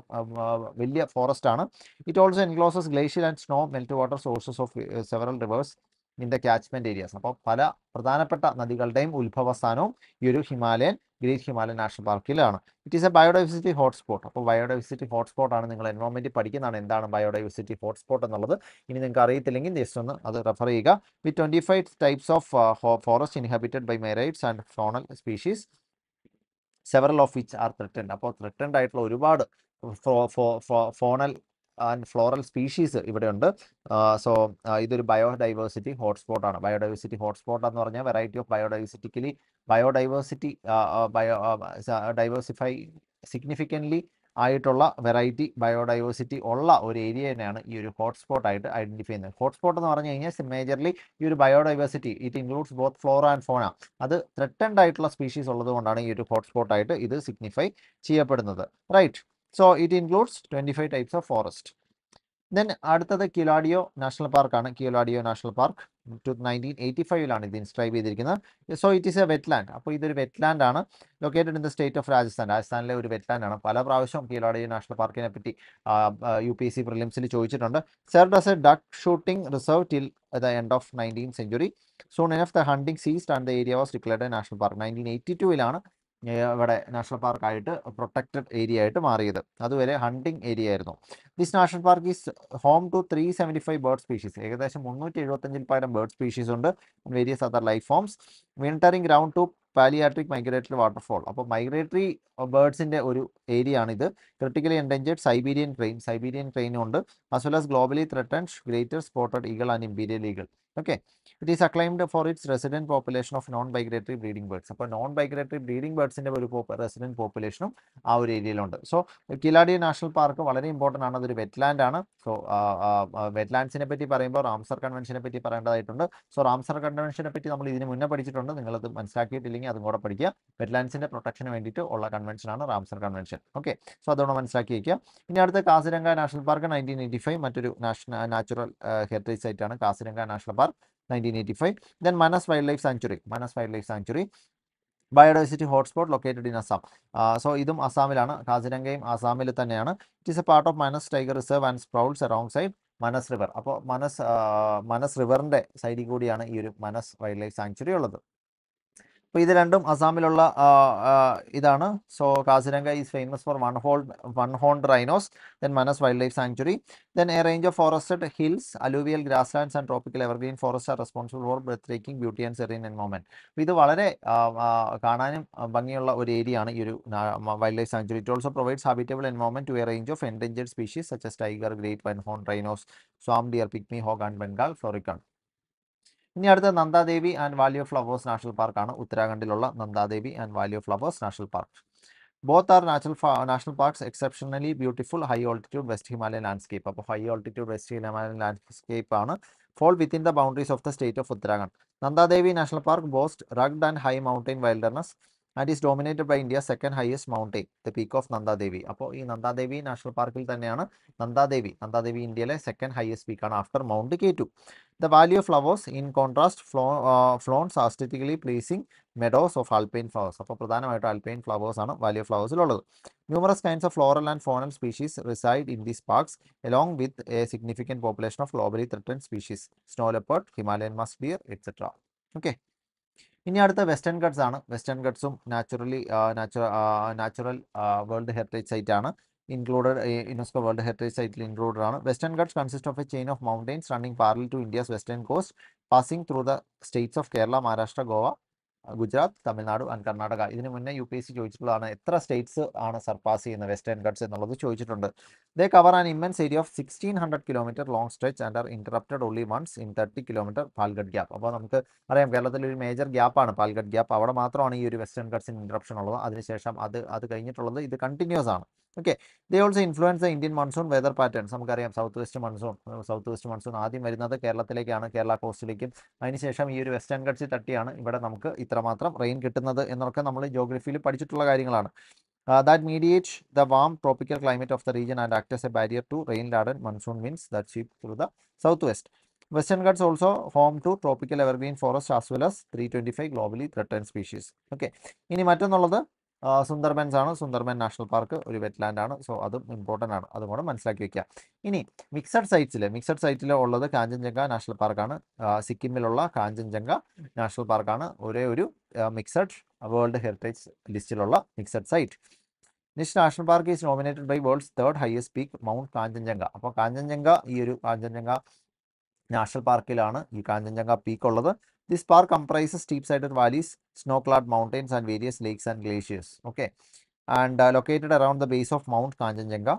വലിയ forest ആണ് it also encloses glacier and snow melt water sources of several rivers ഇതിൻ്റെ catchment areas അപ്പോൾ പല പ്രധാനപ്പെട്ട നദികളുടെയും ഉത്ഭവസ്ഥാനവും ഈ ഒരു ഹിമാലയൻ ഗ്രേറ്റ് ഹിമാലയൻ നാഷണൽ പാർക്കിലാണ് it is a biodiversity hotspot അപ്പോൾ ബയോഡൈവേഴ്സിറ്റി ഹോട്ട്സ്പോട്ട് ആണ് നിങ്ങൾ എൻവയോൺമെൻറ്റ് പഠിക്കുന്നതാണ് എന്താണ് ബയോഡൈവേഴ്സിറ്റി ഹോട്ട്സ്പോട്ട് എന്നുള്ളത് ഇനി നിങ്ങൾക്ക് അറിയത്തില്ലെങ്കിൽ ജസ്റ്റ് ഒന്ന് അത് റെഫർ ചെയ്യുക with twenty five types of forest inhabited by merits and faunal species several of which are threatened അപ്പോൾ ത്രിട്ടൻഡ് ആയിട്ടുള്ള ഒരുപാട് faunal uh, and floral species ഇവിടെയുണ്ട് സോ ഇതൊരു ബയോഡൈവേഴ്സിറ്റി ഹോട്ട്സ്പോട്ട് ആണ് ബയോഡൈവേഴ്സിറ്റി ഹോട്ട്സ്പോട്ട് എന്ന് പറഞ്ഞാൽ variety of biodiversitically biodiversity bio diversify significantly ആയിട്ടുള്ള variety biodiversity ഉള്ള ഒരു ഏരിയ തന്നെയാണ് ഈ ഒരു ഹോട്ട്സ്പോട്ട് ആയിട്ട് ഐഡന്റിഫൈ ചെയ്യുന്നത് ഹോട്ട്സ്പോട്ട് എന്ന് പറഞ്ഞു കഴിഞ്ഞാൽ മേജർലി ഈ ഒരു biodiversity it includes both flora and fauna അത് ത്രെറ്റൻഡ് ആയിട്ടുള്ള സ്പീഷീസ് ഉള്ളതുകൊണ്ടാണ് ഈ ഒരു ഹോട്ട്സ്പോട്ട് ആയിട്ട് ഇത് സിഗ്നിഫൈ ചെയ്യപ്പെടുന്നത് right so it includes twenty five types of forest then അടുത്തത് കിലാഡിയോ നാഷണൽ പാർക്കാണ് Keoladeo national park to nineteen eighty ഫൈവിലാണ് ഇത് ഇൻസ്ക്രൈബ് ചെയ്തിരിക്കുന്നത് so it is a wetland അപ്പോൾ ഇതൊരു വെറ്റ് ലാൻഡ് ആണ് located in the state of Rajasthan രാജസ്ഥാനിലെ ഒരു വെറ്റ് ലാൻഡ് ആണ് പല പ്രാവശ്യം കീലാടിയ നാഷണൽ പാർക്കിനെ പറ്റി യു പി എസ് സി പ്രിലിംസിൽ ചോദിച്ചിട്ടുണ്ട് served as a duck shooting reserve till the end of nineteen century soon soon of the hunting ceased and the area was declared national park nineteen eighty ടുവിലാണ് ഇവിടെ national പാർക്കായിട്ട് protected area ആയിട്ട് മാറിയത് അതുവരെ hunting area ആയിരുന്നു this national park is home to three seventy five bird species ഏകദേശം മുന്നൂറ്റി എഴുപത്തഞ്ചിൽ പകരം ബേർഡ് സ്പീഷീസ് ഉണ്ട് various other life forms wintering ground to palearctic migratory waterfowl അപ്പോൾ മൈഗ്രേറ്ററി ബേർഡ്സിൻ്റെ ഒരു ഏരിയ ആണിത് critically endangered Siberian crane Siberian ട്രെയിനും ഉണ്ട് as well as globally threatened greater spotted eagle and imperial eagle okay it is acclaimed for its resident population of non migratory breeding birds. അപ്പോൾ non migratory breeding ബേർഡ്സിൻ്റെ ഒരു resident പോപ്പുലേഷനും ആ ഒരു ഏരിയയിലുണ്ട് so Keoladeo national park വളരെ important ആണ് അതൊരു വെറ്റ്ലാൻഡ് ആണ് സോ വെറ്റ്ലാൻഡ്സിനെ പറ്റി പറയുമ്പോൾ റാംസർ കൺവെൻഷനെ പറ്റി പറയേണ്ടതായിട്ടുണ്ട് സോ റാംസർ കൺവെൻഷനെ പറ്റി നമ്മൾ ഇതിന് മുന്നേ പഠിച്ചിട്ടുണ്ട് നിങ്ങളത് മനസ്സിലാക്കിയിട്ടില്ലെങ്കിൽ അതും കൂടെ പഠിക്കുക വെറ്റ്ലാൻഡ്സിൻ്റെ പ്രൊട്ടക്ഷന് വേണ്ടിയിട്ട് ഉള്ള കൺവെൻഷനാണ് റാംസർ കൺവെൻഷൻ ഓക്കെ സോ അതുകൊണ്ട് മനസ്സിലാക്കി വയ്ക്കുക ഇനി അടുത്ത Kaziranga national park nineteen eighty five മറ്റൊരു നാഷണൽ നാച്ചുറൽ ഹെറിറ്റേജ് സൈറ്റാണ് Kaziranga national park Park 1985. Then Manas Wildlife Sanctuary, Manas Wildlife Sanctuary. Biodiversity hotspot located in Assam so ഇതും അസാമിലാണ് കാസിരംഗയും അസാമിൽ തന്നെയാണ് it is a part of Manas tiger reserve and sprawls alongside Manas river അപ്പോൾ മനസ് മനസ് റിവറിൻ്റെ സൈഡിൽ കൂടിയാണ് ഈ ഒരു മനസ് വൈൽഡ് ലൈഫ് സാങ്ച്വറി ഉള്ളത് അപ്പൊ ഇത് രണ്ടും അസാമിലുള്ള ഇതാണ് so Kaziranga is famous for one whole one horn rhinos then Manas wild life sanctuary then a range of forested hills alluvial grasslands and tropical evergreen forest are responsible for breath breaking beauty and serene environment അപ്പോൾ ഇത് വളരെ കാണാനും ഭംഗിയുള്ള ഒരു area ആണ് ഈ ഒരു wild life sanctuary it also provides habitable environment to a range of endangered species such as tiger great one horn rhinos swamp deer pygmy hog and Bengal florican ഇനി അടുത്ത Nanda Devi and valley of flowers national park ആണ് ഉത്തരാഖണ്ഡിലുള്ള Nanda Devi and valley of flowers national park both are natural national parks exceptionally beautiful high altitude west Himalayan landscape അപ്പോൾ high altitude west Himalayan landscape ആണ് fall within the boundaries of the state of Uttarakhand Nanda Devi national park boast rugged and high mountain wilderness and is dominated by India second highest mountain the peak of Nanda Devi അപ്പോൾ ഈ Nanda Devi national പാർക്കിൽ തന്നെയാണ് നന്ദാദേവി നന്ദാദേവി ഇന്ത്യയിലെ second highest പീക്കാണ് after mount K two the valley of flowers in contrast flow flaunts aesthetically pleasing meadows of alpine flowers അപ്പോൾ പ്രധാനമായിട്ടും alpine flowers ആണ് valley of ഫ്ലവേഴ്സിലുള്ളത് numerous kinds of floral and faunal species reside in these parks along with a significant population of globally threatened species snow leopard Himalayan musk bear etcetera okay ഇനി അടുത്ത Western Ghats ആണ് Western ഗട്ട്സും naturally natural world heritage site ആണ് included UNESCO world heritage സൈറ്റിൽ included ആണ് Western Ghats consist of a chain of mountains running parallel to India's western coast passing through the states of Kerala Maharashtra Goa Gujarat Tamil Nadu and Karnataka ഇതിനു മുന്നേ U P S C ചോദിച്ചിട്ടുള്ളതാണ് എത്ര states ആണ് surpass ചെയ്യുന്നത് Western Ghats എന്നുള്ളത് ചോദിച്ചിട്ടുണ്ട് they cover an immense area of sixteen hundred kilometre long stretch and are interrupted only once in thirty kilometre Palghat gap അപ്പോൾ നമുക്ക് അറിയാം കേരളത്തിൽ ഒരു മേജർ ഗ്യാപ്പാണ് പാൽഗഡ് ഗ്യാപ്പ് അവിടെ മാത്രമാണ് ഈ ഒരു വെസ്റ്റേൺ ഗട്ട്സിന് ഇന്ററപ്ഷൻ ഉള്ളത് അതിനുശേഷം അത് അത് കഴിഞ്ഞിട്ടുള്ളത് ഇത് കണ്ടിന്യൂസ് ആണ് okay they also influence Indian monsoon weather pattern നമുക്കറിയാം south west monsoon south west monsoon ആദ്യം വരുന്നത് കേരളത്തിലേക്കാണ് കേരള കോസ്റ്റിലേക്കും അതിനുശേഷം ഈ ഒരു വെസ്റ്റേൺ ഗഡ്സി തട്ടിയാണ് ഇവിടെ നമുക്ക് ഇത്രമാത്രം റെയിൻ കിട്ടുന്നത് എന്നൊക്കെ നമ്മൾ ജോഗ്രഫിയിൽ പഠിച്ചിട്ടുള്ള കാര്യങ്ങളാണ് that mediate the warm tropical climate of the region and act as a barrier to rain laden monsoon means the cheap through the south west Western Ghats also home to tropical evergreen forest as well as three twenty five globally threatened species okay ഇനി മറ്റൊന്നുള്ളത് സുന്ദർബൻസ് ആണ് Sundarban national park ഒരു wetland ആണ് so അതും important ആണ് അതും കൂടെ മനസ്സിലാക്കി വെക്കുക ഇനി മിക്സഡ് സൈറ്റ്സിൽ മിക്സഡ് സൈറ്റിൽ ഉള്ളത് കാഞ്ചൻജംഗ നാഷണൽ പാർക്കാണ് സിക്കിമിലുള്ള കാഞ്ചൻജംഗ നാഷണൽ പാർക്കാണ് ഒരേ ഒരു മിക്സഡ് വേൾഡ് ഹെറിറ്റേജ് ലിസ്റ്റിലുള്ള മിക്സഡ് സൈറ്റ് നിഷ് national park is nominated by world's third highest peak mount Kanchenjunga അപ്പോൾ കാഞ്ചൻജംഗ ഈ ഒരു കാഞ്ചൻജംഗ നാഷണൽ പാർക്കിലാണ് ഈ കാഞ്ചൻജംഗ പീക്ക് ഉള്ളത് This park comprises steep-sided valleys, snow-clad mountains and various lakes and glaciers. Okay. And uh, located around the base of Mount Kanchenjunga.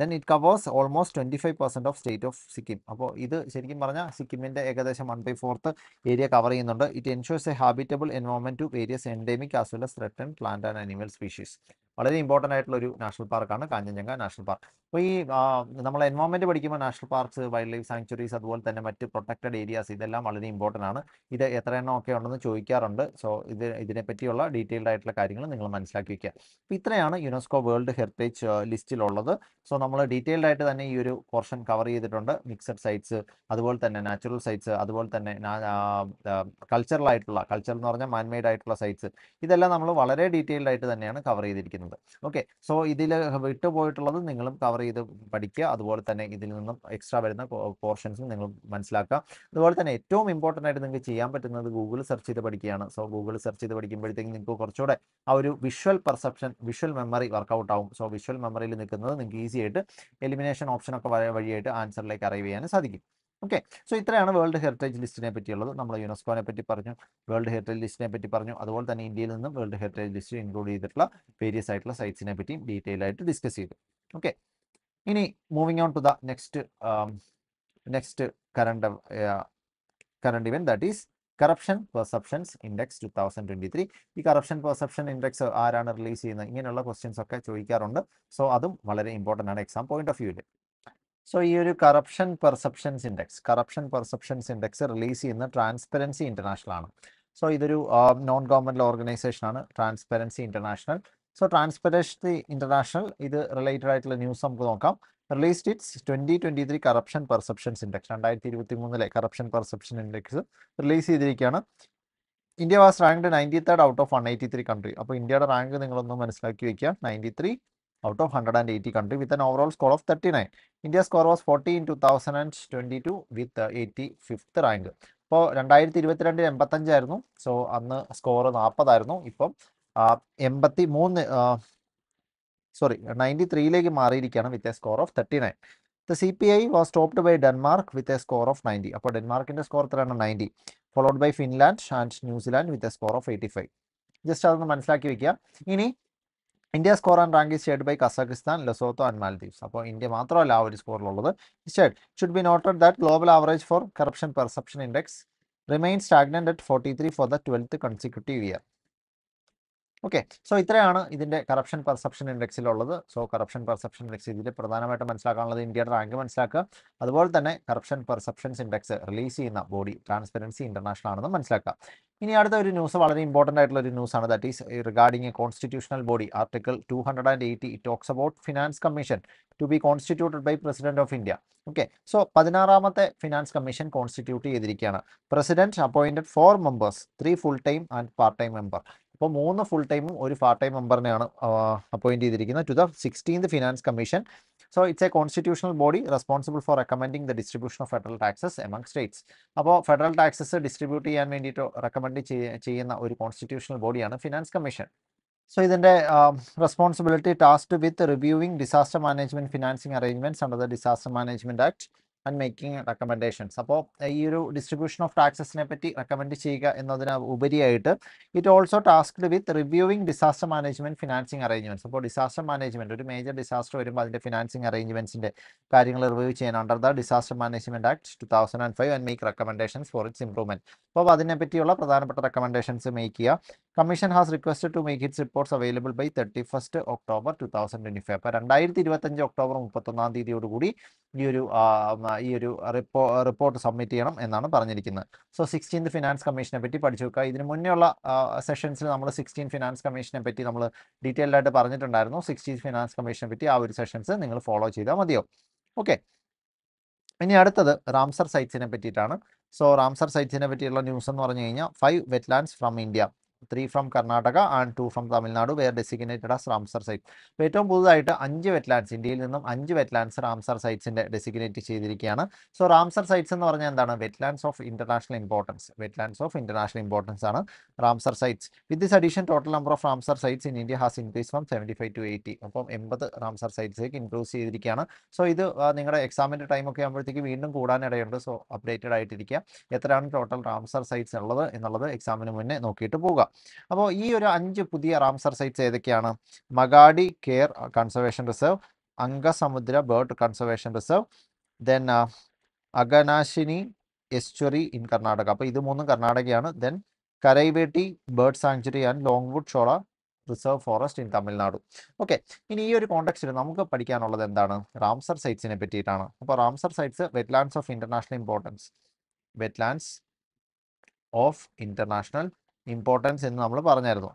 Then it covers almost twenty five percent of state of Sikkim അപ്പോൾ ഇത് ശരിക്കും പറഞ്ഞാൽ സിക്കിമിൻ്റെ ഏകദേശം one by fourth area cover ചെയ്യുന്നുണ്ട് it ensures a habitable environment to various endemic as well as threatened plant and animal species വളരെ important ആയിട്ടുള്ള ഒരു നാഷണൽ പാർക്കാണ് കാഞ്ചൻജംഗ നാഷണൽ പാർക്ക് അപ്പോൾ ഈ നമ്മൾ എൻവയോൺമെൻറ്റ് പഠിക്കുമ്പോൾ national parks wild life sanctuaries അതുപോലെ തന്നെ മറ്റ് പ്രൊട്ടക്റ്റഡ് ഏരിയാസ് ഇതെല്ലാം വളരെ ഇമ്പോർട്ടൻ്റ് ആണ് ഇത് എത്ര എണ്ണം ഒക്കെ ഉണ്ടെന്ന് ചോദിക്കാറുണ്ട് സോ ഇത് ഇതിനെപ്പറ്റിയുള്ള ഡീറ്റെയിൽഡ് ആയിട്ടുള്ള കാര്യങ്ങൾ നിങ്ങൾ മനസ്സിലാക്കി വയ്ക്കുക അപ്പോൾ ഇത്രയാണ് യുനെസ്കോ വേൾഡ് ഹെറിറ്റേജ് ലിസ്റ്റിലുള്ളത് സോ നമ്മൾ ഡീറ്റെയിൽഡ് ആയിട്ട് തന്നെ ഈ ഒരു പോർഷൻ കവർ ചെയ്തിട്ടുണ്ട് മിക്സഡ് സൈറ്റ്സ് അതുപോലെ തന്നെ നാച്ചുറൽ സൈറ്റ്സ് അതുപോലെ തന്നെ കൾച്ചറൽ ആയിട്ടുള്ള കൾച്ചർ എന്ന് പറഞ്ഞാൽ മാൻമെയ്ഡ് ആയിട്ടുള്ള സൈറ്റ്സ് ഇതെല്ലാം നമ്മൾ വളരെ ഡീറ്റെയിൽഡ് ആയിട്ട് തന്നെയാണ് കവർ ചെയ്തിരിക്കുന്നത് പറയുന്നത് ഓക്കെ സോ ഇതിൽ വിട്ടുപോയിട്ടുള്ളത് നിങ്ങളും കവർ ചെയ്ത് പഠിക്കുക അതുപോലെ തന്നെ ഇതിൽ നിന്നും എക്സ്ട്രാ വരുന്ന പോർഷൻസും നിങ്ങൾ മനസ്സിലാക്കുക അതുപോലെ തന്നെ ഏറ്റവും ഇമ്പോർട്ടൻ്റ് ആയിട്ട് നിങ്ങൾക്ക് ചെയ്യാൻ പറ്റുന്നത് ഗൂഗിൾ സെർച്ച് ചെയ്ത് പഠിക്കുകയാണ് സോ ഗൂഗിൾ സെർച്ച് ചെയ്ത് പഠിക്കുമ്പോഴത്തേക്കും നിങ്ങൾക്ക് കുറച്ചുകൂടെ ആ ഒരു visual perception visual memory work out ആവും സോ വിഷ്വൽ മെമ്മറിയിൽ നിൽക്കുന്നത് നിങ്ങൾക്ക് ഈസി ആയിട്ട് എലിമിനേഷൻ ഓപ്ഷനൊക്കെ വഴിയായിട്ട് ആൻസറിലേക്ക് അറൈവ് ചെയ്യാൻ സാധിക്കും ഓക്കെ സോ ഇത്രയാണ് വേൾഡ് ഹെറിറ്റേജ് ലിസ്റ്റിനെ പറ്റിയുള്ളത് നമ്മൾ യുനെസ്കോനെ പറ്റി പറഞ്ഞു വേൾഡ് ഹെറിറ്റേജ് ലിസ്റ്റിനെ പറ്റി പറഞ്ഞു അതുപോലെ തന്നെ ഇന്ത്യയിൽ നിന്നും വേൾഡ് ഹെറിറ്റേജ് ലിസ്റ്റ് ഇൻക്ലൂഡ് ചെയ്തിട്ടുള്ള വേരിയസ് ആയിട്ടുള്ള സൈറ്റ്സിനെ പറ്റിയും ഡീറ്റെയിൽ ആയിട്ട് ഡിസ്കസ് ചെയ്തു ഓക്കെ ഇനി moving on to the next next current current event that is corruption perceptions index two thousand twenty three ഈ കറപ്ഷൻ പെർസെപ്ഷൻ ഇൻഡെക്സ് ആരാണ് റിലീസ് ചെയ്യുന്നത് ഇങ്ങനെയുള്ള ക്വസ്റ്റ്യൻസ് ഒക്കെ ചോദിക്കാറുണ്ട് സോ അതും വളരെ ഇമ്പോർട്ടൻ്റ് ആണ് എക്സാം പോയിന്റ് ഓഫ് വ്യൂവിൽ സോ ഈ ഒരു corruption perceptions index corruption perceptions index release ചെയ്യുന്ന ട്രാൻസ്പെറൻസി ഇന്റർനാഷണൽ ആണ് സോ ഇതൊരു നോൺ ഗവൺമെന്റ് ഓർഗനൈസേഷൻ ആണ് Transparency International so Transparency International ഇത് റിലേറ്റഡ് ആയിട്ടുള്ള ന്യൂസ് നമുക്ക് നോക്കാം released its twenty twenty three corruption perceptions index രണ്ടായിരത്തി ഇരുപത്തി മൂന്നിലെ കറപ്ഷൻ പെർസെപ്ഷൻ ഇൻഡെക്സ് റിലീസ് ചെയ്തിരിക്കുകയാണ് India was rank ninety third out of one eighty three country അപ്പോൾ ഇന്ത്യയുടെ റാങ്ക് നിങ്ങളൊന്ന് മനസ്സിലാക്കി വയ്ക്കുക ninety three out of hundred and eighty country with out of 180 country with an overall score of 39. Two thousand and 40 two with eighty fifth rank ഇപ്പോൾ രണ്ടായിരത്തി ഇരുപത്തിരണ്ടിൽ എൺപത്തഞ്ചായിരുന്നു so അന്ന് score നാൽപ്പതായിരുന്നു ഇപ്പം എൺപത്തി മൂന്ന് സോറി നയൻറ്റി ത്രീയിലേക്ക് മാറിയിരിക്കുകയാണ് with a score of thirty nine the C P I was stopped by Denmark with a score of ninety അപ്പോൾ ഡെൻമാർക്കിൻ്റെ സ്കോർ എത്രയാണ് ninety followed by Finland and New Zealand with a score of eighty five just അതൊന്ന് മനസ്സിലാക്കി വെക്കുക ഇനി India score and rank is shared by Kazakhstan Lesotho and Maldives അപ്പോൾ India മാത്രമല്ല ആ ഒരു സ്കോറിലുള്ളത് shared should be noted that global average for corruption perception index remain stagnant at forty three for the twelfth consecutive year okay so ഇത്രയാണ് ഇതിൻ്റെ corruption perception ഇൻഡെക്സിലുള്ളത് so corruption perception index ഇതിൽ പ്രധാനമായിട്ട് മനസ്സിലാക്കാനുള്ളത് ഇന്ത്യയുടെ റാങ്ക് മനസ്സിലാക്കുക അതുപോലെ തന്നെ കറപ്ഷൻ പെർസെപ്ഷൻസ് ഇൻഡെക്സ് റിലീസ് ചെയ്യുന്ന ബോഡി ട്രാൻസ്പെറൻസി ഇന്റർനാഷണൽ ആണെന്ന് മനസ്സിലാക്കുക ഇനി അടുത്ത ഒരു ന്യൂസ് വളരെ ഇമ്പോർട്ടൻ്റ് ആയിട്ടുള്ള ഒരു ന്യൂസ് ആണ് that is regarding a constitutional body article two hundred and eighty it talks about finance commission to be constituted by president of India okay so പതിനാറാമത്തെ ഫിനാൻസ് കമ്മീഷൻ കോൺസ്റ്റിറ്റ്യൂട്ട് ചെയ്തിരിക്കുകയാണ് president appointed four members three full time and part time member ഇപ്പോൾ മൂന്ന് full ടൈമും ഒരു part time മെമ്പറിനെയാണ് appoint ചെയ്തിരിക്കുന്നത് to the sixteen finance commission so it's a constitutional body responsible for recommending the distribution of federal taxes among states അപ്പോൾ federal taxes distribute ചെയ്യാൻ വേണ്ടിയിട്ട് recommend ചെയ്യുന്ന ഒരു കോൺസ്റ്റിറ്റ്യൂഷണൽ ബോഡിയാണ് ഫിനാൻസ് കമ്മീഷൻ സോ ഇതിൻ്റെ responsibility task with reviewing disaster management financing arrangements under the disaster management act and making recommendations അപ്പോൾ ഈ ഒരു ഡിസ്ട്രിബ്യൂഷൻ ഓഫ് ടാക്സസിനെ പറ്റി റെക്കമെൻഡ് ചെയ്യുക എന്നതിന് ഉപരിയായിട്ട് it also tasked with reviewing disaster management financing arrangements അപ്പോൾ disaster management ഒരു മേജർ ഡിസാസ്റ്റർ വരുമ്പോൾ അതിന്റെ ഫിനാൻസിങ് അറേഞ്ച്മെന്റ്സിന്റെ കാര്യങ്ങൾ റിവ്യൂ ചെയ്യാൻ under the disaster management act two thousand and five and make recommendations for its improvement അപ്പോൾ അതിനെപ്പറ്റിയുള്ള പ്രധാനപ്പെട്ട റെക്കമെൻഡേഷൻസ് മേക്ക് ചെയ്യുക commission has requested to make its reports available by thirty first October two thousand twenty five അപ്പോൾ രണ്ടായിരത്തി ഇരുപത്തഞ്ച് October മുപ്പത്തൊന്നാം തീയതിയോടുകൂടി ഈ ഒരു ഈ ഒരു റിപ്പോ റിപ്പോർട്ട് സബ്മിറ്റ് ചെയ്യണം എന്നാണ് പറഞ്ഞിരിക്കുന്നത് സോ സിക്സ്റ്റീൻത് ഫിനാൻസ് കമ്മീഷനെ പറ്റി പഠിച്ചു നോക്കുക ഇതിന് മുന്നേ ഉള്ള സെഷൻസിൽ നമ്മൾ സിക്സ്റ്റീൻ ഫിനാൻസ് കമ്മീഷനെ പറ്റി നമ്മൾ ഡീറ്റെയിൽഡ് ആയിട്ട് പറഞ്ഞിട്ടുണ്ടായിരുന്നു സിക്സ്റ്റീൻ ഫിനാൻസ് കമ്മീഷനെ പറ്റി ആ ഒരു സെഷൻസ് നിങ്ങൾ ഫോളോ ചെയ്താൽ മതിയോ ഓക്കെ ഇനി അടുത്തത് റാംസർ സൈറ്റ്സിനെ പറ്റിയിട്ടാണ് സോ റാംസർ സൈറ്റ്സിനെ പറ്റിയുള്ള ന്യൂസ് എന്ന് പറഞ്ഞു കഴിഞ്ഞാൽ five wetlands from India three from Karnataka and two from Tamil Nadu were designated as Ramsar site അപ്പോൾ ഏറ്റവും പുതുതായിട്ട് അഞ്ച് വെറ്റ്ലാൻഡ്സ് ഇന്ത്യയിൽ നിന്നും അഞ്ച് വെറ്റ്ലാൻഡ്സ് റാംസർ സൈറ്റ്സിൻ്റെ ഡെസിഗ്നേറ്റ് ചെയ്തിരിക്കുകയാണ് സോ റാംസർ സൈറ്റ്സ് എന്ന് പറഞ്ഞാൽ എന്താണ് wetlands of international importance wetlands of international importance ആണ് Ramsar sites with this addition total number of Ramsar sites in India has increase from seventy five to eighty അപ്പം എൺപത് Ramsar സൈറ്റ്സിലേക്ക് ഇൻക്രൂസ് ചെയ്തിരിക്കുകയാണ് so ഇത് നിങ്ങളുടെ എക്സാമിൻ്റെ ടൈമൊക്കെ ആകുമ്പോഴത്തേക്ക് വീണ്ടും കൂടാനിടയുണ്ട് സോ അപ്ഡേറ്റഡ് ആയിട്ടിരിക്കുക എത്രയാണ് ടോട്ടൽ റാംസർ സൈറ്റ്സ് ഉള്ളത് എന്നുള്ളത് എക്സാമിന് മുന്നേ നോക്കിയിട്ട് പോകുക അപ്പോൾ ഈ ഒരു അഞ്ച് പുതിയ റാംസർ സൈറ്റ്സ് ഏതൊക്കെയാണ് Magadi Kere conservation reserve Ankasamudra bird conservation reserve then Aghanashini estuary in Karnataka അപ്പോൾ ഇത് മൂന്നും കർണാടകയാണ് then Karaivetti bird sanctuary and Longwood Shola reserve forest in Tamil Nadu okay ഇനി ഈ ഒരു കോണ്ടക്സ്റ്റിൽ നമുക്ക് പഠിക്കാനുള്ളത് എന്താണ് റാംസർ സൈറ്റ്സിനെ പറ്റിയിട്ടാണ് അപ്പോൾ Ramsar sites wetlands of international importance wetlands of international importance എന്ന് നമ്മൾ പറഞ്ഞായിരുന്നു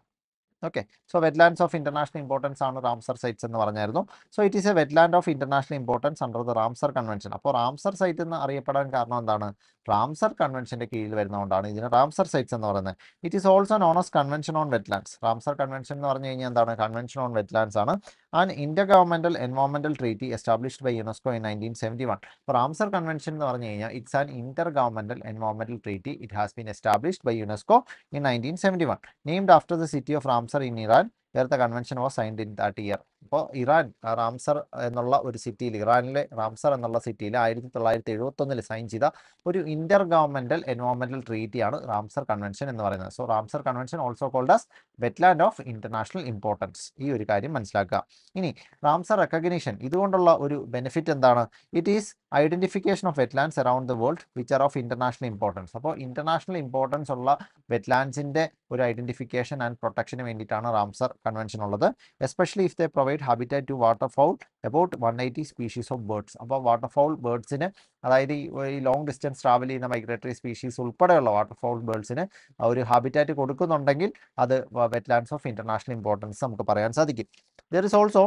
okay so wetlands of international importance ആണ് റാംസർ സൈറ്റ്സ് എന്ന് പറഞ്ഞായിരുന്നു so it is a wetland of international importance under the Ramsar convention അപ്പോൾ റാംസർ സൈറ്റ് എന്ന് അറിയപ്പെടാൻ കാരണം എന്താണ് റാംസർ കൺവെൻഷന്റെ കീഴിൽ വരുന്നതുകൊണ്ടാണ് ഇതിന് റാംസർ സൈറ്റ്സ് എന്ന് പറയുന്നത് it is also known as convention on wetlands Ramsar convention എന്ന് പറഞ്ഞു കഴിഞ്ഞാൽ എന്താണ് കൺവെൻഷൻ ഓൺ വെറ്റ്ലാൻഡ്സ് ആണ് ആൻ ഗവൺമെന്റൽ എൻവോൺമെന്റൽ treaty established by UNESCO in nineteen seventy one Ramsar convention എന്ന് പറഞ്ഞു കഴിഞ്ഞാൽ ഇറ്റ്സ് ആൻ ഇന്റർ ഗവൺമെന്റൽ എൻവോൺമെന്റൽ treaty it has been established by UNESCO in nineteen seventy one named after the city of Ramsar in Iran where the convention was signed in that year അപ്പോൾ Iran Ramsar എന്നുള്ള ഒരു സിറ്റിയിൽ ഇറാനിലെ Ramsar എന്നുള്ള സിറ്റിയിൽ ആയിരത്തി തൊള്ളായിരത്തി എഴുപത്തൊന്നിൽ സൈൻ ചെയ്ത ഒരു ഇന്റർ ഗവൺമെന്റൽ എൻവയോൺമെന്റൽ ട്രീറ്റിയാണ് റാംസർ കൺവെൻഷൻ എന്ന് പറയുന്നത് so Ramsar convention also called as wetland of international importance ഈ ഒരു കാര്യം മനസ്സിലാക്കുക ഇനി റാംസർ റെക്കഗ്നീഷൻ ഇതുകൊണ്ടുള്ള ഒരു ബെനിഫിറ്റ് എന്താണ് it is identification of wetlands around the world which are of international importance അപ്പോൾ ഇന്റർനാഷണൽ ഇമ്പോർട്ടൻസ് ഉള്ള വെറ്റ്ലാൻഡ്സിന്റെ ഒരു ഐഡന്റിഫിക്കേഷൻ ആൻഡ് പ്രൊട്ടക്ഷന് വേണ്ടിയിട്ടാണ് റാംസർ കൺവെൻഷൻ ഉള്ളത് especially if the provide provide habitat to waterfowl about one eighty species of birds അപ്പോൾ waterfowl ബേർഡ്സിന് അതായത് ഈ ലോങ് ഡിസ്റ്റൻസ് ട്രാവൽ ചെയ്യുന്ന മൈഗ്രേറ്ററി സ്പീഷീസ് ഉൾപ്പെടെയുള്ള വാട്ടർ ഫൗൾ ബേർഡ്സിന് ഒരു ഹാബിറ്റാറ്റ് കൊടുക്കുന്നുണ്ടെങ്കിൽ അത് വെറ്റ്ലാൻഡ്സ് ഓഫ് ഇൻ്റർനാഷണൽ ഇമ്പോർട്ടൻസ് നമുക്ക് പറയാൻ സാധിക്കും there is also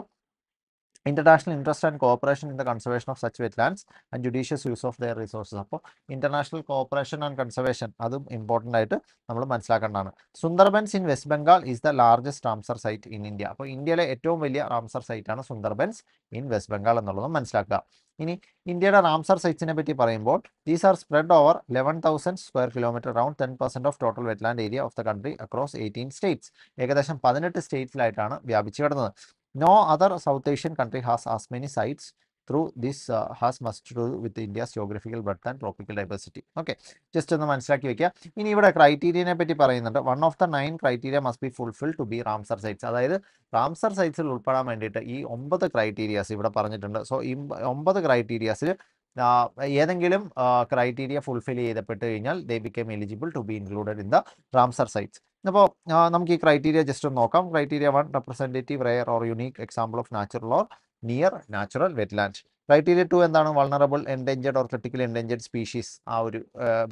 international interest and cooperation in the conservation of such wetlands and judicious use of their resources അപ്പോൾ international cooperation and conservation അതും important ആയിട്ട് നമ്മൾ മനസ്സിലാക്കേണ്ടതാണ് Sundarbans in West Bengal is the largest Ramsar site in India അപ്പോൾ ഇന്ത്യയിലെ ഏറ്റവും വലിയ Ramsar സൈറ്റാണ് സുന്ദർബൻസ് ഇൻ വെസ്റ്റ് ബംഗാൾ എന്നുള്ളത് മനസ്സിലാക്കുക ഇനി ഇന്ത്യയുടെ റാംസർ സൈറ്റ്സിനെ പറ്റി പറയുമ്പോൾ these are spread over eleven thousand square kilometre around ten percent of total wetland area of the country across eighteen states ഏകദേശം പതിനെട്ട് സ്റ്റേറ്റ്സിലായിട്ടാണ് വ്യാപിച്ചു കിടന്നത് No other South Asian country has as many sites through this uh, has much to do with India's geographical breadth and tropical diversity. Okay, just ഒന്ന് മനസ്സിലാക്കി വെക്കുക ഇനി ഇവിടെ ക്രൈറ്റീരിയനെ പറ്റി പറയുന്നുണ്ട് one of the nine criteria must be fulfil to be Ramsar sites അതായത് Ramsar സൈറ്റ്സിൽ ഉൾപ്പെടാൻ വേണ്ടിയിട്ട് ഈ ഒമ്പത് ക്രൈറ്റീരിയാസ് ഇവിടെ പറഞ്ഞിട്ടുണ്ട് സോ ഈ ഒമ്പത് ക്രൈറ്റീരിയാസിൽ ഏതെങ്കിലും ക്രൈറ്റീരിയ ഫുൾഫിൽ ചെയ്തപ്പെട്ട് കഴിഞ്ഞാൽ they became eligible to be included in the Ramsar sites അപ്പോൾ നമുക്ക് ഈ ക്രൈറ്റീരിയ ജസ്റ്റ് ഒന്ന് നോക്കാം criteria one representative rare or unique example of natural or near natural wetland criteria two എന്താണ് vulnerable endangered or critical endangered species ആ ഒരു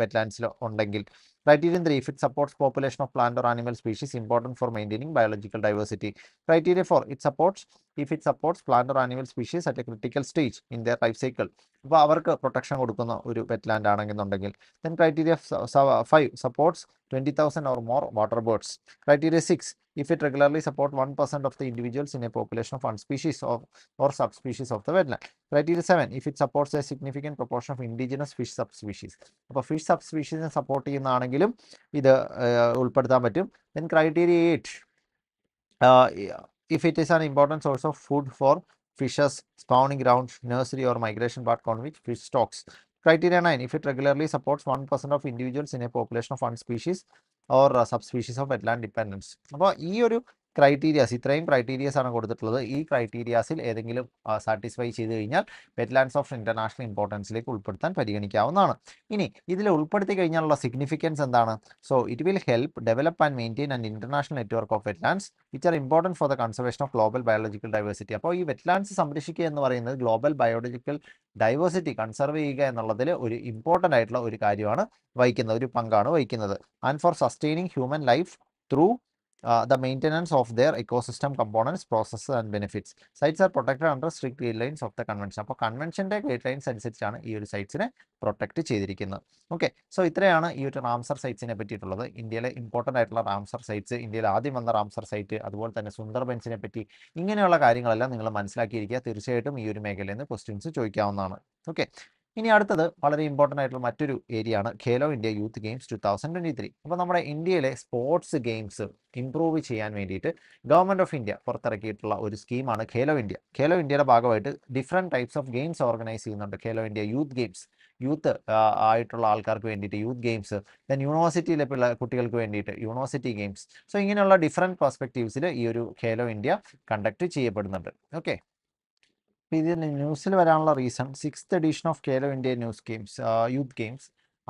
വെറ്റ്ലാൻഡ്സിൽ ഉണ്ടെങ്കിൽ Criterion 3. If it supports population of plant or animal species important for maintaining biological diversity. Criteria 4. It supports if it supports plant or animal species at a critical stage in their life cycle. അപ്പോൾ അവർക്ക് protection കൊടുക്കുന്ന ഒരു wetland ആണെന്നുണ്ടെങ്കിൽ then criteria five supports twenty thousand or more water birds criteria six if it regularly support 1% of the individuals in a population of one species of, or subspecies of the wetland. Criteria 7. If it supports a significant proportion of indigenous fish subspecies. അപ്പോൾ fish സബ്സ്പീഷീസിനെ support the ഇത് ഉൾപ്പെടുത്താൻ പറ്റും then criteria eight if it is an important source of food for fishes, spawning grounds, nursery or migration part on which fish stocks. Criteria 9, if it regularly supports 1% of individuals in a population of one species or subspecies of wetland dependence അപ്പോൾ ഈ ഒരു criterias ഇത്രയും criterias ആണ് കൊടുത്തിട്ടുള്ളത് ഈ ക്രൈറ്റീരിയാസിൽ ഏതെങ്കിലും satisfy ചെയ്ത് കഴിഞ്ഞാൽ വെറ്റ്ലാൻഡ്സ് ഓഫ് ഇന്റർനാഷണൽ ഇമ്പോർട്ടൻസിലേക്ക് ഉൾപ്പെടുത്താൻ പരിഗണിക്കാവുന്നതാണ് ഇനി ഇതിൽ ഉൾപ്പെടുത്തി കഴിഞ്ഞാലുള്ള സിഗ്നിഫിക്കൻസ് എന്താണ് so it will help develop and maintain and international network of wetlands which are important for the conservation of global biological diversity അപ്പോൾ ഈ വെറ്റ്ലാൻഡ്സ് സംരക്ഷിക്കുക എന്ന് പറയുന്നത് ഗ്ലോബൽ ബയോളജിക്കൽ ഡൈവേഴ്സിറ്റി കൺസർവ് ചെയ്യുക എന്നുള്ളതിൽ ഒരു ഇമ്പോർട്ടൻ്റ് ആയിട്ടുള്ള ഒരു കാര്യമാണ് വഹിക്കുന്നത് ഒരു പങ്കാണ് വഹിക്കുന്നത് and for sustaining human life through Uh, the maintenance of their ecosystem components, processes and benefits. Sites are protected under strict guidelines of the convention. അപ്പോൾ കൺവെൻഷൻ്റെ ഗൈഡ് ലൈൻസ് അനുസരിച്ചാണ് ഈ ഒരു സൈറ്റ്സിനെ പ്രൊട്ടക്റ്റ് ചെയ്തിരിക്കുന്നത് ഓക്കെ സോ ഇത്രയാണ് ഈ ഒരു റാംസർ സൈറ്റ്സിനെ പറ്റിയിട്ടുള്ളത് ഇന്ത്യയിലെ ഇമ്പോർട്ടൻ്റ് ആയിട്ടുള്ള റാംസർ സൈറ്റ്സ് ഇന്ത്യയിൽ ആദ്യം വന്ന റാംസർ സൈറ്റ് അതുപോലെ തന്നെ സുന്ദർബൻസിനെ പറ്റി ഇങ്ങനെയുള്ള കാര്യങ്ങളെല്ലാം നിങ്ങൾ മനസ്സിലാക്കിയിരിക്കുക തീർച്ചയായിട്ടും ഈ ഒരു മേഖലയിൽ നിന്ന് ക്വസ്റ്റ്യൻസ് ചോദിക്കാവുന്നതാണ് ഓക്കെ ഇനി അടുത്തത് വളരെ ഇമ്പോർട്ടൻ്റ് ആയിട്ടുള്ള മറ്റൊരു ഏരിയ ആണ് Khelo India youth games two thousand twenty three അപ്പോൾ നമ്മുടെ ഇന്ത്യയിലെ സ്പോർട്സ് ഗെയിംസ് ഇംപ്രൂവ് ചെയ്യാൻ വേണ്ടിയിട്ട് ഗവൺമെൻറ് ഓഫ് ഇന്ത്യ പുറത്തിറക്കിയിട്ടുള്ള ഒരു സ്കീമാണ് ഖേലോ ഇന്ത്യ ഖേലോ ഇന്ത്യയുടെ ഭാഗമായിട്ട് different types of games organise ചെയ്യുന്നുണ്ട് Khelo India youth games youth ആയിട്ടുള്ള ആൾക്കാർക്ക് വേണ്ടിയിട്ട് യൂത്ത് ഗെയിംസ് ദെൻ യൂണിവേഴ്സിറ്റിയിലെ പിള്ള കുട്ടികൾക്ക് വേണ്ടിയിട്ട് യൂണിവേഴ്സിറ്റി ഗെയിംസ് സോ ഇങ്ങനെയുള്ള ഡിഫറെൻറ്റ് പെർസ്പെക്റ്റീവ്സിൽ ഈ ഒരു ഖേലോ ഇന്ത്യ കണ്ടക്ട് ചെയ്യപ്പെടുന്നുണ്ട് ഓക്കെ ഇതിന് ന്യൂസിൽ വരാനുള്ള reason six edition of Khelo India news games youth games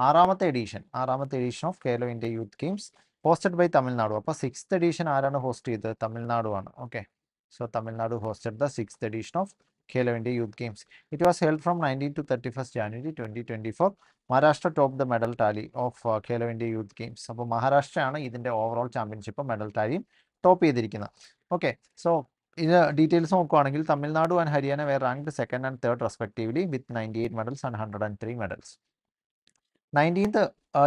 ആറാമത്തെ എഡിഷൻ ആറാമത്തെ edition of Khelo India youth games hosted by Tamil Nadu അപ്പോൾ സിക്സ് എഡിഷൻ ആരാണ് ഹോസ്റ്റ് ചെയ്തത് തമിഴ്നാടുമാണ് okay so Tamil Nadu hosted the six edition of Khelo India youth games it was held from nineteen to thirty first January twenty twenty four Maharashtra top the medal tally of Khelo India youth games അപ്പോൾ മഹാരാഷ്ട്രയാണ് ഇതിൻ്റെ overall championship medal ടാലിയും top ചെയ്തിരിക്കുന്നത് okay so ഇത് details നോക്കുകയാണെങ്കിൽ Tamil Nadu and Haryana were ranked second and third respectively with ninety eight medals and hundred and three medals nineteenth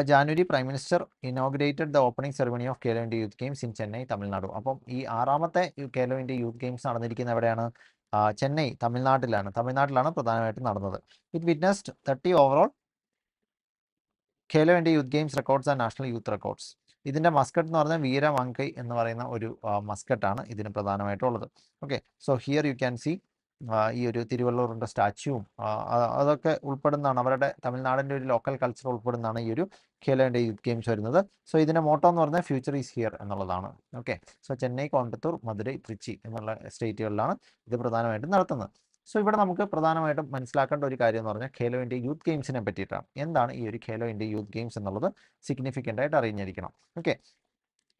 January prime minister inaugurated the opening ceremony of Khelo India youth games in Chennai Tamil Nadu അപ്പം ഈ ആറാമത്തെ Khelo India youth games നടന്നിരിക്കുന്ന എവിടെയാണ് ചെന്നൈ തമിഴ്നാട്ടിലാണ് തമിഴ്നാട്ടിലാണ് പ്രധാനമായിട്ടും നടന്നത് it witnessed thirty overall Khelo India youth games records and national youth records ഇതിൻ്റെ മസ്കറ്റ് എന്ന് പറഞ്ഞാൽ വീരമാങ്കൈ എന്ന് പറയുന്ന ഒരു മസ്കറ്റാണ് ഇതിന് പ്രധാനമായിട്ടുള്ളത് okay so here you can see ഈ ഒരു തിരുവള്ളൂറിൻ്റെ സ്റ്റാച്യൂവും അതൊക്കെ ഉൾപ്പെടുന്നതാണ് അവരുടെ തമിഴ്നാടിൻ്റെ ഒരു ലോക്കൽ കൾച്ചർ ഉൾപ്പെടുന്നതാണ് ഈ ഒരു ഖേലേൻ്റെ യൂത്ത് ഗെയിംസ് വരുന്നത് സോ ഇതിൻ്റെ മോട്ടോ എന്ന് പറഞ്ഞാൽ ഫ്യൂച്ചർ ഈസ് ഹിയർ എന്നുള്ളതാണ് ഓക്കെ സോ ചെന്നൈ കോയമ്പത്തൂർ മധുരൈ ട്രിച്ചി എന്നുള്ള സ്റ്റേറ്റുകളിലാണ് ഇത് പ്രധാനമായിട്ടും നടത്തുന്നത് സോ ഇവിടെ നമുക്ക് പ്രധാനമായിട്ടും മനസ്സിലാക്കേണ്ട ഒരു കാര്യം എന്ന് പറഞ്ഞാൽ ഖേലോ ഇന്ത്യ യൂത്ത് ഗെയിംസിനെ പറ്റിയിട്ടാണ് എന്താണ് ഈ ഒരു ഖേലോ ഇന്ത്യ യൂത്ത് ഗെയിംസ് എന്നുള്ളത് സിഗ്നിഫിക്കൻ്റ് ആയിട്ട് അറിഞ്ഞിരിക്കണം okay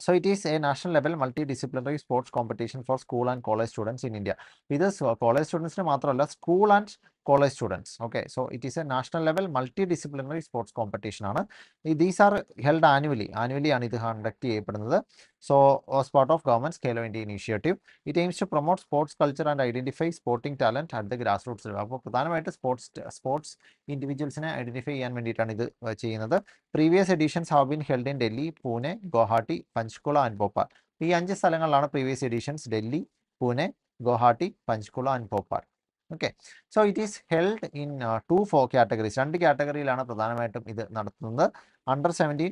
so it is a national level multi disciplinary sports competition for school and college students in India ഇത് കോളേജ് സ്റ്റുഡൻസിന് മാത്രമല്ല school and college students okay so it is a national level multi disciplinary sports competition ആണ് ഈ these are held annually annually ആണ് ഇത് conduct ചെയ്യപ്പെടുന്നത് so was part of government Khelo India initiative it aims to promote sports culture and identify sporting talent at the grass roots level അപ്പോൾ പ്രധാനമായിട്ട് sports sports ഇൻഡിവിജ്വൽസിനെ identify ചെയ്യാൻ വേണ്ടിയിട്ടാണ് ഇത് ചെയ്യുന്നത് previous editions have been held in Delhi Pune Guwahati Panchkula and Bhopal ഈ അഞ്ച് സ്ഥലങ്ങളിലാണ് previous editions Delhi Pune Guwahati Panchkula and Bhopal okay so it is held in two for categories രണ്ട് കാറ്റഗറിയിലാണ് പ്രധാനമായിട്ടും ഇത് നടത്തുന്നത് under seventeen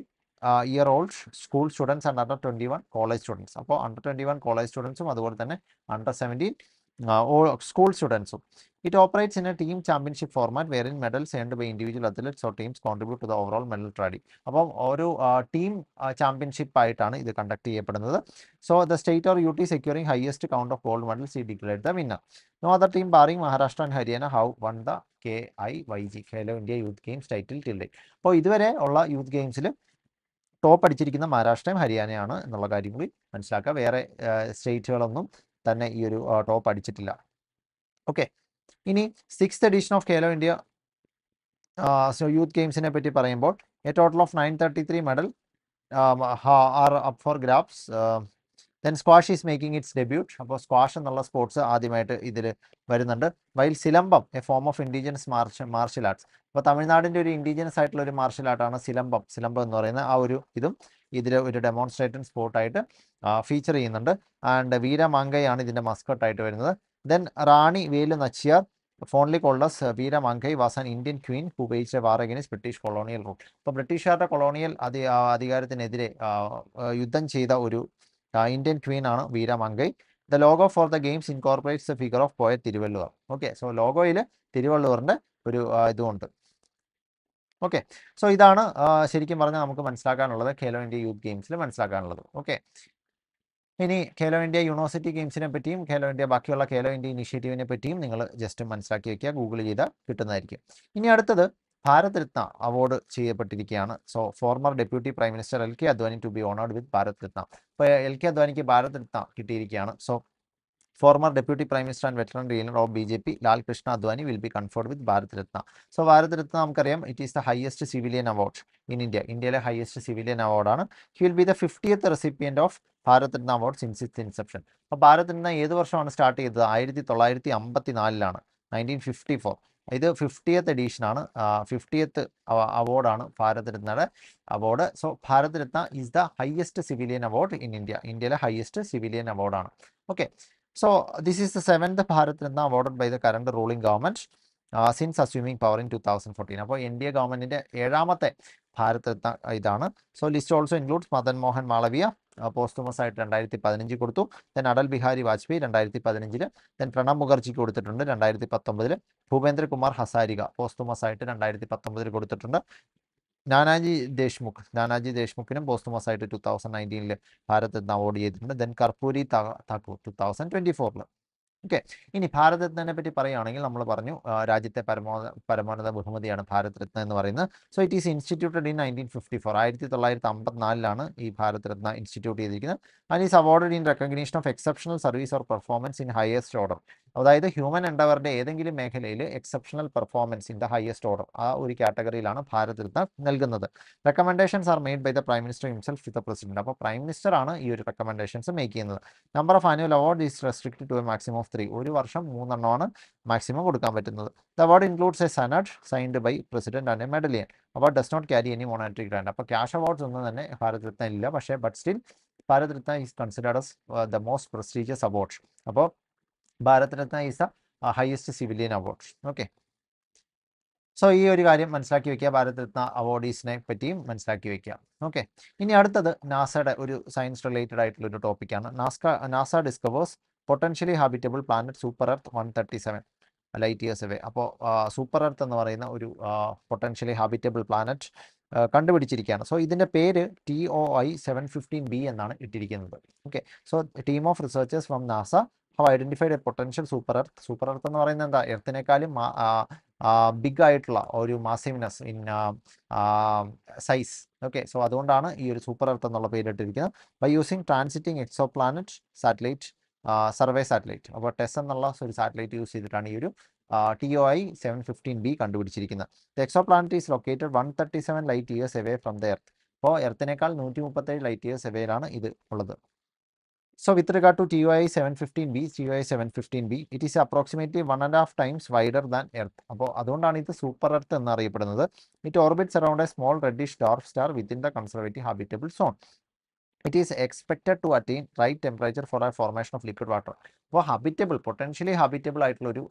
year old school students and under twenty one college students അപ്പോൾ under twenty one college സ്റ്റുഡൻസും അതുപോലെ തന്നെ under seventeen or school students. It operates in a team championship format wherein medals earned by individual athletes or teams contribute to the overall medal tally. അപ്പം ഒരു team championship ആയിട്ടാണ് ഇത് conduct ചെയ്യപ്പെടുന്നത് so the state or U T securing highest count of gold medals ഈ declare the winner no other team barring Maharashtra and Haryana has won the K I Y G Khelo India youth games title till date അപ്പോൾ ഇതുവരെ ഉള്ള youth ഗെയിംസിൽ top അടിച്ചിരിക്കുന്ന മഹാരാഷ്ട്രയും ഹരിയാനയാണ് എന്നുള്ള കാര്യം കൂടി മനസ്സിലാക്കുക വേറെ സ്റ്റേറ്റുകളൊന്നും തന്നെ ഈ ഒരു ടോപ്പ് അടിച്ചിട്ടില്ല ഓക്കെ ഇനി six edition of Khelo India youth ഗെയിംസിനെ പറ്റി പറയുമ്പോൾ a total of nine thirty three medal are up for grabs then squash is making its debut അപ്പോൾ സ്ക്വാഷ് എന്നുള്ള സ്പോർട്സ് ആദ്യമായിട്ട് ഇതിൽ വരുന്നുണ്ട് while Silambam a form of indigenous marsh martial arts അപ്പോൾ തമിഴ്നാടിൻ്റെ ഒരു ഇൻഡിജിനസ് ആയിട്ടുള്ള ഒരു മാർഷ്യൽ ആർട്ടാണ് സിലംബം സിലംബം എന്ന് പറയുന്ന ആ ഒരു ഇതും ഇതിൽ ഒരു ഡെമോൺസ്ട്രേറ്റൻ സ്പോർട്ടായിട്ട് ഫീച്ചർ ചെയ്യുന്നുണ്ട് ആൻഡ് വീര മാങ്കയാണ് ഇതിൻ്റെ മസ്കട്ടായിട്ട് വരുന്നത് then Rani Velu Nachiyar fondly called as Veera Mangai was an Indian queen ഉപയോഗിച്ച waged war against British colonial rule അപ്പോൾ ബ്രിട്ടീഷുകാരുടെ കൊളോണിയൽ അധികാരത്തിനെതിരെ യുദ്ധം ചെയ്ത ഒരു ഇന്ത്യൻ ക്വീൻ ആണ് Veeramangai the logo for the games incorporates the figure of poet Thiruvalluvar okay so ലോഗോയിൽ തിരുവള്ളുവറിൻ്റെ ഒരു ഇതുമുണ്ട് ഓക്കെ സോ ഇതാണ് ശരിക്കും പറഞ്ഞാൽ നമുക്ക് മനസ്സിലാക്കാനുള്ളത് ഖേലോ ഇന്ത്യ യൂത്ത് ഗെയിംസിൽ മനസ്സിലാക്കാനുള്ളത് ഓക്കെ ഇനി ഖേലോ ഇന്ത്യ യൂണിവേഴ്സിറ്റി ഗെയിംസിനെ പറ്റിയും ഖേലോ ഇന്ത്യ ബാക്കിയുള്ള ഖേലോ ഇന്ത്യ ഇനിഷ്യേറ്റീവിനെ പറ്റിയും നിങ്ങൾ ജസ്റ്റ് മനസ്സിലാക്കി വയ്ക്കുക ഗൂഗിൾ ചെയ്താൽ കിട്ടുന്നതായിരിക്കും ഇനി അടുത്തത് ഭാരതരത്ന അവാർഡ് ചെയ്യപ്പെട്ടിരിക്കുകയാണ് so former deputy prime minister L K Advani to be honoured with Bharat Ratna ഇപ്പോൾ എൽ കെ അദ്വാനിക്ക് ഭാരത് രത്ന കിട്ടിയിരിക്കുകയാണ് so former deputy prime minister and veteran leader of B J P Lal Krishna Advani will be conferred with Bharat Ratna so Bharat Ratna നമുക്കറിയാം it is the highest civilian award in India ഇന്ത്യയിലെ highest civilian അവാർഡാണ് he will be the fiftieth recipient of Bharat Ratna award since its inception അപ്പോൾ ഭാരത് രത്ന ഏത് വർഷമാണ് start ചെയ്തത് ആയിരത്തി തൊള്ളായിരത്തി അമ്പത്തി നാലിലാണ് നയൻറ്റീൻ ഫിഫ്റ്റി ഫോർ ഇത് ഫിഫ്റ്റിയത്ത് ആണ് ഫിഫ്റ്റിയത്ത് അവാർഡാണ് ഭാരത് രത്നയുടെ award so Bharat Ratna is the highest civilian award in India ഇന്ത്യയിലെ ഹയസ്റ്റ് സിവിലിയൻ അവാർഡാണ് okay so this is the seventh Bharat Ratna award by the current ruling government since assuming power in two thousand fourteen അപ്പോൾ N D A ഗവൺമെന്റിന്റെ ഏഴാമത്തെ ഭാരത് രത്ന ഇതാണ് so list also includes Madan Mohan Malaviya posthumous ആയിട്ട് രണ്ടായിരത്തി പതിനഞ്ച് കൊടുത്തു ദെൻ അടൽ ബിഹാരി വാജ്പേയി രണ്ടായിരത്തി പതിനഞ്ചിൽ ദെൻ പ്രണബ് മുഖർജിക്ക് കൊടുത്തിട്ടുണ്ട് രണ്ടായിരത്തി പത്തൊമ്പതിൽ ഭൂപേന്ദ്രകുമാർ ഹസാരിക പോസ്റ്റുമസ് ആയിട്ട് രണ്ടായിരത്തി പത്തൊമ്പതിൽ കൊടുത്തിട്ടുണ്ട് നാനാജി ദേശ്മുഖ് നാനാജി ദേശ്മുഖിനും പോസ്റ്റുമസ് ആയിട്ട് ടു തൗസൻഡ് നയൻറ്റീനിൽ ഭാരത് അവാർഡ് ചെയ്തിട്ടുണ്ട് then Karpoori Thakur two thousand twenty ഫോറിൽ ഓക്കെ ഇനി ഭാരതരത്നെ പറ്റി പറയുകയാണെങ്കിൽ നമ്മൾ പറഞ്ഞു രാജ്യത്തെ പരമോ പരമോന്നത ബഹുമതിയാണ് ഭാരതരത്ന എന്ന് പറയുന്നത് so it is instituted in nineteen fifty four ആയിരത്തി തൊള്ളായിരത്തി അമ്പത്തിനാലിലാണ് ഈ ഭാരതരത്ന ഇൻസ്റ്റിറ്റ്യൂട്ട് ചെയ്തിരിക്കുന്നത് and is award in recognition of exceptional service or performance in highest order അതായത് ഹ്യൂമൻ എൻഡവറിന്റെ ഏതെങ്കിലും മേഖലയിൽ exceptional performance in the highest order ആ ഒരു കാറ്റഗറിയിലാണ് ഭാരത് രത്ന നൽകുന്നത് recommendations are made by the prime minister himself with the president അപ്പോൾ prime minister ആണ് ഈ ഒരു റെക്കമെൻഡേഷൻസ് മേക്ക് ചെയ്യുന്നത് number of annual award is restrict to a maximum of three ഒരു വർഷം മൂന്നെണ്ണമാണ് മാക്സിമം കൊടുക്കാൻ പറ്റുന്നത് the award includes a sanad signed by president and a medallion award does not carry any monetary grant അപ്പോൾ cash awards ഒന്നും തന്നെ ഭാരത് രത്ന ഇല്ല പക്ഷേ but still Bharat Ratna is considered the most prestigious award അപ്പോൾ Bharat Ratna is highest civilian award okay so ഈ ഒരു കാര്യം മനസ്സിലാക്കി വെക്കുക ഭാരത് രത്ന അവാർഡീസിനെ പറ്റിയും മനസ്സിലാക്കി വെക്കുക ഓക്കെ ഇനി അടുത്തത് നാസയുടെ ഒരു സയൻസ് റിലേറ്റഡ് ആയിട്ടുള്ള ഒരു ടോപ്പിക്കാണ് നാസ്ക NASA discovers potentially habitable planet super Earth one thirty seven light years away അപ്പോൾ സൂപ്പർ എർത്ത് എന്ന് പറയുന്ന ഒരു പൊട്ടൻഷ്യലി ഹാബിറ്റബിൾ പ്ലാനറ്റ് കണ്ടുപിടിച്ചിരിക്കുകയാണ് സോ ഇതിൻ്റെ പേര് T O I seven fifteen B എന്നാണ് ഇട്ടിരിക്കുന്നത് okay so team of researchers from NASA have identified a potential super Earth super Earth എന്ന് പറയുന്നത് എന്താ എർത്തിനേക്കാളും ബിഗ് ആയിട്ടുള്ള ഒരു മാസിമിനസ് ഇൻ സൈസ് ഓക്കെ സോ അതുകൊണ്ടാണ് ഈ ഒരു സൂപ്പർ എർത്ത് എന്നുള്ള പേരിട്ടിരിക്കുന്നത് by using transiting exoplanet satellite survey satellite അപ്പോൾ ടെസ് എന്നുള്ള ഒരു സാറ്റലൈറ്റ് യൂസ് ചെയ്തിട്ടാണ് ഈ ഒരു T O I seven fifteen B കണ്ടുപിടിച്ചിരിക്കുന്നത് exoplanet is located one thirty seven light years away from the Earth അപ്പോൾ എർത്തിനേക്കാൾ നൂറ്റി മുപ്പത്തേഴ് ലൈറ്റ് ഇയേഴ്സ് എവേയിലാണ് ഇത് ഉള്ളത് So with regard to TUI 715B, TUI 715B, it is approximately one and a half times wider than Earth. അപ്പോൾ അതുകൊണ്ടാണ് ഇത് super Earth എന്നറിയപ്പെടുന്നത് it orbits around a small reddish dark star within the conservative habitable zone it is expected to attain right temperature for ആ formation of liquid water അപ്പോൾ habitable potentially ഹബിറ്റബിൾ ആയിട്ടുള്ള ഒരു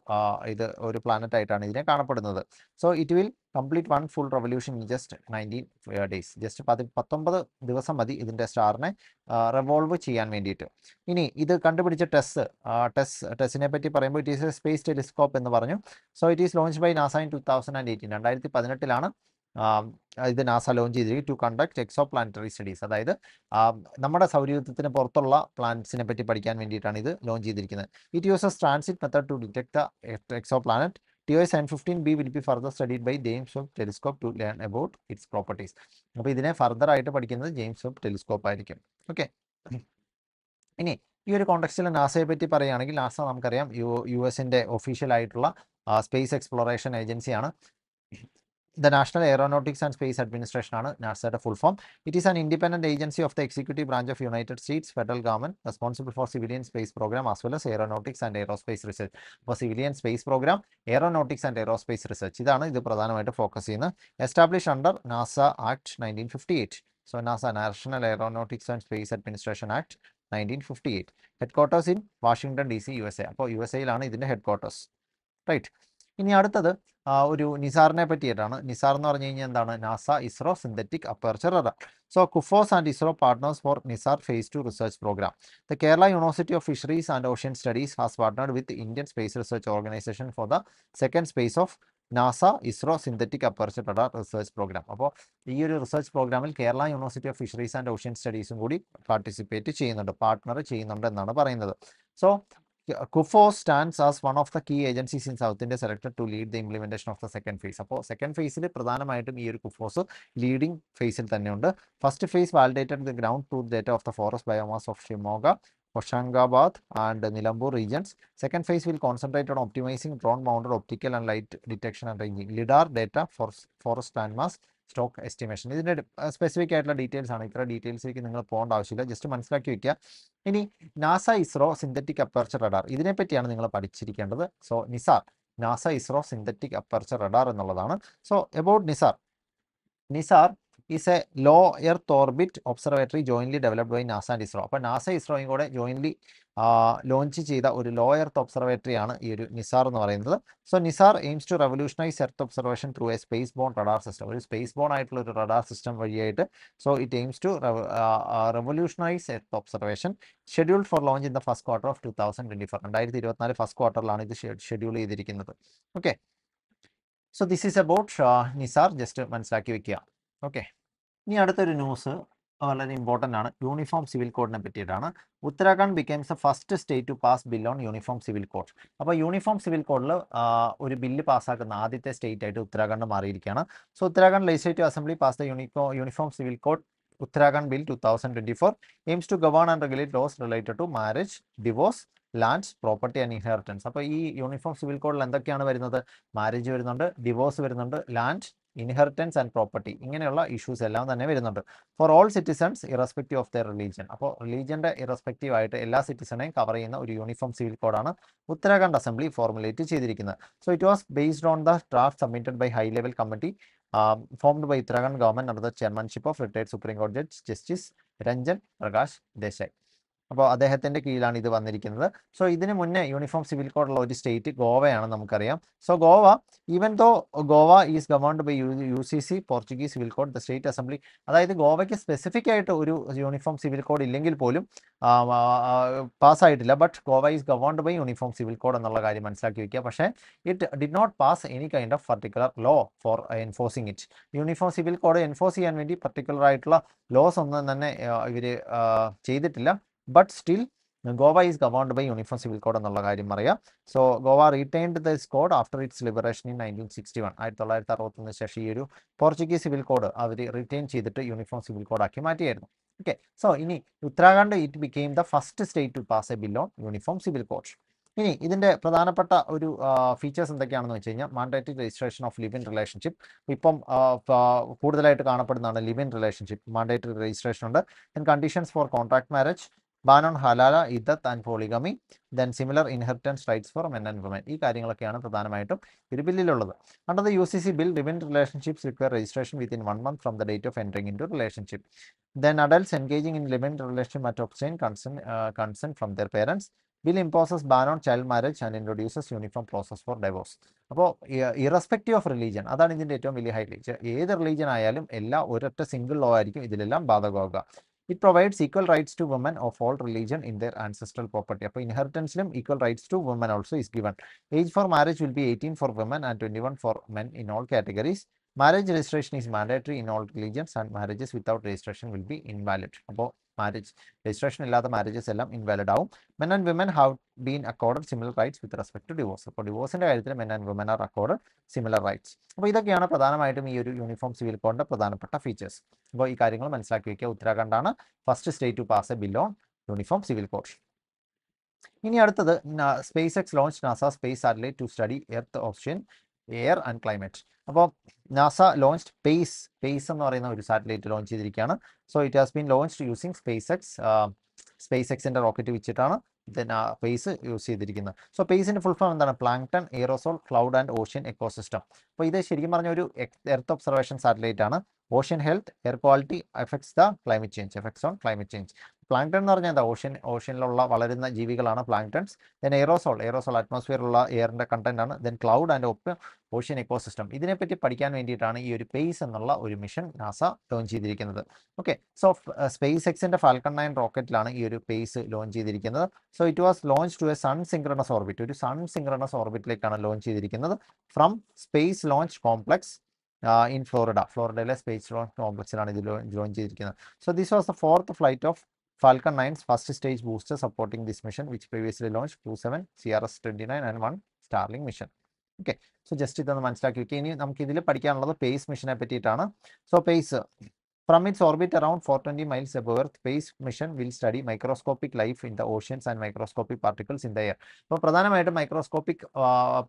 ഇത് ഒരു പ്ലാനറ്റ് ആയിട്ടാണ് ഇതിനെ കാണപ്പെടുന്നത് so it will complete one full revolution in just nineteen days just പതി പത്തൊമ്പത് ദിവസം മതി ഇതിൻ്റെ സ്റ്റാറിനെ റിവോൾവ് ചെയ്യാൻ വേണ്ടിയിട്ട് ഇനി ഇത് കണ്ടുപിടിച്ച ടെസ് ടെസ് ടെസ്സിനെ പറ്റി പറയുമ്പോൾ it is a space telescope എന്ന് പറഞ്ഞു so it is launch by NASA in two thousand and eighteen രണ്ടായിരത്തി പതിനെട്ടിലാണ് ഇത് നാസ ലോഞ്ച് ചെയ്തിരിക്കും to conduct exoplanetary studies അതായത് നമ്മുടെ സൗരയൂഥത്തിന് പുറത്തുള്ള പ്ലാനറ്റ്സിനെ പറ്റി പഠിക്കാൻ വേണ്ടിയിട്ടാണ് ഇത് ലോഞ്ച് ചെയ്തിരിക്കുന്നത് it uses transit method to detect the exoplanet T O N fifteen B will be further studied by James Webb telescope to learn about its properties അപ്പോൾ ഇതിനെ ഫർദർ ആയിട്ട് പഠിക്കുന്നത് ജെയിംസ് ഓഫ് ടെലിസ്കോപ്പ് ആയിരിക്കും okay ഇനി ഈ ഒരു കോണ്ടക്സ്റ്റിൽ നാസയെ പറ്റി പറയുകയാണെങ്കിൽ നാസ നമുക്കറിയാം യു യു എസിൻ്റെ ആയിട്ടുള്ള സ്പേസ് എക്സ്പ്ലോറേഷൻ ഏജൻസിയാണ് the National Aeronautics and Space Administration ആണ് നാസയുടെ full form it is an independent agency of the executive branch of United States federal government responsible for civilian space programme as well as aeronautics and aerospace research അപ്പോൾ civilian space programme aeronautics and aerospace research ഇതാണ് ഇത് പ്രധാനമായിട്ട് focus ചെയ്യുന്നത് establish under NASA act nineteen fifty eight so NASA National Aeronautics and Space administration act nineteen fifty eight headquarters in Washington D C U S A അപ്പോൾ U S എയിലാണ് ഇതിൻ്റെ head quarters right ഇനി അടുത്തത് ഒരു നിസാറിനെ പറ്റിയിട്ടാണ് നിസാർ എന്ന് പറഞ്ഞു കഴിഞ്ഞാൽ എന്താണ് NASA ISRO synthetic aperture radar so KUFOS and ISRO partners for NISAR phase two research programme the Kerala University of Fisheries and Ocean Studies has partnered with Indian Space Research Organisation for the second space of NASA ISRO synthetic aperture radar research programme അപ്പോൾ ഈ ഒരു research പ്രോഗ്രാമിൽ Kerala University of Fisheries and Ocean സ്റ്റഡീസും കൂടി participate ചെയ്യുന്നുണ്ട് partner ചെയ്യുന്നുണ്ട് എന്നാണ് പറയുന്നത് so KUFO stands as one of the key agencies in South India selected to lead the implementation of the second phase അപ്പോൾ സെക്കൻഡ് ഫേസിൽ പ്രധാനമായിട്ടും ഈ ഒരു കുഫോസ് ലീഡിംഗ് ഫേസിൽ തന്നെയുണ്ട് first phase validated the ground truth data of the forest biomass of Shimoga Hoshangabad and Nilambur regions second phase will concentrate on optimising drone mounted optical and light detection and ranging LiDAR data forest land mass stock estimation ഇതിൻ്റെ specific ആയിട്ടുള്ള details ആണ് ഇത്ര ഡീറ്റെയിൽസിലേക്ക് നിങ്ങൾ പോകേണ്ട ആവശ്യമില്ല just മനസ്സിലാക്കി വയ്ക്കുക ഇനി NASA ISRO synthetic aperture radar ഇതിനെപ്പറ്റിയാണ് നിങ്ങൾ പഠിച്ചിരിക്കേണ്ടത് so NISAR NASA ISRO synthetic aperture radar എന്നുള്ളതാണ് so about NISAR NISAR is a low earth orbit observatory jointly developed by NASA and ISRO അപ്പോൾ നാസ ഇസ്രോയും കൂടെ ജോയിൻലി ലോഞ്ച് ചെയ്ത ഒരു ലോ എർത്ത് ഒബ്സർവേറ്ററി ആണ് ഈ ഒരു നിസാർ എന്ന് പറയുന്നത് so NISAR aims to revolutionise earth observation through a spaceborne radar system ഒരു സ്പേസ് ബോൺ ആയിട്ടുള്ള ഒരു റഡാർ സിസ്റ്റം വഴിയായിട്ട് so it aims to revolutionise earth observation scheduled for launch in the first quarter of two thousand twenty four രണ്ടായിരത്തി ഇരുപത്തിനാല് first ക്വാർട്ടറിലാണ് ഇത് schedule ചെയ്തിരിക്കുന്നത് okay so this is about NISAR just മനസ്സിലാക്കി വെക്കുക ഓക്കെ ഇനി അടുത്തൊരു ന്യൂസ് വളരെ ഇമ്പോർട്ടൻ്റ് ആണ് യൂണിഫോം സിവിൽ കോഡിനെ പറ്റിയിട്ടാണ് Uttarakhand becomes the first state to pass bill on uniform civil code അപ്പോൾ യൂണിഫോം സിവിൽ കോഡിൽ ഒരു ബില്ല് പാസ്സാക്കുന്ന ആദ്യത്തെ സ്റ്റേറ്റ് ആയിട്ട് ഉത്തരാഖണ്ഡ് മാറിയിരിക്കുകയാണ് so Uttarakhand legislative assembly pass the uniform uniform civil code Uttarakhand bill two thousand twenty four aims to govern and regulate laws related to marriage divorce lands property and inheritance അപ്പോൾ ഈ uniform civil കോഡിൽ എന്തൊക്കെയാണ് വരുന്നത് marriage വരുന്നുണ്ട് divorce വരുന്നുണ്ട് land inheritance and property ഇങ്ങനെയുള്ള issues എല്ലാം തന്നെ വരുന്നുണ്ട് for all citizens irrespective of the religion അപ്പോൾ റിലീജിയൻ്റെ ഇറസ്പെക്റ്റീവ് ആയിട്ട് എല്ലാ സിറ്റിസണെയും കവർ ചെയ്യുന്ന ഒരു യൂണിഫോം സിവിൽ കോഡാണ് ഉത്തരാഖണ്ഡ് അസംബ്ലി ഫോർമുലേറ്റ് ചെയ്തിരിക്കുന്നത് so it was based on the draft submitted by high level committee formed by Uttarakhand government under the chairmanship of retired supreme കോടതി judge justice Ranjan Prakash Desai അപ്പോൾ അദ്ദേഹത്തിന്റെ കീഴിലാണ് ഇത് വന്നിരിക്കുന്നത് സോ ഇതിന് മുന്നേ യൂണിഫോം സിവിൽ കോഡുള്ള ഒരു സ്റ്റേറ്റ് ഗോവയാണ് നമുക്കറിയാം so Goa even though Goa is governed by U C C Portuguese civil code the state assembly അതായത് ഗോവയ്ക്ക് സ്പെസിഫിക് ആയിട്ട് ഒരു യൂണിഫോം സിവിൽ കോഡ് ഇല്ലെങ്കിൽ പോലും പാസ്സായിട്ടില്ല but Goa is governed by uniform civil code എന്നുള്ള കാര്യം മനസ്സിലാക്കി വയ്ക്കുക പക്ഷേ it did not pass any kind of particular law for enforcing it uniform civil code enforce ചെയ്യാൻ വേണ്ടി പർട്ടിക്കുലർ ആയിട്ടുള്ള ലോസ് ഒന്നും തന്നെ ഇവർ ചെയ്തിട്ടില്ല but still Goa is governed by uniform civil code എന്നുള്ള കാര്യം അറിയാം so Goa retained this code after its liberation in nineteen sixty one ആയിരത്തി തൊള്ളായിരത്തി അറുപത്തൊന്ന് ശേഷം ഈ ഒരു പോർച്ചുഗീസ് സിവിൽ കോഡ് അവർ റിട്ടൈൻ ചെയ്തിട്ട് യൂണിഫോം സിവിൽ കോഡാക്കി മാറ്റിയായിരുന്നു ഓക്കെ സോ ഇനി Uttarakhand it became the first state to pass a bill on uniform civil code ഇനി ഇതിന്റെ പ്രധാനപ്പെട്ട ഒരു ഫീച്ചേഴ്സ് എന്തൊക്കെയാണെന്ന് വെച്ച് കഴിഞ്ഞാൽ mandatory registration of live relationship ഇപ്പം കൂടുതലായിട്ട് കാണപ്പെടുന്നതാണ് ലിവ് റിലേഷൻഷിപ്പ് മാൻഡേറ്ററി രജിസ്ട്രേഷൻ ഉണ്ട് and conditions for contract marriage ban on ഹലാല ഇദത്ത് and polygamy then similar inheritance rights for men and woman ഈ കാര്യങ്ങളൊക്കെയാണ് പ്രധാനമായിട്ടും ഒരു ബില്ലിലുള്ളത് under the U C C bill live in relationships require registration within one month from the date of entering into relationship then adults engaging in live in relationship must obtain consent consent from their parents bill imposes ban on child marriage and introduces uniform process for divorce അപ്പോൾ irrespective of religion അതാണ് ഇതിൻ്റെ ഏറ്റവും വലിയ highlight ഏത് religion ആയാലും എല്ലാ ഒരൊറ്റ single law ആയിരിക്കും ഇതിലെല്ലാം ബാധകമാകുക it provides equal rights to women of all religion in their ancestral property. Upon inheritance, limb, equal rights to women also is given. Age for marriage will be 18 for women and 21 for men in all categories. Marriage registration is mandatory in all religions and marriages without registration will be invalid. Marriage registration ഇല്ലാത്ത marriages എല്ലാം invalid ആവും men and women have been accorded similar rights with respect to divorce അപ്പോൾ ഡിവോഴ്സിൻ്റെ കാര്യത്തിൽ men and women are accord similar rights അപ്പോൾ ഇതൊക്കെയാണ് പ്രധാനമായിട്ടും ഈ ഒരു യൂണിഫോം സിവിൽ കോഡിൻ്റെ പ്രധാനപ്പെട്ട ഫീച്ചേഴ്സ് അപ്പോൾ ഈ കാര്യങ്ങൾ മനസ്സിലാക്കി വയ്ക്കുക ഉത്തരാഖണ്ഡാണ് first state to pass a bill on uniform civil code ഇനി അടുത്തത് SpaceX launch NASA space satellite to study earth ocean air and climate അപ്പോൾ നാസ ലോഞ്ച് സ്പേസ് സ്പേസ് എന്ന് പറയുന്ന ഒരു സാറ്റലൈറ്റ് ലോഞ്ച് ചെയ്തിരിക്കുകയാണ് so it has been launch using SpaceX സ്പേസ് എക്സിൻ്റെ rocket വെച്ചിട്ടാണ് പേസ് യൂസ് uh, ചെയ്തിരിക്കുന്നത് so പേസിൻ്റെ ഫുൾ ഫോം എന്താണ് plankton aerosol cloud and ocean ecosystem അപ്പോൾ ഇത് ശരിക്കും പറഞ്ഞ ഒരു എർത്ത് ഒബ്സർവേഷൻ സാറ്റലൈറ്റ് ആണ് ocean health air quality effects the climate change effects on climate change plankton എന്ന് പറഞ്ഞാൽ എന്താ ഓഷ്യൻ ഓഷ്യനിലുള്ള വളരുന്ന ജീവികളാണ് പ്ലാങ്ടൺസ് ദെൻ എയറോസോൾ എയറോസോൾ അറ്റ്മോസ്ഫിയറുള്ള എയറിൻ്റെ കണ്ടന്റ് ആണ് ദെൻ ക്ലൗഡ് ആൻഡ് ഒപ്പ് ഓഷ്യൻ ഇക്കോസിസ്റ്റം ഇതിനെപ്പറ്റി പഠിക്കാൻ വേണ്ടിയിട്ടാണ് ഈ ഒരു പേസ് എന്നുള്ള ഒരു മിഷൻ നാസ ലോഞ്ച് ചെയ്തിരിക്കുന്നത് ഓക്കെ സോ സ്പേസ് എക്സിൻ്റെ ഫാൽക്കൺ നയൻ റോക്കറ്റിലാണ് ഈ ഒരു പേസ് ലോഞ്ച് ചെയ്തിരിക്കുന്നത് so it was launch to A sun synchronous orbit ഒരു സൺ സിംഗ്രണസ് ഓർബിറ്റിലേക്കാണ് ലോഞ്ച് ചെയ്തിരിക്കുന്നത് from space launch complex in Florida ഫ്ലോറിഡയിലെ സ്പേസ് ലോഞ്ച് കോംപ്ലക്സിലാണ് ഇത് ലോഞ്ച് ചെയ്തിരിക്കുന്നത് so this was the fourth flight of Falcon 9's first stage booster supporting this mission which previously launched Q7, CRS-29 and one Starlink mission. Okay so just ഇതൊന്ന് മനസ്സിലാക്കി വെക്കുക ഇനി നമുക്ക് ഇതിൽ പഠിക്കാനുള്ളത് പേസ് മിഷനെ പറ്റിയിട്ടാണ് so PACE from its orbit around four twenty miles above earth space mission will study microscopic life in the oceans and microscopic particles in the air അപ്പോൾ പ്രധാനമായിട്ടും microscopic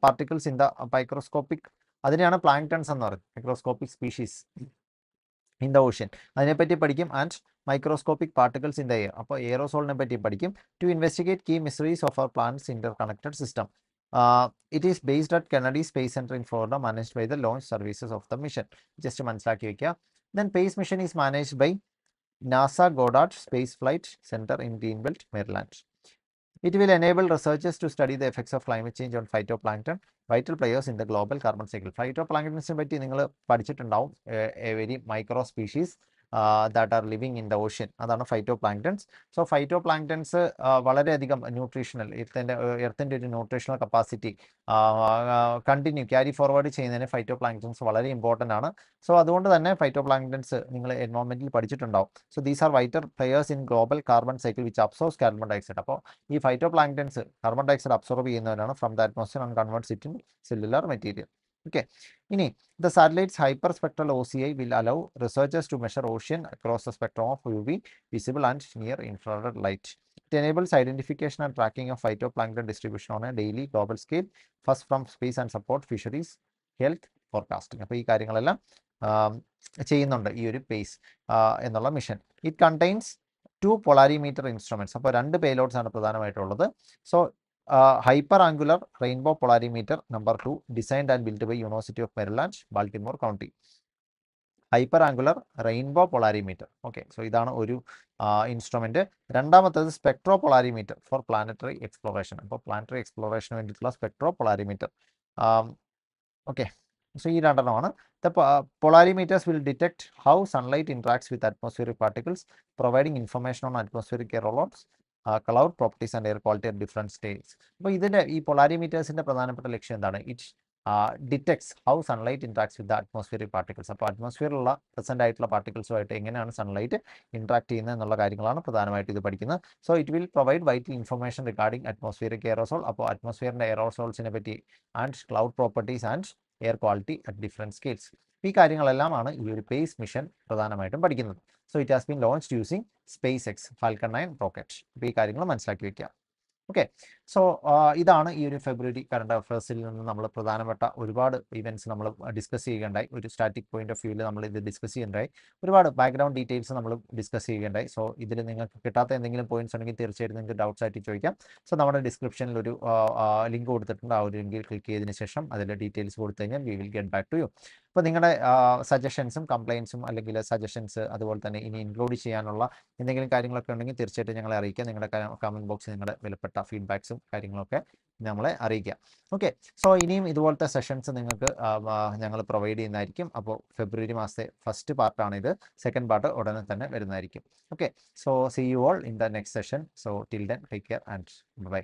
particles in the microscopic അതിനെയാണ് planktons എന്ന് പറയുന്നത് microscopic species in the ocean അതിനെപ്പറ്റി പഠിക്കും and microscopic particles in the air അപ്പോൾ എയറോസോളിനെ പറ്റി പഠിക്കും to investigate key mysteries of our planet's interconnected system it is based at Kennedy Space Center in Florida managed by the launch services of the mission just മനസ്സിലാക്കി വയ്ക്കുക then space mission is managed by NASA Goddard Space Flight Center in Greenbelt Maryland It will enable researchers to study the effects of climate change on phytoplankton, vital players in the global carbon cycle. Phytoplanktons പറ്റി നിങ്ങൾ പഠിച്ചിട്ടുണ്ടാവും a very micro that are living in the ocean അതാണ് phytoplanktons so phytoplanktons വളരെയധികം nutritional എർത്തിൻ്റെ എർത്തിൻ്റെ ഒരു nutritional capacity continue carry forward ചെയ്യുന്നതിന് phytoplanktons വളരെ ഇമ്പോർട്ടൻ്റ് ആണ് സോ അതുകൊണ്ട് തന്നെ ഫൈറ്റോ പ്ലാങ്ക്ടൺസ് നിങ്ങൾ എൻവോൺമെൻറ്റിൽ പഠിച്ചിട്ടുണ്ടാവും so these are vital players in global carbon cycle which absorbs carbon dioxide അപ്പോൾ ഈ phytoplanktons carbon dioxide absorb ചെയ്യുന്നവരാണ് from the atmosphere and converts it in cellular material okay ഇനി the satellites hyperspectral O C I will allow researchers to measure ocean across the spectrum of U V visible and near infrared light It identification and tracking of phyto phytoplankton distribution on a daily global scale first from space and support fisheries health forecasting അപ്പോൾ ഈ കാര്യങ്ങളെല്ലാം ചെയ്യുന്നുണ്ട് ഈ ഒരു PACE എന്നുള്ള mission it contains two polarimeter instruments അപ്പോൾ രണ്ട് payloads ആണ് പ്രധാനമായിട്ടുള്ളത് so hyper angular rainbow polarimeter number two designed and build by university of Maryland Baltimore county hyper angular rainbow polarimeter okay so ഇതാണ് ഒരു ഇൻസ്ട്രുമെന്റ് രണ്ടാമത്തേത് spectropolarimeter for planetary exploration അപ്പോൾ planetary എക്സ്പ്ലോറേഷന് വേണ്ടിയിട്ടുള്ള സ്പെക്ട്രോ പൊളാരിമീറ്റർ ഓക്കെ സോ ഈ രണ്ടെണ്ണമാണ് polarimeters will detect how sunlight interacts with atmospheric particles providing information on atmospheric aerosols cloud properties and air quality at different states അപ്പോൾ ഇതിൻ്റെ ഈ പൊളാരിമീറ്റേഴ്സിൻ്റെ പ്രധാനപ്പെട്ട ലക്ഷ്യം എന്താണ് it detects how sunlight interacts with the atmospheric particles അപ്പോൾ അറ്റ്മോസ്ഫിയറിലുള്ള present ആയിട്ടുള്ള പാർട്ടിക്കൽസുമായിട്ട് എങ്ങനെയാണ് സൺലൈറ്റ് ഇൻട്രാക്ട് ചെയ്യുന്നത് എന്നുള്ള കാര്യങ്ങളാണ് പ്രധാനമായിട്ട് ഇത് പഠിക്കുന്നത് so it will provide vital information regarding atmospheric aerosol അപ്പോൾ അറ്റ്മോസ്ഫിയറിൻ്റെ എയറോസോൾസിനെ പറ്റി and cloud properties and air quality at different scales ഈ കാര്യങ്ങളെല്ലാമാണ് ഈ ഒരു പേസ് മിഷൻ പ്രധാനമായിട്ടും പഠിക്കുന്നത് so it has been launch using SpaceX Falcon nine rocket അപ്പോൾ ഈ കാര്യങ്ങൾ മനസ്സിലാക്കി വെക്കുക ഓക്കെ സോ ഇതാണ് ഈ ഒരു ഫെബ്രുവരി കറണ്ട് അഫയേഴ്സിൽ നിന്ന് നമ്മൾ പ്രധാനപ്പെട്ട ഒരുപാട് ഇവൻറ്റ്സ് നമ്മൾ ഡിസ്കസ് ചെയ്യുകയുണ്ടായി ഒരു സ്റ്റാറ്റിക് പോയിന്റ് ഓഫ് വ്യൂവിൽ നമ്മൾ ഇത് ഡിസ്കസ് ചെയ്യുന്നുണ്ടായി ഒരുപാട് ബാക്ക്ഗ്രൗണ്ട് ഡീറ്റെയിൽസ് നമ്മൾ ഡിസ്കസ് ചെയ്യുകയുണ്ടായി സോ ഇതിൽ നിങ്ങൾക്ക് കിട്ടാത്ത എന്തെങ്കിലും പോയിന്റ്സ് ഉണ്ടെങ്കിൽ തീർച്ചയായിട്ടും നിങ്ങൾക്ക് ഡൗട്ട്സ് ആയിട്ട് ചോദിക്കാം സോ നമ്മുടെ ഡിസ്ക്രിപ്ഷനിൽ ഒരു ലിങ്ക് കൊടുത്തിട്ടുണ്ട് ആ ഒരു ലിങ്കിൽ ക്ലിക്ക് ചെയ്തതിന് ശേഷം അതിൻ്റെ ഡീറ്റെയിൽസ് കൊടുത്തു കഴിഞ്ഞാൽ we will get back to you അപ്പോൾ നിങ്ങളുടെ സജഷൻസും കംപ്ലയിൻസും അല്ലെങ്കിൽ സജഷൻസ് അതുപോലെ തന്നെ ഇനി ഇൻക്ലൂഡ് ചെയ്യാനുള്ള എന്തെങ്കിലും കാര്യങ്ങളൊക്കെ ഉണ്ടെങ്കിൽ തീർച്ചയായിട്ടും ഞങ്ങളെ അറിയിക്കുക നിങ്ങളുടെ കമൻറ്റ് ബോക്സിൽ നിങ്ങളുടെ വിലപ്പെട്ട ഫീഡ്ബാക്ക്സും ഡീറ്റെയിൽസും കാര്യങ്ങളൊക്കെ നമ്മളെ അറിയിക്കാം ഓക്കെ സോ ഇനിയും ഇതുപോലത്തെ സെഷൻസ് നിങ്ങൾക്ക് ഞങ്ങൾ പ്രൊവൈഡ് ചെയ്യുന്നതായിരിക്കും അപ്പോൾ ഫെബ്രുവരി മാസത്തെ ഫസ്റ്റ് പാർട്ടാണ് ഇത് സെക്കൻഡ് പാർട്ട് ഉടനെ തന്നെ വരുന്നതായിരിക്കും okay so see you all in the next session so till then take care and by